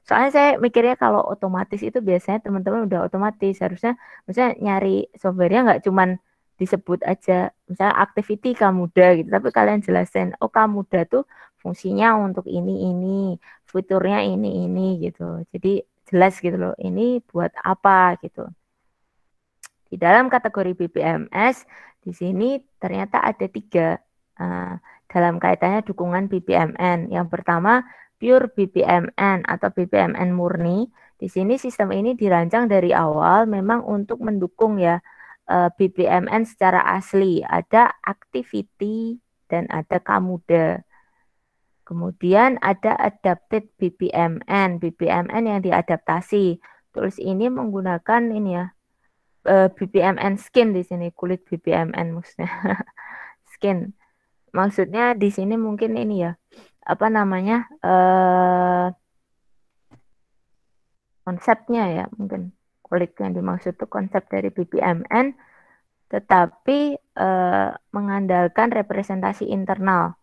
Speaker 1: Soalnya saya mikirnya kalau otomatis itu biasanya teman-teman udah otomatis. Harusnya misalnya nyari softwarenya nggak cuman disebut aja misalnya activity kamuda gitu tapi kalian jelasin oh kamuda tuh fungsinya untuk ini ini fiturnya ini ini gitu jadi jelas gitu loh ini buat apa gitu. Di dalam kategori BBMS di sini ternyata ada tiga uh, dalam kaitannya dukungan BBMN. Yang pertama pure BBMN atau BBMN murni. Di sini sistem ini dirancang dari awal memang untuk mendukung ya uh, eh, BBMN secara asli. Ada activity dan ada kamuda. Kemudian ada adapted BPMN, BPMN yang diadaptasi. Tulis ini menggunakan ini ya, e, BPMN skin di sini, kulit BPMN maksudnya. skin. Maksudnya di sini mungkin ini ya, apa namanya, uh, konsepnya ya mungkin. Kulit yang dimaksud itu konsep dari BPMN, tetapi uh, mengandalkan representasi internal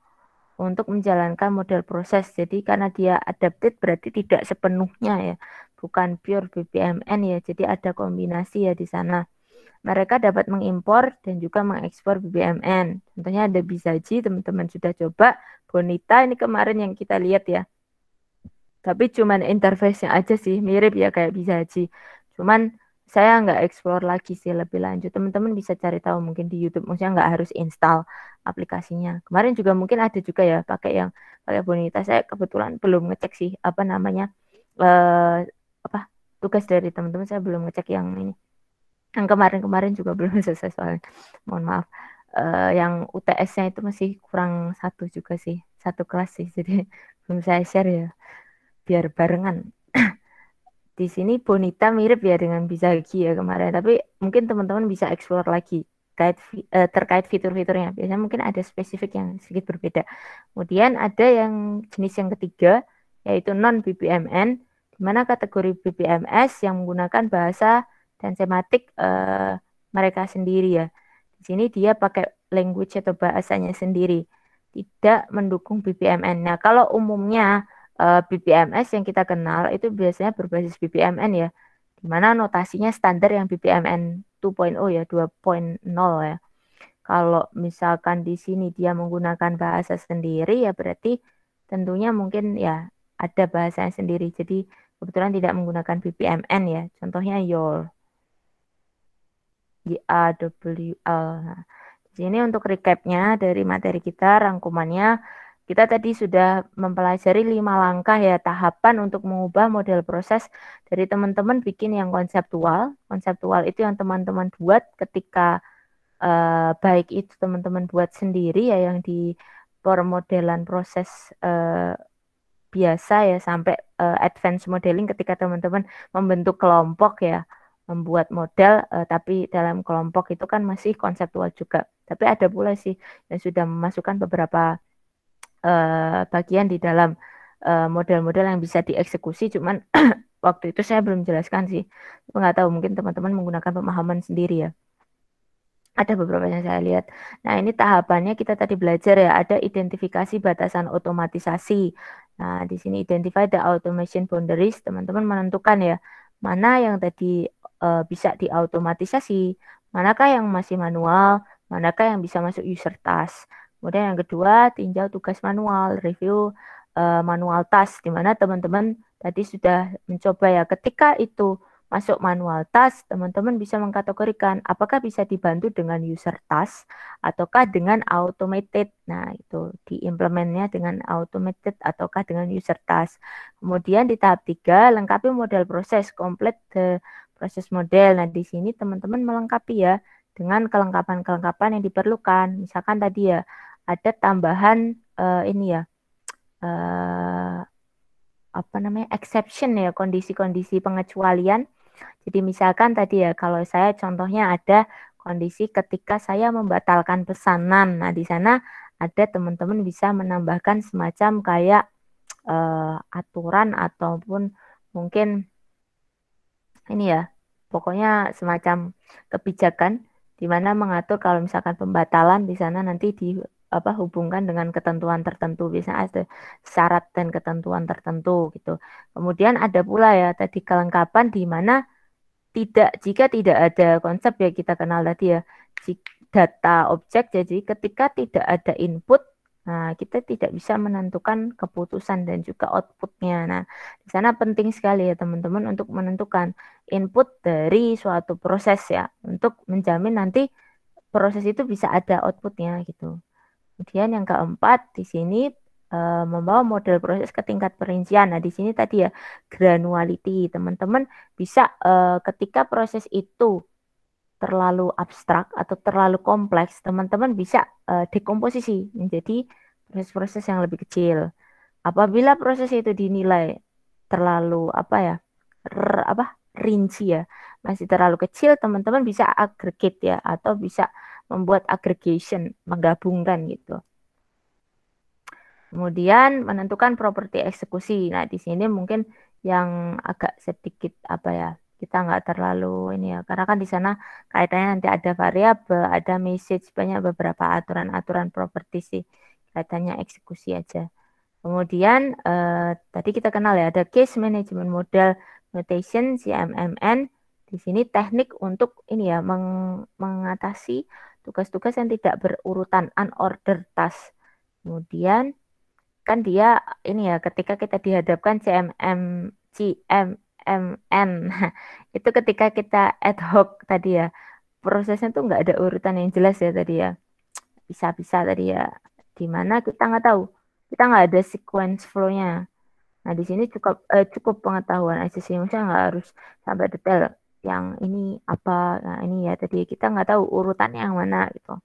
Speaker 1: untuk menjalankan model proses. Jadi karena dia adapted berarti tidak sepenuhnya ya, bukan pure BPMN ya. Jadi ada kombinasi ya di sana. Mereka dapat mengimpor dan juga mengekspor BBMN. Contohnya ada BizaJi, teman-teman sudah coba. Bonita ini kemarin yang kita lihat ya. Tapi cuman interface-nya aja sih, mirip ya kayak BizaJi. Cuman saya nggak explore lagi sih lebih lanjut. Teman-teman bisa cari tahu mungkin di YouTube, maksudnya nggak harus install aplikasinya. Kemarin juga mungkin ada juga ya pakai yang pakai bonita Saya kebetulan belum ngecek sih apa namanya eh, apa tugas dari teman-teman saya belum ngecek yang ini. Yang kemarin-kemarin juga belum selesai soalnya. Mohon maaf. Eh, yang UTS-nya itu masih kurang satu juga sih, satu kelas sih. Jadi belum saya share ya biar barengan. Di sini Bonita mirip ya dengan bisa Bizagi ya kemarin, tapi mungkin teman-teman bisa explore lagi terkait uh, terkait fitur-fiturnya. Biasanya mungkin ada spesifik yang sedikit berbeda. Kemudian ada yang jenis yang ketiga yaitu non BBMN di mana kategori BPMS yang menggunakan bahasa dan sematik uh, mereka sendiri ya. Di sini dia pakai language atau bahasanya sendiri, tidak mendukung BBMN. Nah, kalau umumnya uh, eh, BBMS yang kita kenal itu biasanya berbasis BBMN ya, di mana notasinya standar yang BBMN 2.0 ya, 2.0 ya. Kalau misalkan di sini dia menggunakan bahasa sendiri ya berarti tentunya mungkin ya ada bahasanya sendiri. Jadi kebetulan tidak menggunakan BPMN ya. Contohnya w l Nah, di sini untuk recapnya dari materi kita, rangkumannya kita tadi sudah mempelajari lima langkah ya tahapan untuk mengubah model proses dari teman-teman bikin yang konseptual. Konseptual itu yang teman-teman buat ketika eh, baik itu teman-teman buat sendiri ya yang di permodelan proses eh, biasa ya sampai eh, advance modeling ketika teman-teman membentuk kelompok ya membuat model eh, tapi dalam kelompok itu kan masih konseptual juga. Tapi ada pula sih yang sudah memasukkan beberapa uh, bagian di dalam eh, model-model uh, yang bisa dieksekusi cuman waktu itu saya belum jelaskan sih nggak tahu mungkin teman-teman menggunakan pemahaman sendiri ya ada beberapa yang saya lihat. Nah, ini tahapannya kita tadi belajar ya, ada identifikasi batasan otomatisasi. Nah, di sini identify the automation boundaries, teman-teman menentukan ya, mana yang tadi uh, bisa diautomatisasi, manakah yang masih manual, manakah yang bisa masuk user task. Kemudian yang kedua, tinjau tugas manual, review uh, manual task, di mana teman-teman tadi sudah mencoba ya, ketika itu masuk manual task, teman-teman bisa mengkategorikan apakah bisa dibantu dengan user task ataukah dengan automated. Nah, itu diimplementnya dengan automated ataukah dengan user task. Kemudian di tahap tiga lengkapi model proses, complete the proses model. Nah, di sini teman-teman melengkapi ya dengan kelengkapan-kelengkapan yang diperlukan. Misalkan tadi ya, ada tambahan uh, ini ya uh, apa namanya exception ya kondisi-kondisi pengecualian. Jadi misalkan tadi ya kalau saya contohnya ada kondisi ketika saya membatalkan pesanan. Nah, di sana ada teman-teman bisa menambahkan semacam kayak uh, aturan ataupun mungkin ini ya, pokoknya semacam kebijakan di mana mengatur kalau misalkan pembatalan di sana nanti di apa hubungkan dengan ketentuan tertentu biasanya ada syarat dan ketentuan tertentu gitu kemudian ada pula ya tadi kelengkapan di mana tidak jika tidak ada konsep ya kita kenal tadi ya data objek jadi ketika tidak ada input Nah, kita tidak bisa menentukan keputusan dan juga outputnya. Nah, di sana penting sekali ya teman-teman untuk menentukan input dari suatu proses ya, untuk menjamin nanti proses itu bisa ada outputnya gitu. Kemudian yang keempat di sini uh, membawa model proses ke tingkat perincian. Nah, di sini tadi ya granularity. Teman-teman bisa uh, ketika proses itu terlalu abstrak atau terlalu kompleks, teman-teman bisa uh, dekomposisi menjadi proses-proses yang lebih kecil. Apabila proses itu dinilai terlalu apa ya? R, apa? rinci ya. Masih terlalu kecil, teman-teman bisa aggregate ya atau bisa membuat aggregation, menggabungkan gitu. Kemudian menentukan properti eksekusi. Nah, di sini mungkin yang agak sedikit apa ya, kita nggak terlalu ini ya, karena kan di sana kaitannya nanti ada variabel, ada message, banyak beberapa aturan-aturan properti sih, kaitannya eksekusi aja. Kemudian eh, tadi kita kenal ya ada case management model notation CMMN. Di sini teknik untuk ini ya meng mengatasi tugas-tugas yang tidak berurutan unordered task. Kemudian kan dia ini ya ketika kita dihadapkan CMM CMMN itu ketika kita ad hoc tadi ya prosesnya tuh nggak ada urutan yang jelas ya tadi ya bisa-bisa tadi ya di mana kita nggak tahu kita nggak ada sequence flow-nya nah di sini cukup eh, cukup pengetahuan sih nggak harus sampai detail yang ini apa nah ini ya tadi kita nggak tahu urutannya yang mana gitu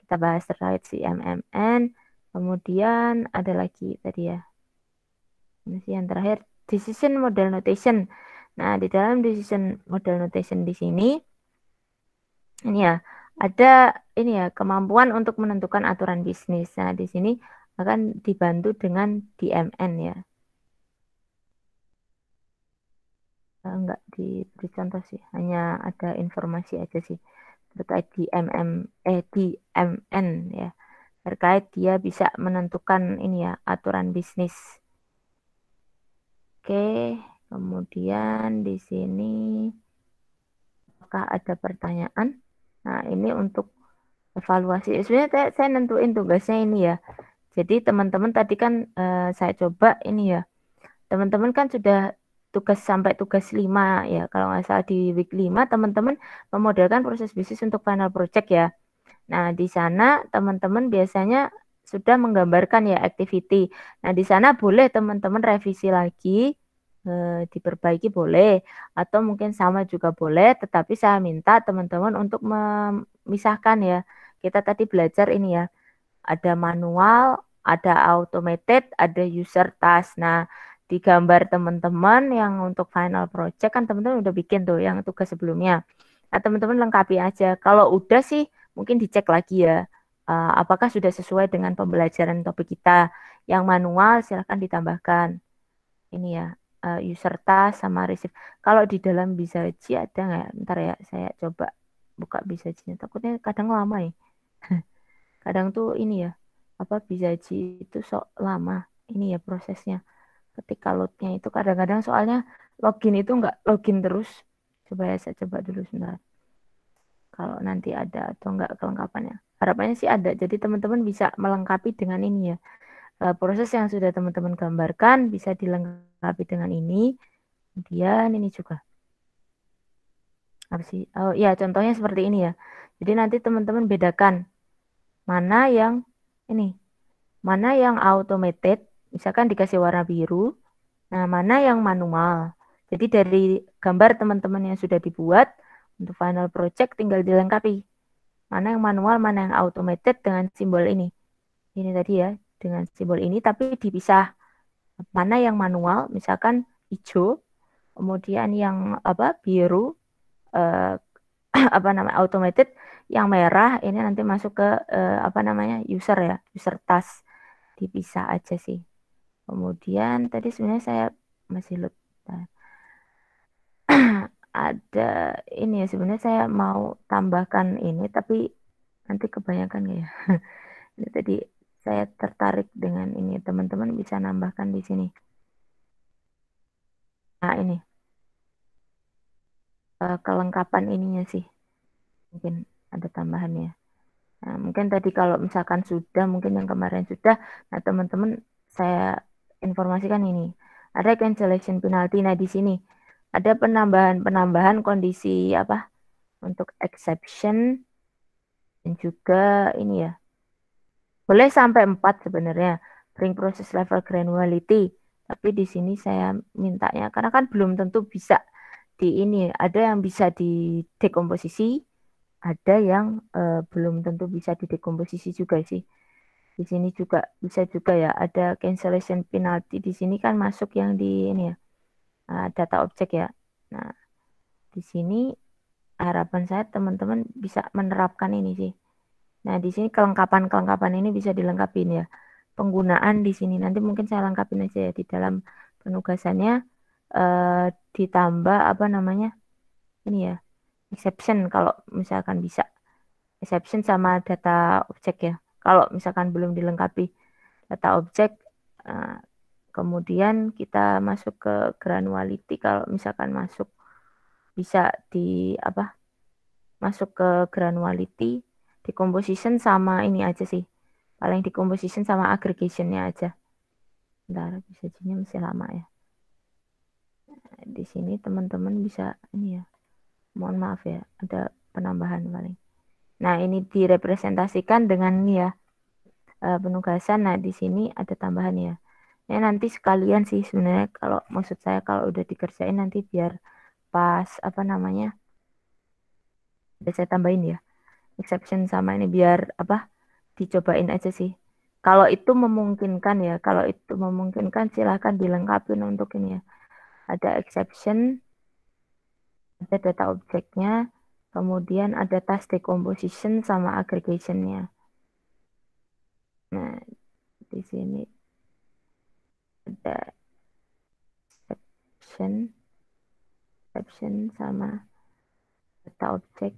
Speaker 1: kita bahas terkait si MMN kemudian ada lagi tadi ya ini sih yang terakhir decision model notation nah di dalam decision model notation di sini ini ya ada ini ya kemampuan untuk menentukan aturan bisnis nah di sini akan dibantu dengan DMN ya Eh, nggak diberi contoh sih hanya ada informasi aja sih terkait di MM eh di MN ya terkait dia bisa menentukan ini ya aturan bisnis oke kemudian di sini apakah ada pertanyaan nah ini untuk evaluasi sebenarnya saya, saya nentuin tugasnya ini ya jadi teman-teman tadi kan uh, saya coba ini ya teman-teman kan sudah tugas sampai tugas 5 ya kalau nggak salah di week 5 teman-teman memodelkan proses bisnis untuk final project ya. Nah, di sana teman-teman biasanya sudah menggambarkan ya activity. Nah, di sana boleh teman-teman revisi lagi, eh, diperbaiki boleh, atau mungkin sama juga boleh, tetapi saya minta teman-teman untuk memisahkan ya. Kita tadi belajar ini ya, ada manual, ada automated, ada user task. Nah, di gambar teman-teman yang untuk final project kan teman-teman udah bikin tuh yang tugas sebelumnya. Nah, teman-teman lengkapi aja. Kalau udah sih mungkin dicek lagi ya uh, apakah sudah sesuai dengan pembelajaran topik kita. Yang manual silahkan ditambahkan. Ini ya, uh, user task sama receive. Kalau di dalam bisa G ada nggak? Ntar ya, saya coba buka bisa g Takutnya kadang lama ya. kadang tuh ini ya, apa bisa G itu sok lama. Ini ya prosesnya ketika loadnya itu kadang-kadang soalnya login itu nggak login terus coba ya saya coba dulu sebentar kalau nanti ada atau nggak kelengkapannya harapannya sih ada jadi teman-teman bisa melengkapi dengan ini ya eh, proses yang sudah teman-teman gambarkan bisa dilengkapi dengan ini kemudian ini juga apa sih oh ya contohnya seperti ini ya jadi nanti teman-teman bedakan mana yang ini mana yang automated Misalkan dikasih warna biru. Nah, mana yang manual? Jadi dari gambar teman-teman yang sudah dibuat untuk final project tinggal dilengkapi. Mana yang manual, mana yang automated dengan simbol ini. Ini tadi ya, dengan simbol ini tapi dipisah. Mana yang manual, misalkan hijau, kemudian yang apa biru eh, apa namanya automated, yang merah ini nanti masuk ke eh, apa namanya user ya, user task dipisah aja sih. Kemudian tadi sebenarnya saya masih lupa. Ada ini ya sebenarnya saya mau tambahkan ini tapi nanti kebanyakan ya. ini tadi saya tertarik dengan ini teman-teman bisa nambahkan di sini. Nah ini eh, kelengkapan ininya sih mungkin ada tambahannya. Nah, mungkin tadi kalau misalkan sudah, mungkin yang kemarin sudah, nah teman-teman saya informasikan ini. Ada cancellation penalty. Nah, di sini ada penambahan-penambahan kondisi apa? Untuk exception dan juga ini ya. Boleh sampai empat sebenarnya. Bring proses level granularity. Tapi di sini saya mintanya karena kan belum tentu bisa di ini ada yang bisa di dekomposisi, ada yang uh, belum tentu bisa di dekomposisi juga sih di sini juga bisa juga ya ada cancellation penalty di sini kan masuk yang di ini ya eh, data objek ya nah di sini harapan saya teman-teman bisa menerapkan ini sih nah di sini kelengkapan kelengkapan ini bisa dilengkapin ya penggunaan di sini nanti mungkin saya lengkapin aja ya di dalam penugasannya eh, ditambah apa namanya ini ya exception kalau misalkan bisa exception sama data objek ya kalau misalkan belum dilengkapi data objek uh, kemudian kita masuk ke granularity kalau misalkan masuk bisa di apa masuk ke granularity di composition sama ini aja sih paling di composition sama aggregationnya aja ntar bisa jadinya masih lama ya di sini teman-teman bisa ini ya mohon maaf ya ada penambahan paling Nah, ini direpresentasikan dengan ya e, penugasan. Nah, di sini ada tambahan ya. Ini ya, nanti sekalian sih sebenarnya kalau maksud saya kalau udah dikerjain nanti biar pas apa namanya? Udah saya tambahin ya. Exception sama ini biar apa? dicobain aja sih. Kalau itu memungkinkan ya, kalau itu memungkinkan silahkan dilengkapi untuk ini ya. Ada exception, ada data objeknya, Kemudian ada task decomposition sama aggregationnya. Nah, di sini ada exception, exception sama data object.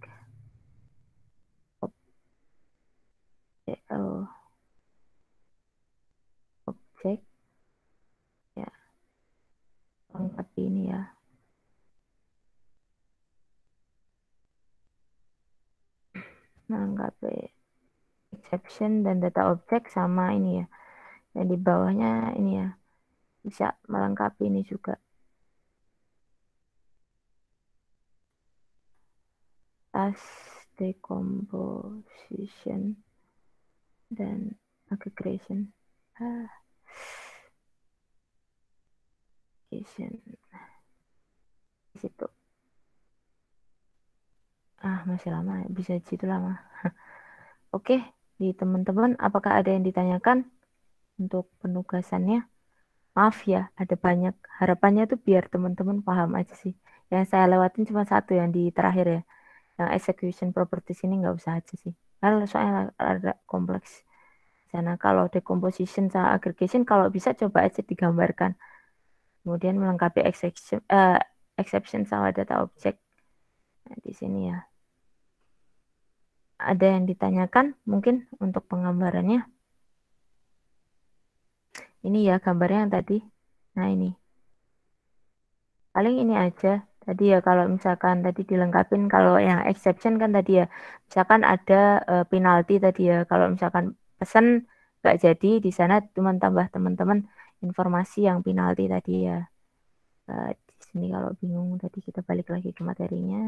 Speaker 1: DL objek ya lengkap ini ya menanggapi exception dan data objek sama ini ya. Dan di bawahnya ini ya bisa melengkapi ini juga. As decomposition dan aggregation. Ah. Di situ ah masih lama ya, bisa situ lama oke di teman-teman apakah ada yang ditanyakan untuk penugasannya maaf ya ada banyak harapannya tuh biar teman-teman paham aja sih yang saya lewatin cuma satu yang di terakhir ya yang execution properties ini nggak usah aja sih karena soalnya agak kompleks sana kalau decomposition sama aggregation kalau bisa coba aja digambarkan kemudian melengkapi exception, uh, eh, exception sama data objek Nah, di sini ya. Ada yang ditanyakan mungkin untuk penggambarannya? Ini ya gambarnya yang tadi. Nah, ini. Paling ini aja. Tadi ya kalau misalkan tadi dilengkapin kalau yang exception kan tadi ya. Misalkan ada uh, penalti tadi ya. Kalau misalkan pesan nggak jadi di sana cuma tambah teman-teman informasi yang penalti tadi ya. Uh, di sini kalau bingung tadi kita balik lagi ke materinya.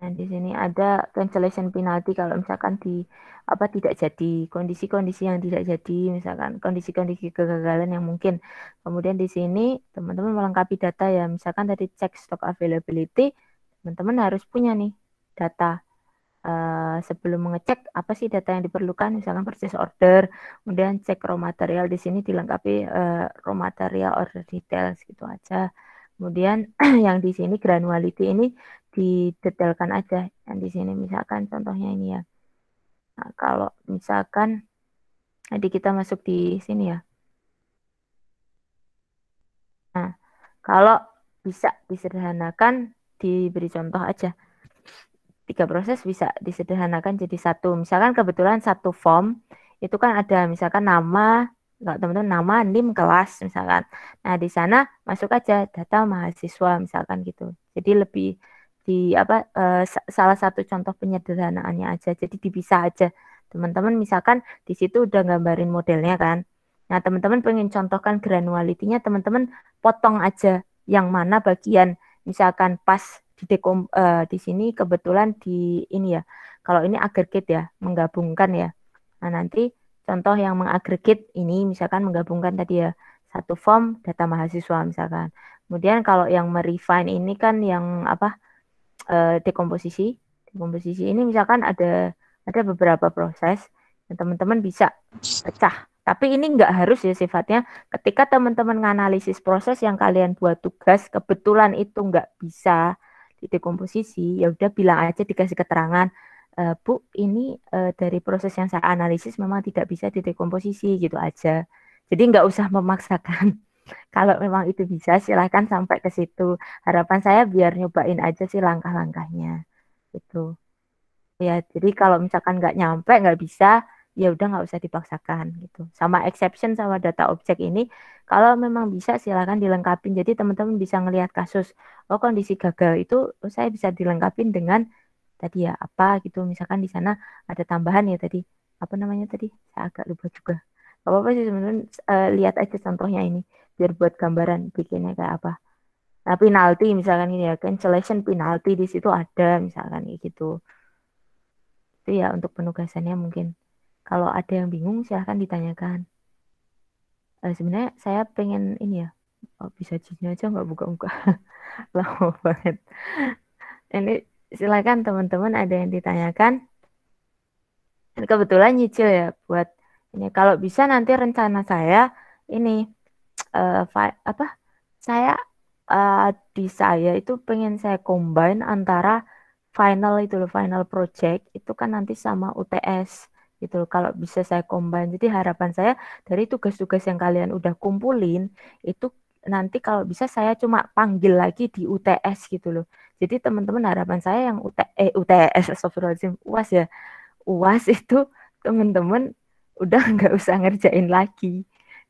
Speaker 1: Nah, di sini ada cancellation penalty kalau misalkan di apa tidak jadi kondisi-kondisi yang tidak jadi misalkan kondisi-kondisi kegagalan yang mungkin. Kemudian di sini teman-teman melengkapi data ya misalkan tadi cek stock availability teman-teman harus punya nih data uh, sebelum mengecek apa sih data yang diperlukan, misalkan purchase order, kemudian cek raw material di sini dilengkapi uh, raw material order details gitu aja. Kemudian yang di sini granularity ini didetailkan aja. Yang di sini misalkan contohnya ini ya. Nah, kalau misalkan nanti kita masuk di sini ya. Nah, kalau bisa disederhanakan diberi contoh aja tiga proses bisa disederhanakan jadi satu. Misalkan kebetulan satu form itu kan ada misalkan nama, kalau teman-teman nama NIM kelas misalkan. Nah, di sana masuk aja data mahasiswa misalkan gitu. Jadi lebih di apa e, salah satu contoh penyederhanaannya aja. Jadi dipisah aja. Teman-teman misalkan di situ udah gambarin modelnya kan. Nah, teman-teman pengen contohkan granualitinya, teman-teman potong aja yang mana bagian misalkan pas di uh, di sini kebetulan di ini ya. Kalau ini agregat ya, menggabungkan ya. Nah, nanti contoh yang mengagregat ini misalkan menggabungkan tadi ya satu form data mahasiswa misalkan. Kemudian kalau yang merefine ini kan yang apa uh, dekomposisi. Dekomposisi ini misalkan ada ada beberapa proses yang teman-teman bisa pecah. Tapi ini enggak harus ya sifatnya ketika teman-teman menganalisis proses yang kalian buat tugas kebetulan itu enggak bisa di komposisi ya udah bilang aja dikasih keterangan e, bu ini e, dari proses yang saya analisis memang tidak bisa di dekomposisi gitu aja jadi nggak usah memaksakan kalau memang itu bisa silahkan sampai ke situ harapan saya biar nyobain aja sih langkah-langkahnya itu ya jadi kalau misalkan nggak nyampe nggak bisa ya udah nggak usah dipaksakan gitu. Sama exception sama data objek ini, kalau memang bisa silakan dilengkapi. Jadi teman-teman bisa ngelihat kasus, oh kondisi gagal itu oh, saya bisa dilengkapi dengan tadi ya apa gitu. Misalkan di sana ada tambahan ya tadi apa namanya tadi saya agak lupa juga. Gak apa-apa sih teman uh, eh, lihat aja contohnya ini biar buat gambaran bikinnya kayak apa. Nah penalti misalkan ini ya cancellation penalti di situ ada misalkan kayak gitu. Itu ya untuk penugasannya mungkin. Kalau ada yang bingung silahkan ditanyakan. Uh, sebenarnya saya pengen ini ya, oh, bisa jadinya aja nggak buka-buka, lama banget. Ini silakan teman-teman ada yang ditanyakan. ini kebetulan nyicil ya buat ini. Kalau bisa nanti rencana saya ini uh, apa? Saya uh, di saya itu pengen saya combine antara final itu loh, final project itu kan nanti sama UTS gitu loh kalau bisa saya combine jadi harapan saya dari tugas-tugas yang kalian udah kumpulin itu nanti kalau bisa saya cuma panggil lagi di UTS gitu loh jadi teman-teman harapan saya yang UT, eh, UTS astagfirullahaladzim UAS ya UAS itu teman-teman udah nggak usah ngerjain lagi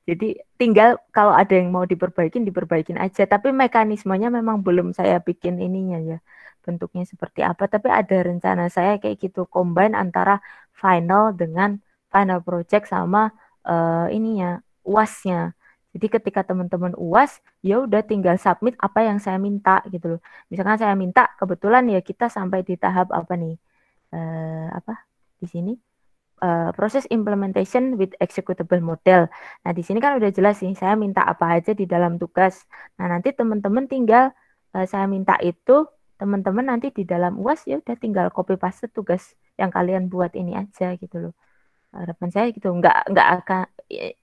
Speaker 1: jadi tinggal kalau ada yang mau diperbaikin diperbaikin aja tapi mekanismenya memang belum saya bikin ininya ya bentuknya seperti apa tapi ada rencana saya kayak gitu combine antara final dengan final project sama uh, ininya uasnya jadi ketika teman-teman UAS ya udah tinggal submit apa yang saya minta gitu loh. Misalkan saya minta kebetulan ya kita sampai di tahap apa nih? Eh, apa? Di sini Uh, proses implementation with executable model. Nah, di sini kan udah jelas nih, saya minta apa aja di dalam tugas. Nah, nanti teman-teman tinggal uh, saya minta itu teman-teman nanti di dalam UAS ya udah tinggal copy paste tugas yang kalian buat ini aja gitu loh. Harapan saya gitu, nggak nggak akan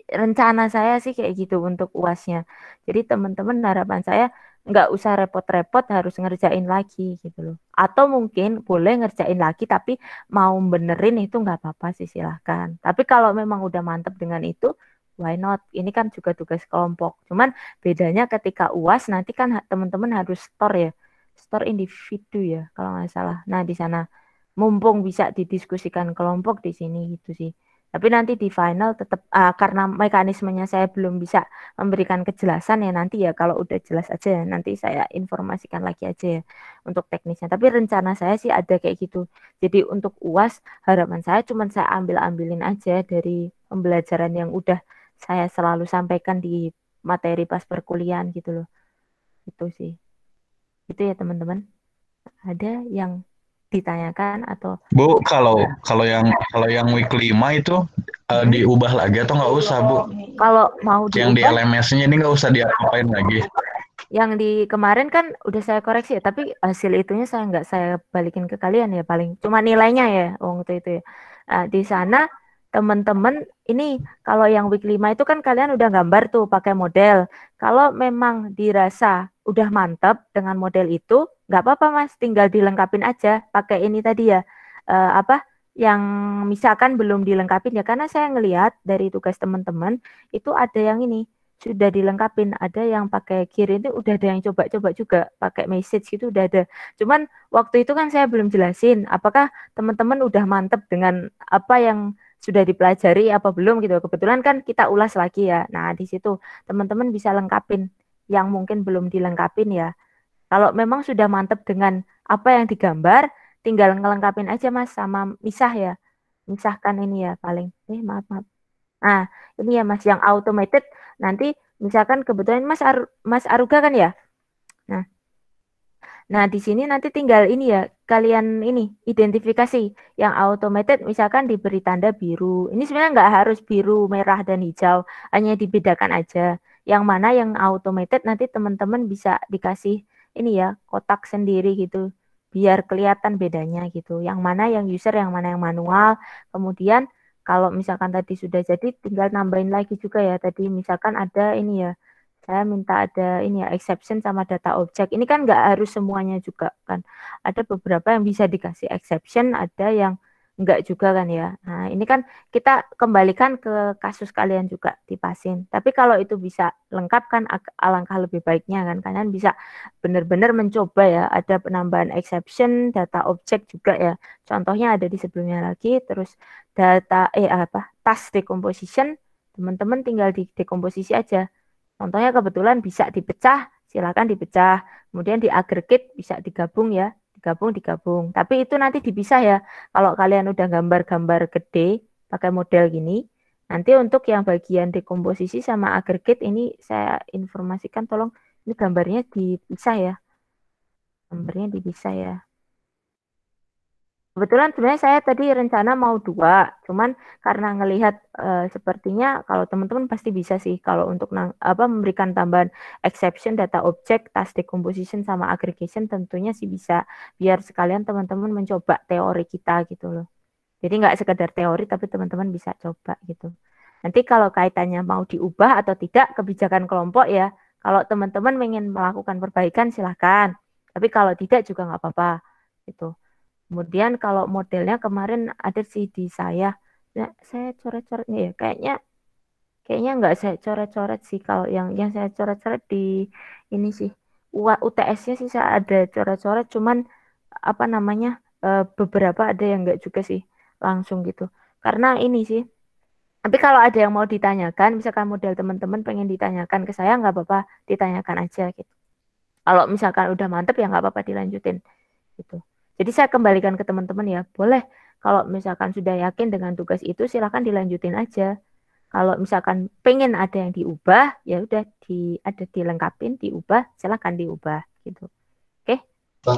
Speaker 1: rencana saya sih kayak gitu untuk UASnya. Jadi teman-teman harapan saya nggak usah repot-repot harus ngerjain lagi gitu loh. Atau mungkin boleh ngerjain lagi tapi mau benerin itu nggak apa-apa sih silahkan. Tapi kalau memang udah mantep dengan itu why not? Ini kan juga tugas kelompok. Cuman bedanya ketika UAS nanti kan teman-teman harus store ya master individu ya kalau nggak salah. Nah di sana mumpung bisa didiskusikan kelompok di sini gitu sih. Tapi nanti di final tetap uh, ah, karena mekanismenya saya belum bisa memberikan kejelasan ya nanti ya kalau udah jelas aja ya nanti saya informasikan lagi aja ya untuk teknisnya. Tapi rencana saya sih ada kayak gitu. Jadi untuk UAS harapan saya cuma saya ambil-ambilin aja dari pembelajaran yang udah saya selalu sampaikan di materi pas perkuliahan gitu loh. Itu sih. Itu ya teman-teman. Ada yang ditanyakan atau Bu kalau iya. kalau yang kalau yang week 5 itu uh, diubah lagi atau nggak usah Bu? Kalau mau yang diubah, di LMS-nya ini nggak usah diapain lagi. Yang di kemarin kan udah saya koreksi ya, tapi hasil itunya saya nggak saya balikin ke kalian ya paling cuma nilainya ya waktu itu ya. uh, di sana teman-teman ini kalau yang week 5 itu kan kalian udah gambar tuh pakai model. Kalau memang dirasa udah mantep dengan model itu, nggak apa-apa mas, tinggal dilengkapin aja pakai ini tadi ya. Eh, apa yang misalkan belum dilengkapin ya karena saya ngelihat dari tugas teman-teman itu ada yang ini sudah dilengkapin ada yang pakai kiri itu udah ada yang coba-coba juga pakai message itu udah ada cuman waktu itu kan saya belum jelasin apakah teman-teman udah mantep dengan apa yang sudah dipelajari apa belum gitu. Kebetulan kan kita ulas lagi ya. Nah, di situ teman-teman bisa lengkapin yang mungkin belum dilengkapin ya. Kalau memang sudah mantep dengan apa yang digambar, tinggal ngelengkapin aja Mas sama misah ya. Misahkan ini ya paling. Eh, maaf, maaf. Nah, ini ya Mas yang automated nanti misalkan kebetulan Mas Ar Mas Aruga kan ya Nah, di sini nanti tinggal ini ya, kalian ini identifikasi yang automated misalkan diberi tanda biru. Ini sebenarnya nggak harus biru, merah, dan hijau, hanya dibedakan aja. Yang mana yang automated nanti teman-teman bisa dikasih ini ya, kotak sendiri gitu, biar kelihatan bedanya gitu. Yang mana yang user, yang mana yang manual. Kemudian kalau misalkan tadi sudah jadi, tinggal nambahin lagi juga ya. Tadi misalkan ada ini ya, saya minta ada ini ya exception sama data objek. Ini kan nggak harus semuanya juga kan. Ada beberapa yang bisa dikasih exception, ada yang nggak juga kan ya. Nah, ini kan kita kembalikan ke kasus kalian juga di pasien Tapi kalau itu bisa lengkap kan alangkah lebih baiknya kan. Kalian bisa benar-benar mencoba ya. Ada penambahan exception, data objek juga ya. Contohnya ada di sebelumnya lagi, terus data eh apa? task decomposition teman-teman tinggal di dekomposisi aja Contohnya kebetulan bisa dipecah, silakan dipecah. Kemudian diagregate bisa digabung ya, digabung digabung. Tapi itu nanti dipisah ya. Kalau kalian udah gambar-gambar gede pakai model gini, nanti untuk yang bagian dekomposisi sama agregate ini saya informasikan tolong ini gambarnya dipisah ya. Gambarnya dipisah ya. Kebetulan sebenarnya saya tadi rencana mau dua, cuman karena ngelihat e, sepertinya kalau teman-teman pasti bisa sih kalau untuk nang, apa memberikan tambahan exception data objek, task decomposition sama aggregation tentunya sih bisa biar sekalian teman-teman mencoba teori kita gitu loh. Jadi nggak sekedar teori tapi teman-teman bisa coba gitu. Nanti kalau kaitannya mau diubah atau tidak kebijakan kelompok ya, kalau teman-teman ingin melakukan perbaikan silahkan, tapi kalau tidak juga nggak apa-apa gitu. Kemudian kalau modelnya kemarin ada sih di saya, nah, saya coret-coret ya kayaknya kayaknya nggak saya coret-coret sih kalau yang yang saya coret-coret di ini sih UTS-nya sih saya ada coret-coret cuman apa namanya eh, beberapa ada yang nggak juga sih langsung gitu karena ini sih tapi kalau ada yang mau ditanyakan, misalkan model teman-teman pengen ditanyakan ke saya, nggak apa-apa, ditanyakan aja gitu. Kalau misalkan udah mantep ya nggak apa-apa dilanjutin gitu. Jadi saya kembalikan ke teman-teman ya, boleh kalau misalkan sudah yakin dengan tugas itu silahkan dilanjutin aja. Kalau misalkan pengen ada yang diubah, ya udah di ada dilengkapin, diubah, silahkan diubah gitu. Oke? Okay?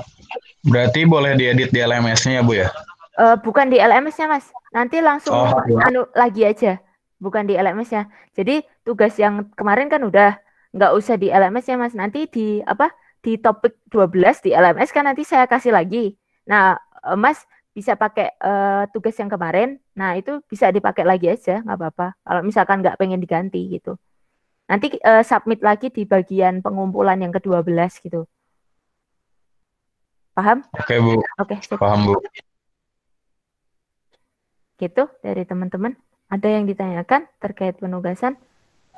Speaker 1: Berarti boleh diedit di LMS-nya ya bu ya? Uh, bukan di LMS-nya mas, nanti langsung oh, anu lagi aja, bukan di LMS-nya. Jadi tugas yang kemarin kan udah nggak usah di LMS nya mas, nanti di apa? di topik 12 di LMS kan nanti saya kasih lagi Nah, eh, Mas bisa pakai uh, tugas yang kemarin. Nah, itu bisa dipakai lagi aja, nggak apa-apa. Kalau misalkan nggak pengen diganti gitu. Nanti uh, submit lagi di bagian pengumpulan yang ke-12 gitu. Paham? Oke, Bu. Oke, okay, paham, Bu. Gitu dari teman-teman. Ada yang ditanyakan terkait penugasan?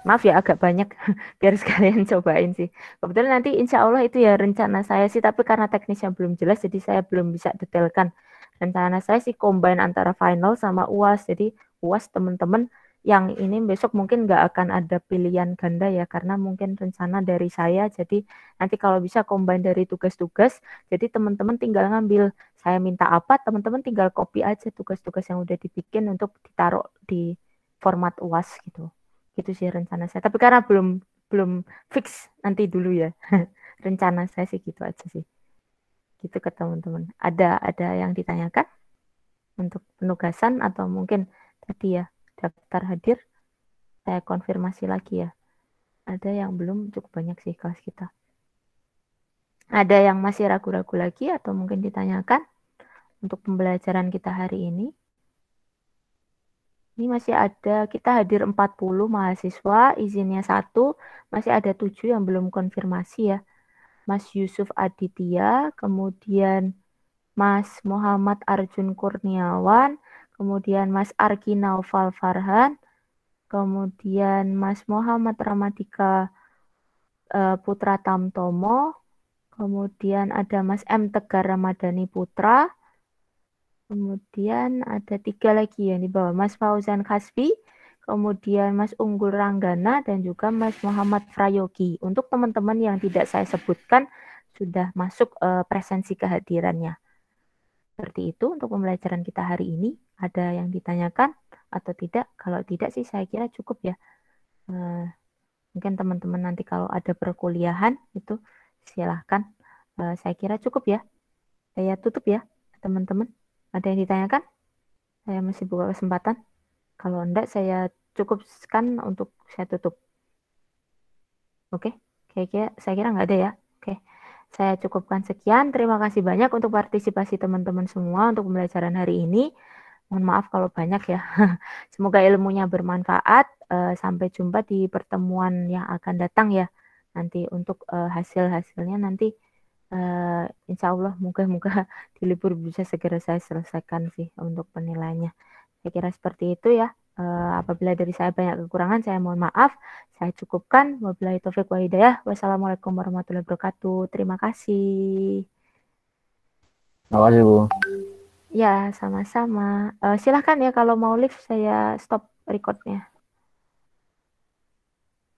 Speaker 1: maaf ya agak banyak biar sekalian cobain sih. Kebetulan nanti insya Allah itu ya rencana saya sih, tapi karena teknisnya belum jelas, jadi saya belum bisa detailkan. Rencana saya sih combine antara final sama UAS, jadi UAS teman-teman yang ini besok mungkin nggak akan ada pilihan ganda ya karena mungkin rencana dari saya jadi nanti kalau bisa combine dari tugas-tugas jadi teman-teman tinggal ngambil saya minta apa teman-teman tinggal copy aja tugas-tugas yang udah dibikin untuk ditaruh di format UAS gitu gitu sih rencana saya tapi karena belum belum fix nanti dulu ya rencana saya sih gitu aja sih gitu ke teman-teman ada ada yang ditanyakan untuk penugasan atau mungkin tadi ya daftar hadir saya konfirmasi lagi ya ada yang belum cukup banyak sih kelas kita ada yang masih ragu-ragu lagi atau mungkin ditanyakan untuk pembelajaran kita hari ini ini masih ada, kita hadir 40 mahasiswa, izinnya satu, masih ada tujuh yang belum konfirmasi ya. Mas Yusuf Aditya, kemudian Mas Muhammad Arjun Kurniawan, kemudian Mas Arki Naufal Farhan, kemudian Mas Muhammad Ramadika eh, Putra Tamtomo, kemudian ada Mas M. Tegar Ramadhani Putra, Kemudian ada tiga lagi yang di bawah. Mas Fauzan Kasbi, kemudian Mas Unggul Ranggana, dan juga Mas Muhammad Prayogi. Untuk teman-teman yang tidak saya sebutkan, sudah masuk uh, presensi kehadirannya. Seperti itu untuk pembelajaran kita hari ini. Ada yang ditanyakan atau tidak? Kalau tidak sih saya kira cukup ya. Uh, mungkin teman-teman nanti kalau ada perkuliahan itu silahkan. Uh, saya kira cukup ya. Saya tutup ya teman-teman. Ada yang ditanyakan? Saya masih buka kesempatan. Kalau enggak, saya cukupkan untuk saya tutup. Oke, okay? kira saya kira enggak ada ya. Oke, saya cukupkan sekian. Terima kasih banyak untuk partisipasi teman-teman semua untuk pembelajaran hari ini. Mohon maaf kalau banyak ya. Semoga ilmunya bermanfaat. Eh, sampai jumpa di pertemuan yang akan datang ya. Nanti untuk eh, hasil-hasilnya nanti uh, insya Allah moga-moga di libur bisa segera saya selesaikan sih untuk penilainya. Saya kira seperti itu ya. Uh, apabila dari saya banyak kekurangan, saya mohon maaf. Saya cukupkan. Wabillahi taufiq wa hidayah. Wassalamualaikum warahmatullahi wabarakatuh. Terima kasih. Terima kasih, Bu. Ya, sama-sama. Uh, eh, silahkan ya kalau mau live saya stop recordnya.